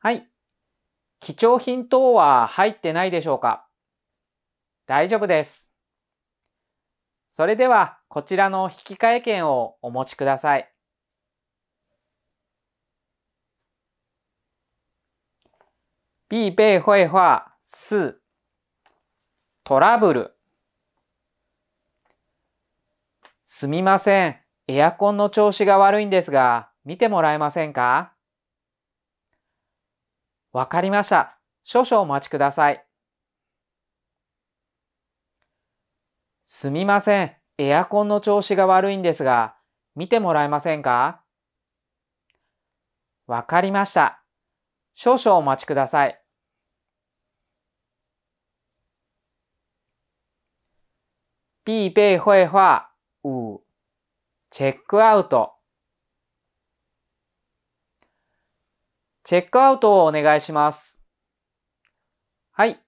はい。貴重品等は入ってないでしょうか大丈夫です。それではこちらの引換券をお持ちください。必備绘画4トラブルすみません。エアコンの調子が悪いんですが、見てもらえませんかわかりました。少々お待ちください。すみません。エアコンの調子が悪いんですが、見てもらえませんかわかりました。少々お待ちください。必備绘画5チェックアウトチェックアウトをお願いします。はい。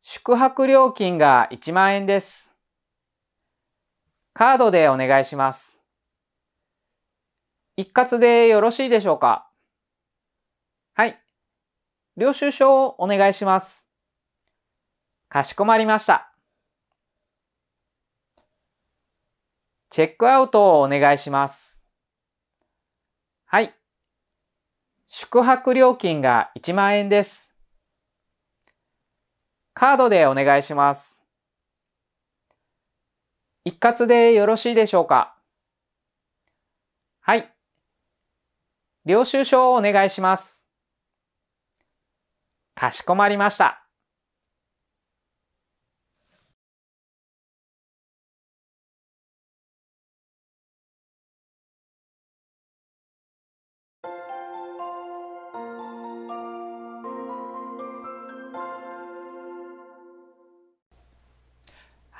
宿泊料金が1万円です。カードでお願いします。一括でよろしいでしょうかはい。領収書をお願いします。かしこまりました。チェックアウトをお願いします。はい。宿泊料金が1万円です。カードでお願いします。一括でよろしいでしょうかはい。領収書をお願いします。かしこまりました。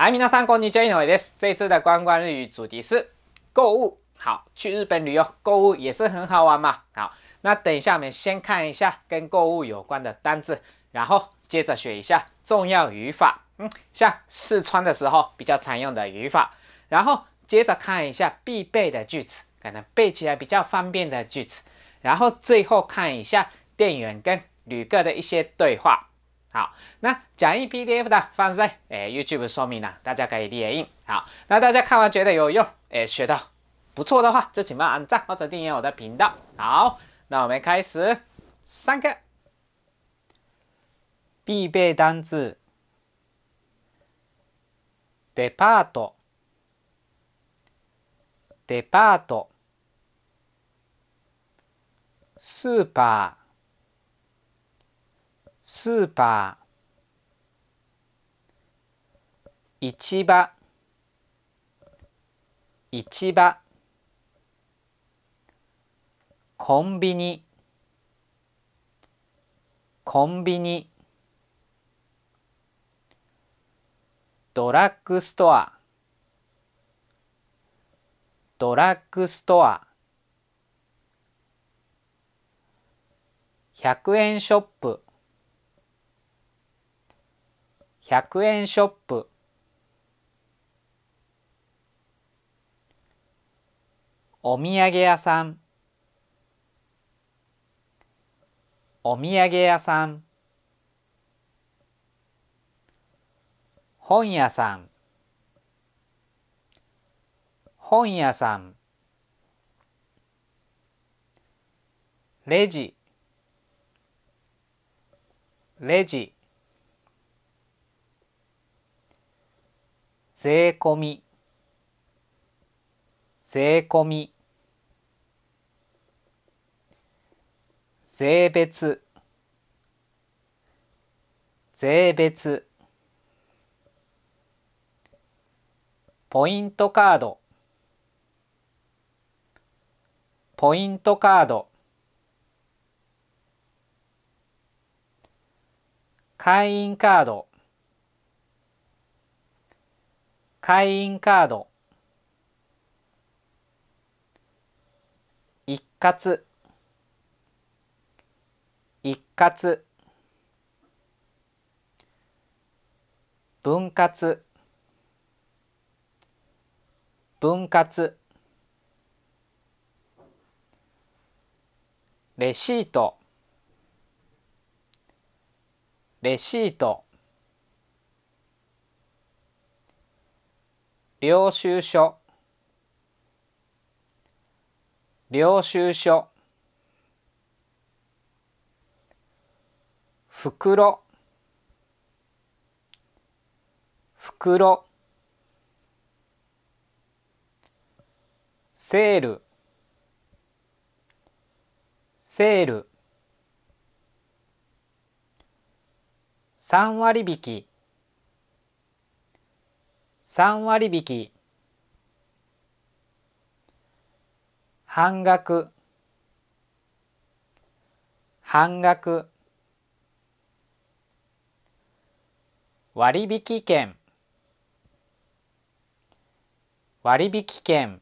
大皆さんこんにちは、n y j e 这次的观光日语主题是购物。好，去日本旅游购物也是很好玩嘛。好，那等一下我们先看一下跟购物有关的单字，然后接着学一下重要语法，嗯，像试穿的时候比较常用的语法，然后接着看一下必备的句子，可能背起来比较方便的句子，然后最后看一下店员跟旅客的一些对话。好，那讲义 PDF 的放在诶 YouTube 说明了，大家可以列印。好，那大家看完觉得有用，诶学到不错的话，就请帮按赞或者订阅我的频道。好，那我们开始，三个必备单词：depart，depart，super。スーパー市場市場コンビニコンビニドラッグストアドラッグストア100円ショップ100円ショップお土産屋さんお土産屋さん本屋さん本屋さんレジレジ税込み税込み税別税別ポイントカードポイントカード会員カード会員カード一括一括分割分割レシートレシート領収書領収書袋袋セールセール3割引き3割引き半額半額割引券割引券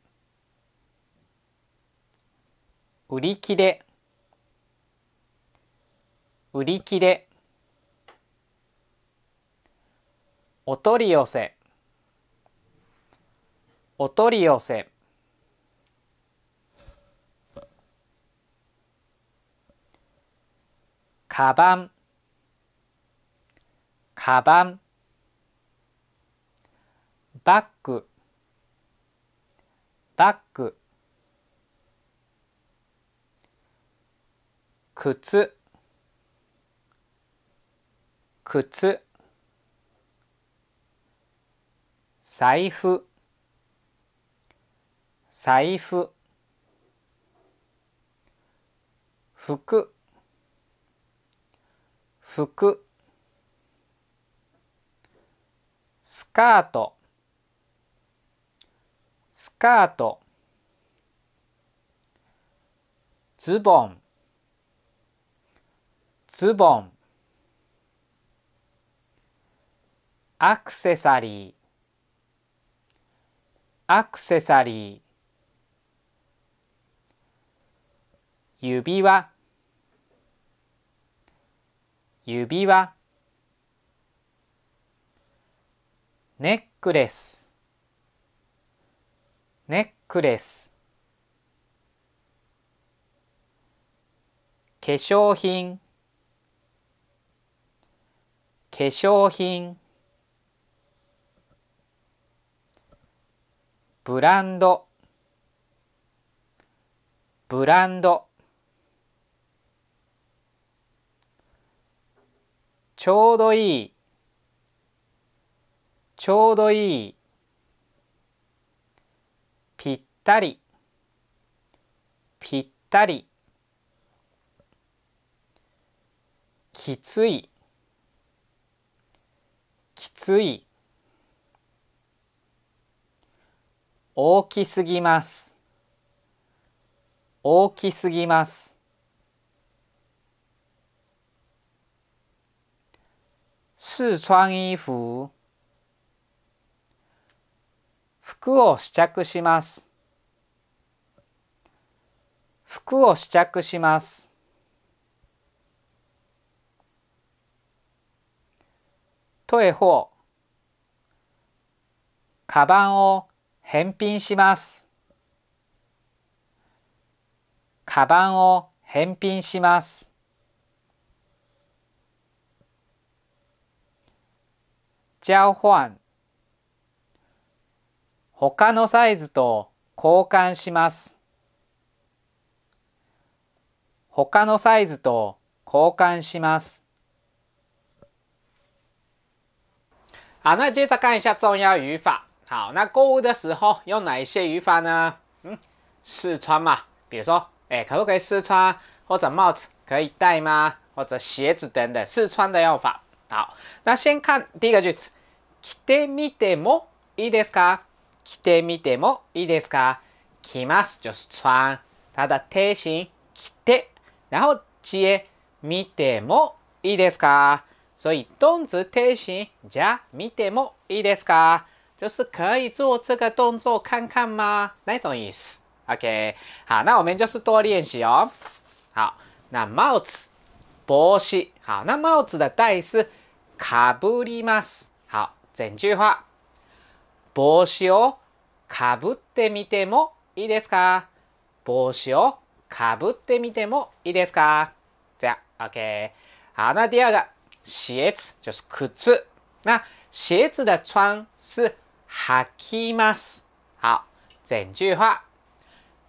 売り切れ売り切れお取り寄せお取り寄せかばんかばんバッグバッグ靴靴財布財布服服スカートスカートズボンズボンアクセサリーアクセサリー指輪指輪ネックレスネックレス化粧品化粧品ブランドブランドちょうどいいちょうどいいぴったりぴったりきついきつい大きすぎます大きすぎます试穿衣服服を試着します服を試着します退貨カバンを返品しますカバンを返品します交換他のサイズと交換します他のサイズと交換します好，那接着看一下重要语法。好，那购物的时候用哪一些语法呢？嗯，试穿嘛，比如说，哎，可不可以试穿？或者帽子可以戴吗？或者鞋子等等，试穿的用法。好，那先看第一个句子。着てみてもいいですか着てみてもいいですか着ます。就是穿。ただ、停止、着て、然后、知恵、見てもいいですか所以动词贴心あ、見てもいいですか？就是可以做这个动作看看吗？那种意思。OK，好，那我们就是多练习哦。好，那帽子、帽子，好，那帽子的代是卡布里ます。全中話。帽子をかぶってみてもいいですか帽子をかぶってみてもいいですかじゃあ、OK。あ、な、ディアが、鞋子、就是靴。那鞋子的穿是履きます。好。全句は、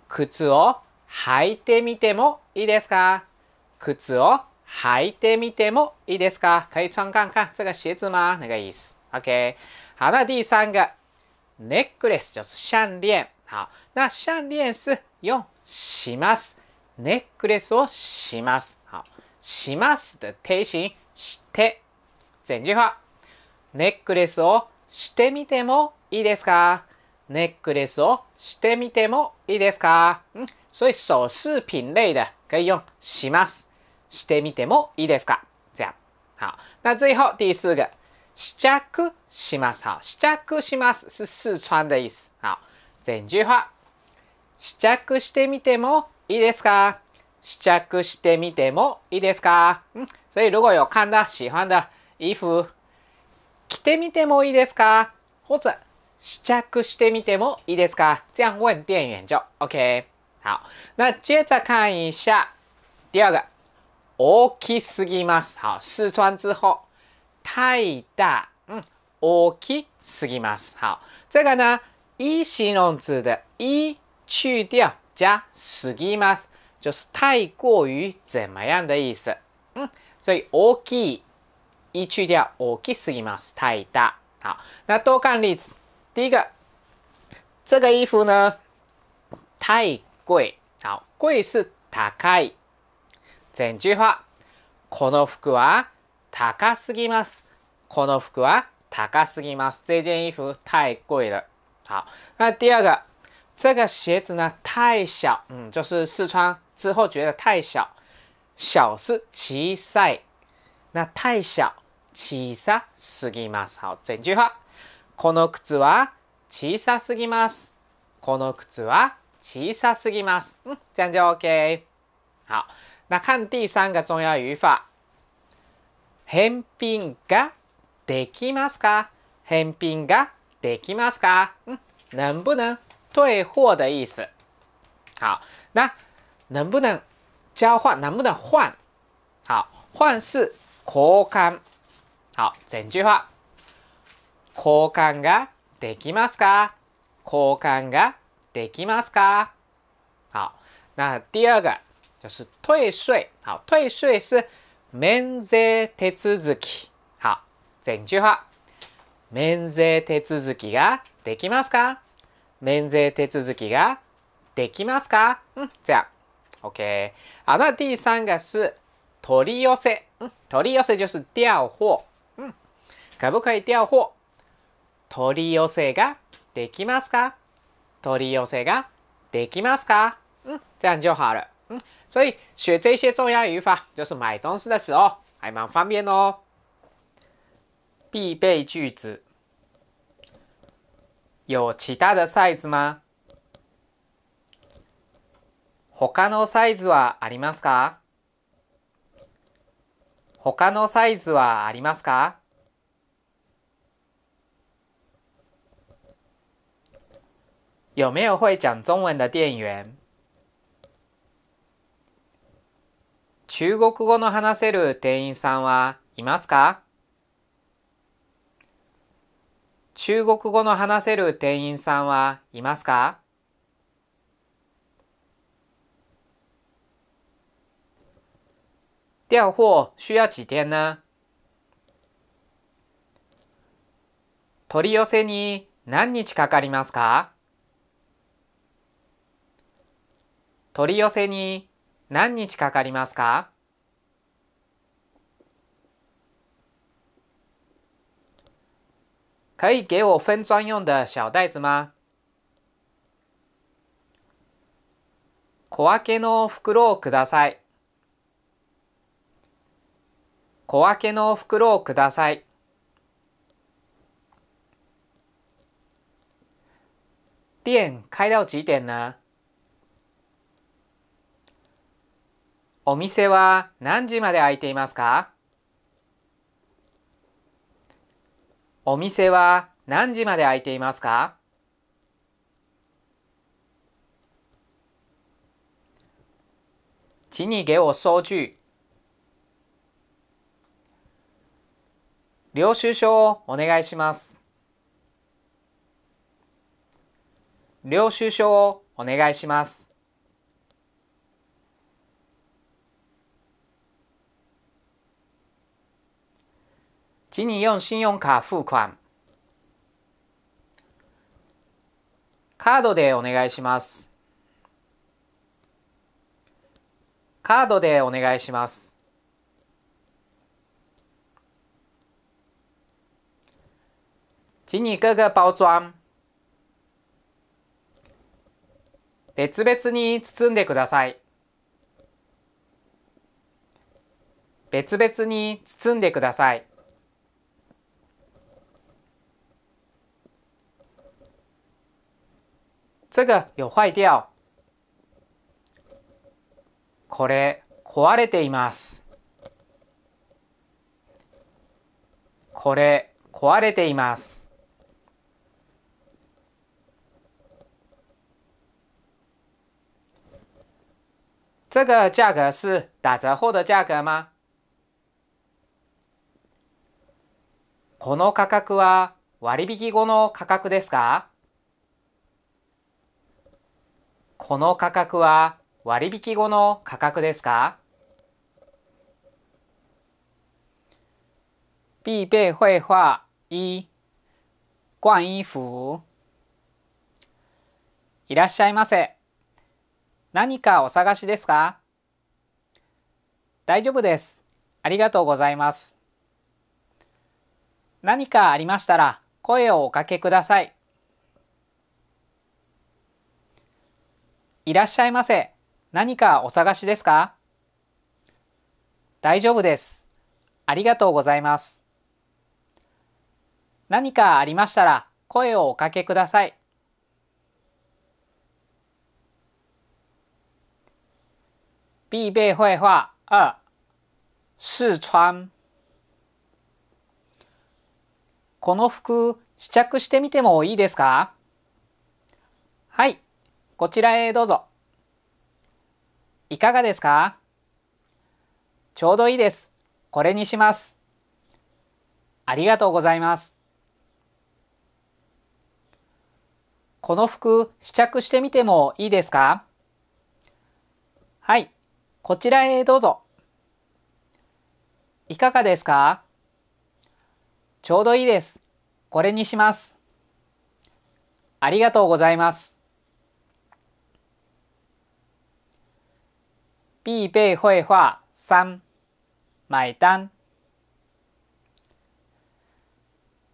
靴を履いてみてもいいですか靴を履いてみてもいいですか可以穿看看这个鞋子吗那个意思。OK。好，那第三个 necklace 就是项链。好，那项链是用します。necklace をします。好，します的定型して整句话。necklace をしてみてもいいですか？ネックレスをしてみてもいいですかうん、所以首饰品类的可以用します、してみてもいいですか？这样。好，那最后第四个試着します。好，試着します是四川的意思。好，整句試着してみてもいいですか？試着してみてもいいですか？嗯，所以如果有看到喜欢的衣服，着てみてもいいですか？或者試着してみてもいいですか？这样问店员就 OK。好，那接着看一下第二个，大きすぎます。好，四川之后。太大，大きすぎます。好，这个呢，一形容词的一去掉加すぎます，就是太过于怎么样的意思。嗯，所以大き一去掉大きすぎます，太大。好，那多看例子。第一个，这个衣服呢太贵。好，贵是高い。整句话，この服は高すぎます。この服は高すぎます。这件衣服太贵了。好，那第二个，这个鞋子呢太小，嗯，就是试穿之后觉得太小，小是小さい，那太小小さすぎます。好，整句话，この靴は小さすぎます。この靴は小さすぎます。嗯，这样就 OK。好，那看第三个重要语法。返品ができますか返品ができますか嗯，能不能退货的意思。好，那能不能交换？能不能换？好，换是交換。好，整句话。交換ができますか？交換ができますか？好，那第二个就是退税。好，退税是。免税手続きは、全中は。免税手続きができますか免税手続きができますかうんじゃあ OK あなたさんがす取り寄せ取り寄せ就是调货嗯可不可以调货取り寄せができますか取り寄せができますかうん这样就好了嗯，所以学这些重要语法，就是买东西的时候还蛮方便的哦。必备句子，有其他的 size 吗？他のサイズはありますか他のサイズはありますか有没有会讲中文的店员？中国語の話せる店員さんはいますか中国語の話せる店員さんはいますか调货需要几天呢取り寄せに何日かかりますか取り寄せに何日かかりますか可以给我分装用的小袋子吗小分けの袋をください。小分けの袋をください。店开到几点呢？お店は何時まで開いていますかお店は何時まで開いていますか領収書をお願いします。領収書をお願いします。请你用信用卡付款。カードでお願いします。カードでお願いします。请你各个包装。別々に包んでください。別々に包んでください。这个有坏掉。これ壊れています。これ壊れています。这个价格是打折后的价格吗？この価格は割引後の価格ですか？この価格は割引後の価格ですか必备绘画一逛衣服いらっしゃいませ。何かお探しですか大丈夫です。ありがとうございます。何かありましたら声をおかけください。いらっしゃいませ。何かお探しですか大丈夫です。ありがとうございます。何かありましたら声をおかけください。必备绘画二、四川。この服試着してみてもいいですかはい、こちらへどうぞ。いかがですかちょうどいいです。これにします。ありがとうございます。この服試着してみてもいいですかはい、こちらへどうぞ。いかがですかちょうどいいです。これにします。ありがとうございます。必备绘画三、买单。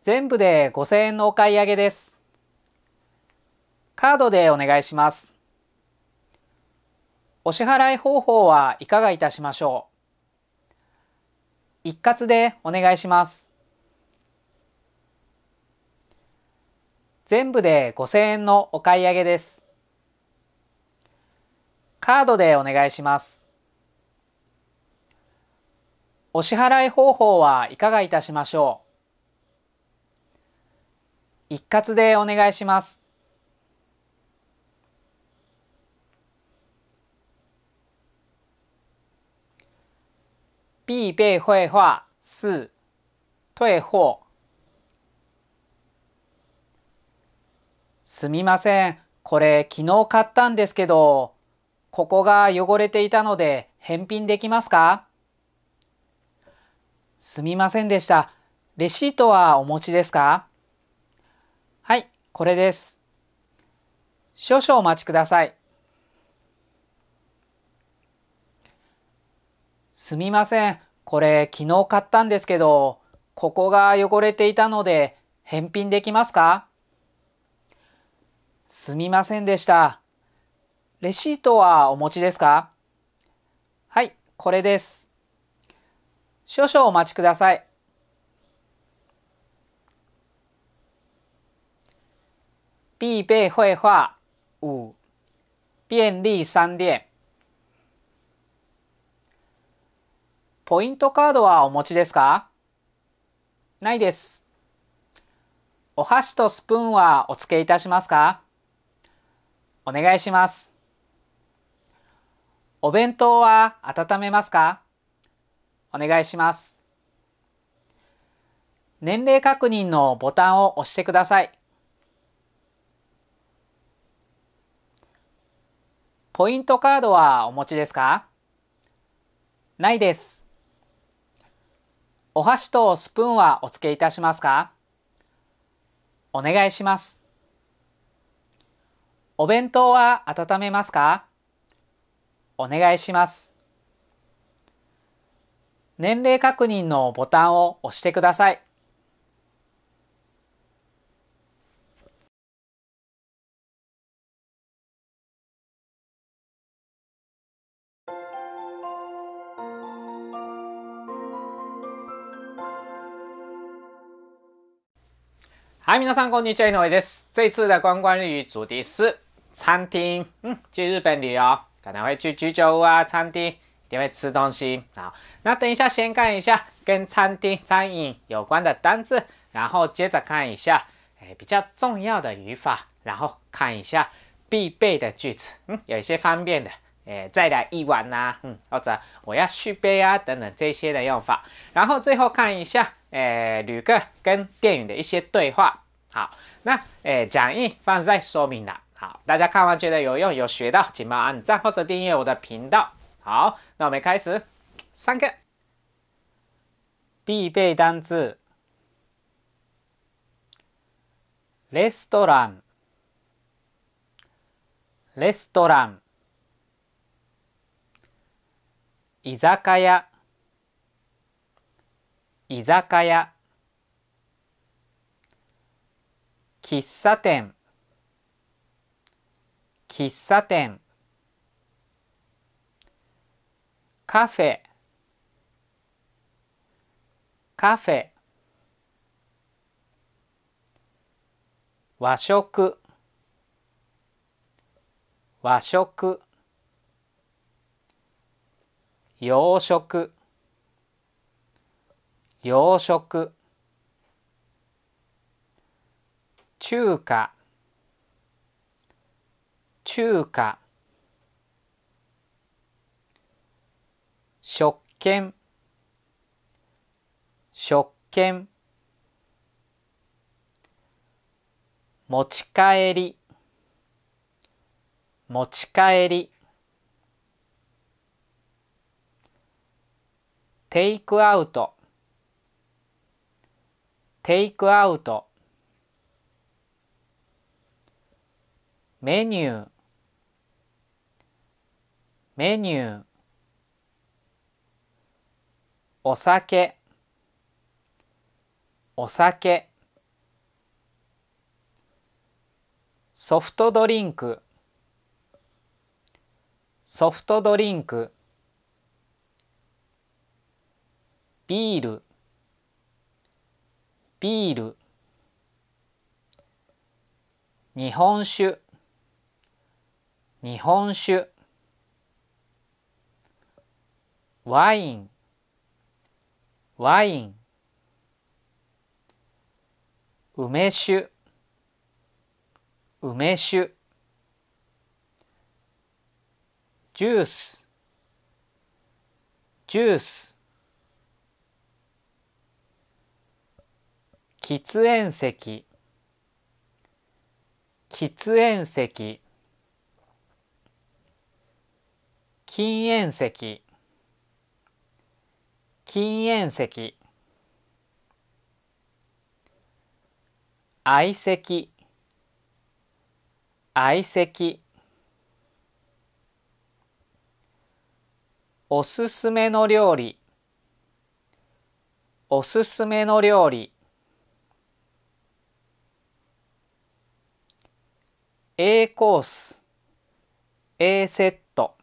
全部で5000円のお買い上げです。カードでお願いします。お支払い方法はいかがいたしましょう一括でお願いします。全部で5000円のお買い上げです。カードでお願いします。お支払い方法はいかがいたしましょう一括でお願いします。必备绘画四退货。すみません。これ昨日買ったんですけど、ここが汚れていたので返品できますかすみませんでした。レシートはお持ちですかはい、これです。少々お待ちください。すみません。これ昨日買ったんですけど、ここが汚れていたので返品できますかすみませんでした。レシートはお持ちですかはい、これです。少々お待ちください。必备绘画五，便利商店。ポイントカードはお持ちですかないです。お箸とスプーンはお付けいたしますかお願いします。お弁当は温めますかお願いします。年齢確認のボタンを押してください。ポイントカードはお持ちですかないです。お箸とスプーンはお付けいたしますかお願いします。お弁当は温めますかお願いします。年齢確認のボタンを押してください。はい、皆さんこんにちは，井上です。这次的观光日语主题是餐厅。嗯，去日本旅游可能会去居酒屋餐厅。因为吃东西啊，那等一下先看一下跟餐厅、餐饮有关的单字，然后接着看一下，哎，比较重要的语法，然后看一下必备的句子，嗯，有一些方便的，诶，再来一碗呐，嗯，或者我要续杯啊，等等这些的用法，然后最后看一下，诶，旅客跟电影的一些对话。好，那诶，讲义放在说明了。好，大家看完觉得有用，有学到，请帮按赞或者订阅我的频道。好，那我们开始上课。必备单词：レストラン、レストラン、居酒屋、居酒屋、喫茶店、喫茶店。カフェカフェ和食和食洋食洋食中華中華食券食券持ち帰り持ち帰りテイクアウトテイクアウトメニューメニューお酒お酒ソフトドリンクソフトドリンクビールビール日本酒日本酒ワインワイン梅酒梅酒ジュースジュース喫煙席喫煙席禁煙席禁煙席愛席愛席おすすめの料理おすすめの料理 A コース A セット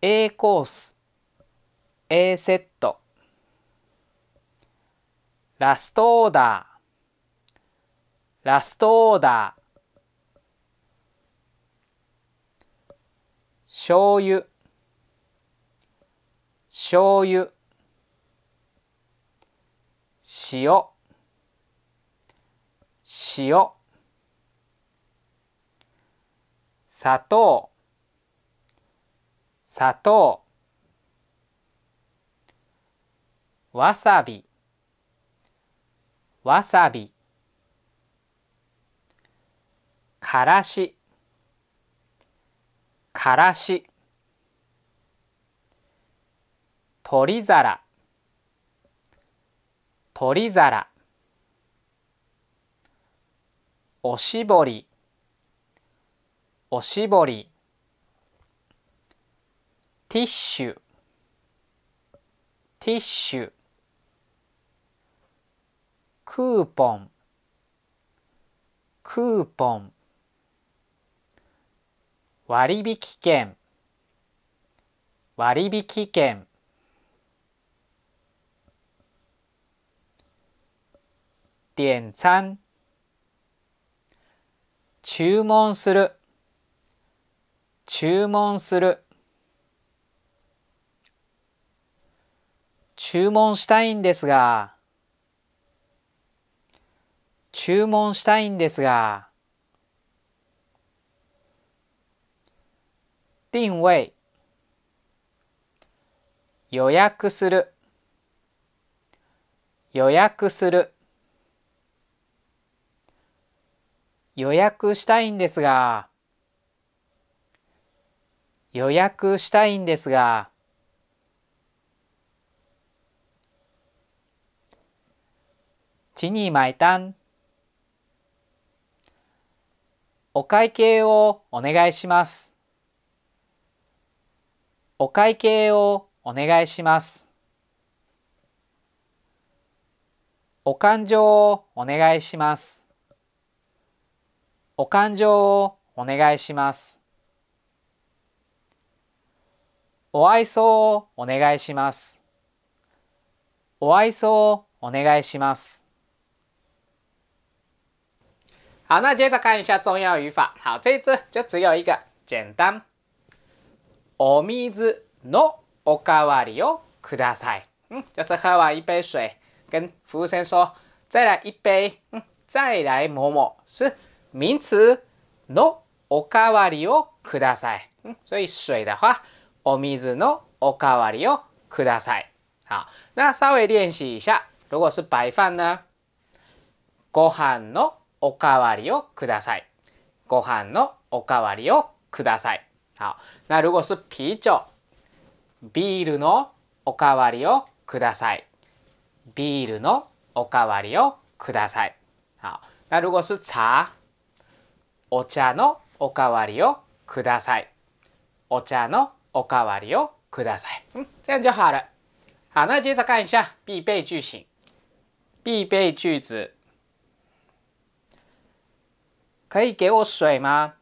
A コース A セットラストオーダーラストオーダー醤油醤油塩塩砂糖砂糖わさびわさびからしからし取り皿取り皿おしぼりおしぼりティッシュティッシュクーポンクーポン割引券割引券点餐注文する注文する注文したいんですが。注文したいんですが。定位予約する予約する予約したいんですが予約したいんですが请你买单。お会計をお願いします。お会計をお願いします。お勘定をお願いします。お勘定をお願いします。お愛想をお願いします。お愛想をお願いします。好，那接着看一下重要语法。好，这一次就只有一个简单。お水のおかわりをください。嗯，就是喝完一杯水，跟服务生说再来一杯。嗯，再来某某是名词のおかわりをください。嗯，所以水的话お水のおかわりをください。好，那稍微练习一下。如果是白饭呢？ご飯のおかわりをください。ご飯のおかわりをください。好，那如果是啤酒，ビールのおかわりをください。ビールのおかわりをください。好，那如果是茶，お茶のおかわりをください。お茶のおかわりをください。嗯，这样就好了。好，那接着看一下必备句型。必备句子可以给我水吗？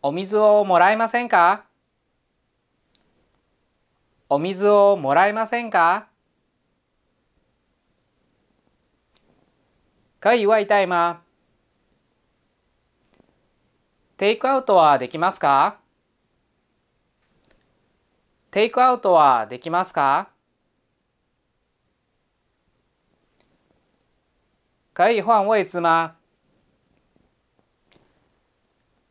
お水をもらえませんかお水をもらえませんか可以テイクアウトはできますかテイクアウトはできますか可以换位置吗？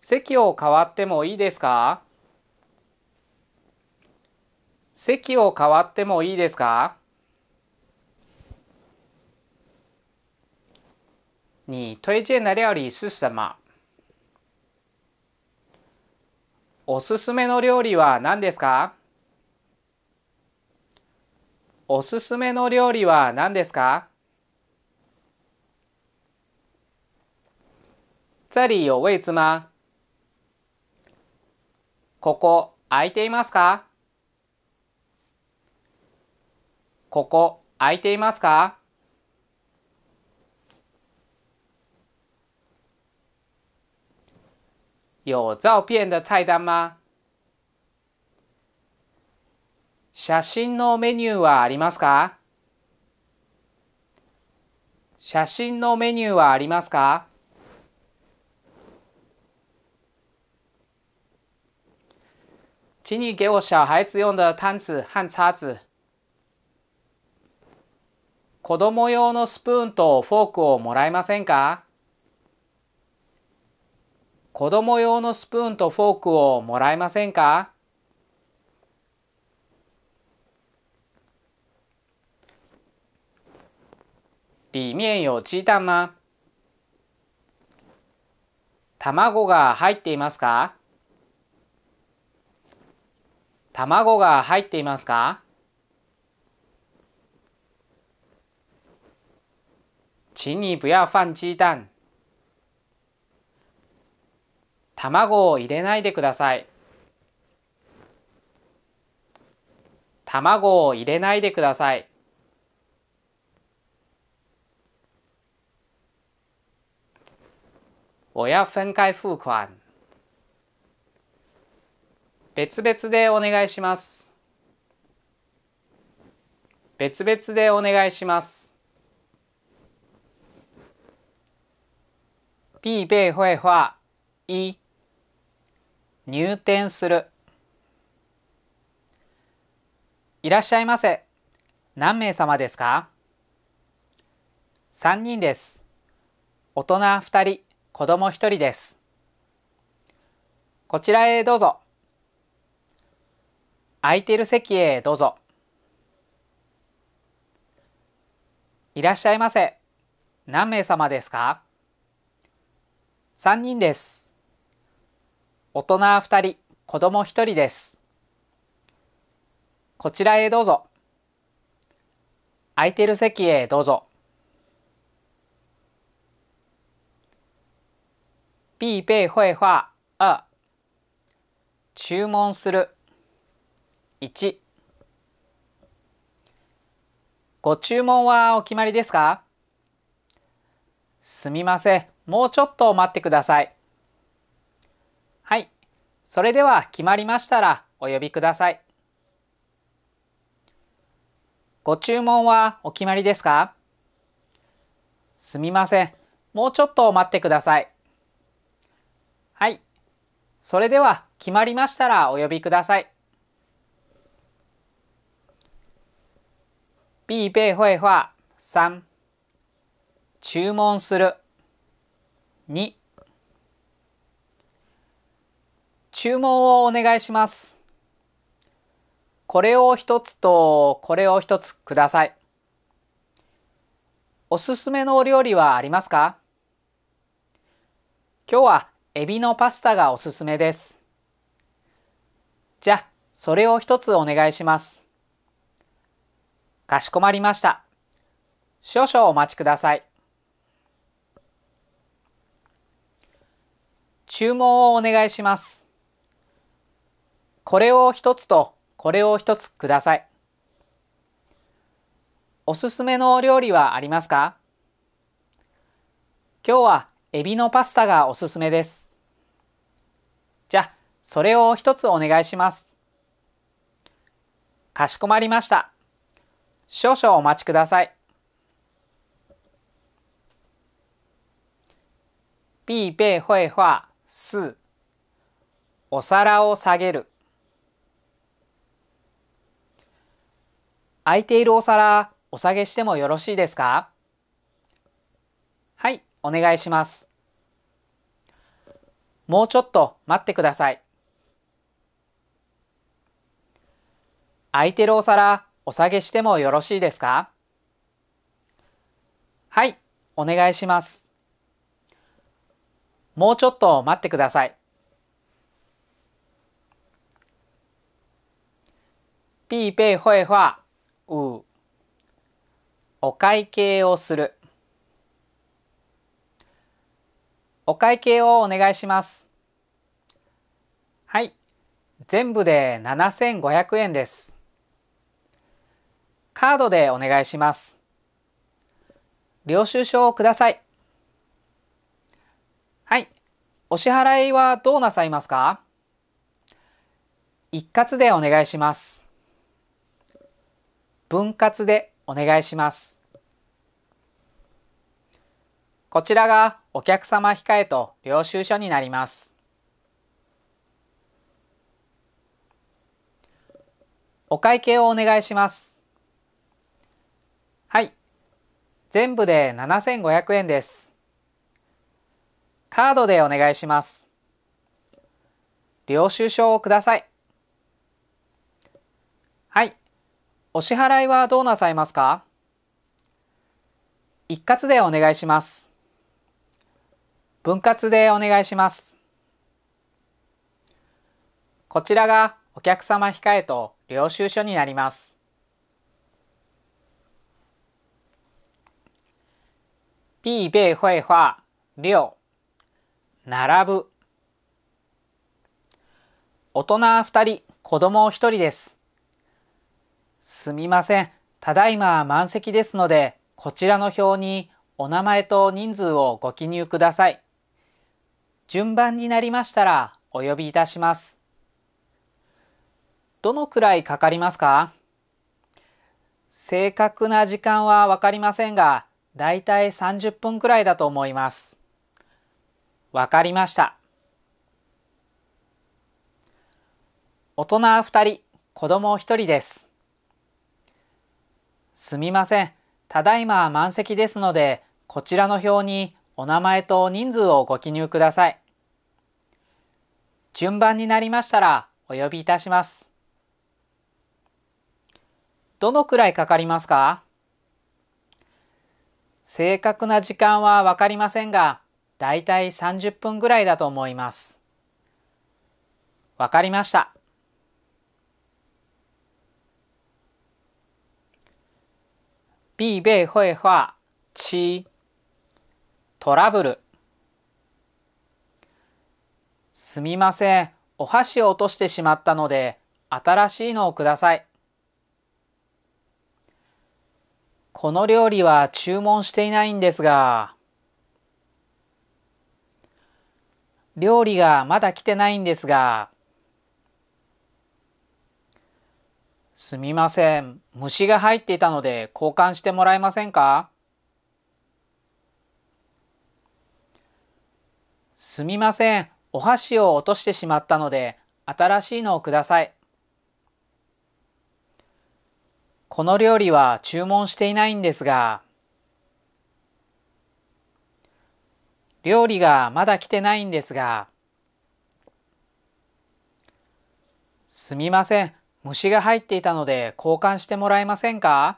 席を変わってもいいですか席を変わってもいいですか你推荐的料理是什么おすすめの料理は何ですかおすすめの料理は何ですか这里有位置吗ここ空いていますかここ空いていますか有照片的菜单吗写真のメニューはありますか写真のメニューはありますか请你给我小孩子用的汤匙和叉子。子供用のスプーンとフォークをもらえませんか子供用のスプーンとフォークをもらえませんか里面有鸡蛋吗卵が入っていますか卵が入っていますか请你不要放鸡蛋。卵を入れないでください。卵を入れないでください。我要分開付款。別々でお願いします別々でお願いします必备绘画一入店するいらっしゃいませ何名様ですか3人です大人2人子供1人ですこちらへどうぞ。空いている席へどうぞ。いらっしゃいませ。何名様ですか ?3 人です。大人2人、子供1人です。こちらへどうぞ。空いている席へどうぞ。必備绘画2注文する1ご注文はお決まりですかすみませんもうちょっと待ってくださいはいそれでは決まりましたらお呼びくださいご注文はお決まりですかすみませんもうちょっと待ってくださいはいそれでは決まりましたらお呼びください必备绘画三、注文する二、注文をお願いしますこれを一つとこれを一つくださいおすすめのお料理はありますか今日はエビのパスタがおすすめですじゃそれを一つお願いしますかしこまりました。少々お待ちください。注文をお願いします。これを一つとこれを一つください。おすすめのお料理はありますか今日はエビのパスタがおすすめです。じゃ、それを一つお願いします。かしこまりました。少々お待ちください。必备绘画四お皿を下げる空いているお皿お下げしてもよろしいですかはい、お願いします。もうちょっと待ってください。空いてるお皿お下げしてもよろしいですかはい、お願いします。もうちょっと待ってください。必备会話うお会計をする。お会計をお願いします。はい。全部で7500円です。カードでお願いします。領収書をください。はい。お支払いはどうなさいますか一括でお願いします。分割でお願いします。こちらがお客様控えと領収書になります。お会計をお願いします。はい全部で7500円ですカードでお願いします領収書をくださいはいお支払いはどうなさいますか一括でお願いします分割でお願いしますこちらがお客様控えと領収書になります必备绘画六並ぶ大人2人子供1人ですすみませんただいま満席ですのでこちらの表にお名前と人数をご記入ください順番になりましたらお呼びいたしますどのくらいかかりますか正確な時間はわかりませんがだいたい30分くらいだと思います。わかりました。大人二人、子供一人です。すみません。ただいま満席ですので、こちらの表にお名前と人数をご記入ください。順番になりましたらお呼びいたします。どのくらいかかりますか正確な時間はわかりませんが、だいたい30分ぐらいだと思います。わかりました。必備绘画7トラブルすみません。お箸を落としてしまったので、新しいのをください。この料理は注文していないんですが、料理がまだ来てないんですが、すみません。虫が入っていたので交換してもらえませんかすみません。お箸を落としてしまったので新しいのをください。この料理は注文していないんですが、料理がまだ来てないんですが、すみません、虫が入っていたので交換してもらえませんか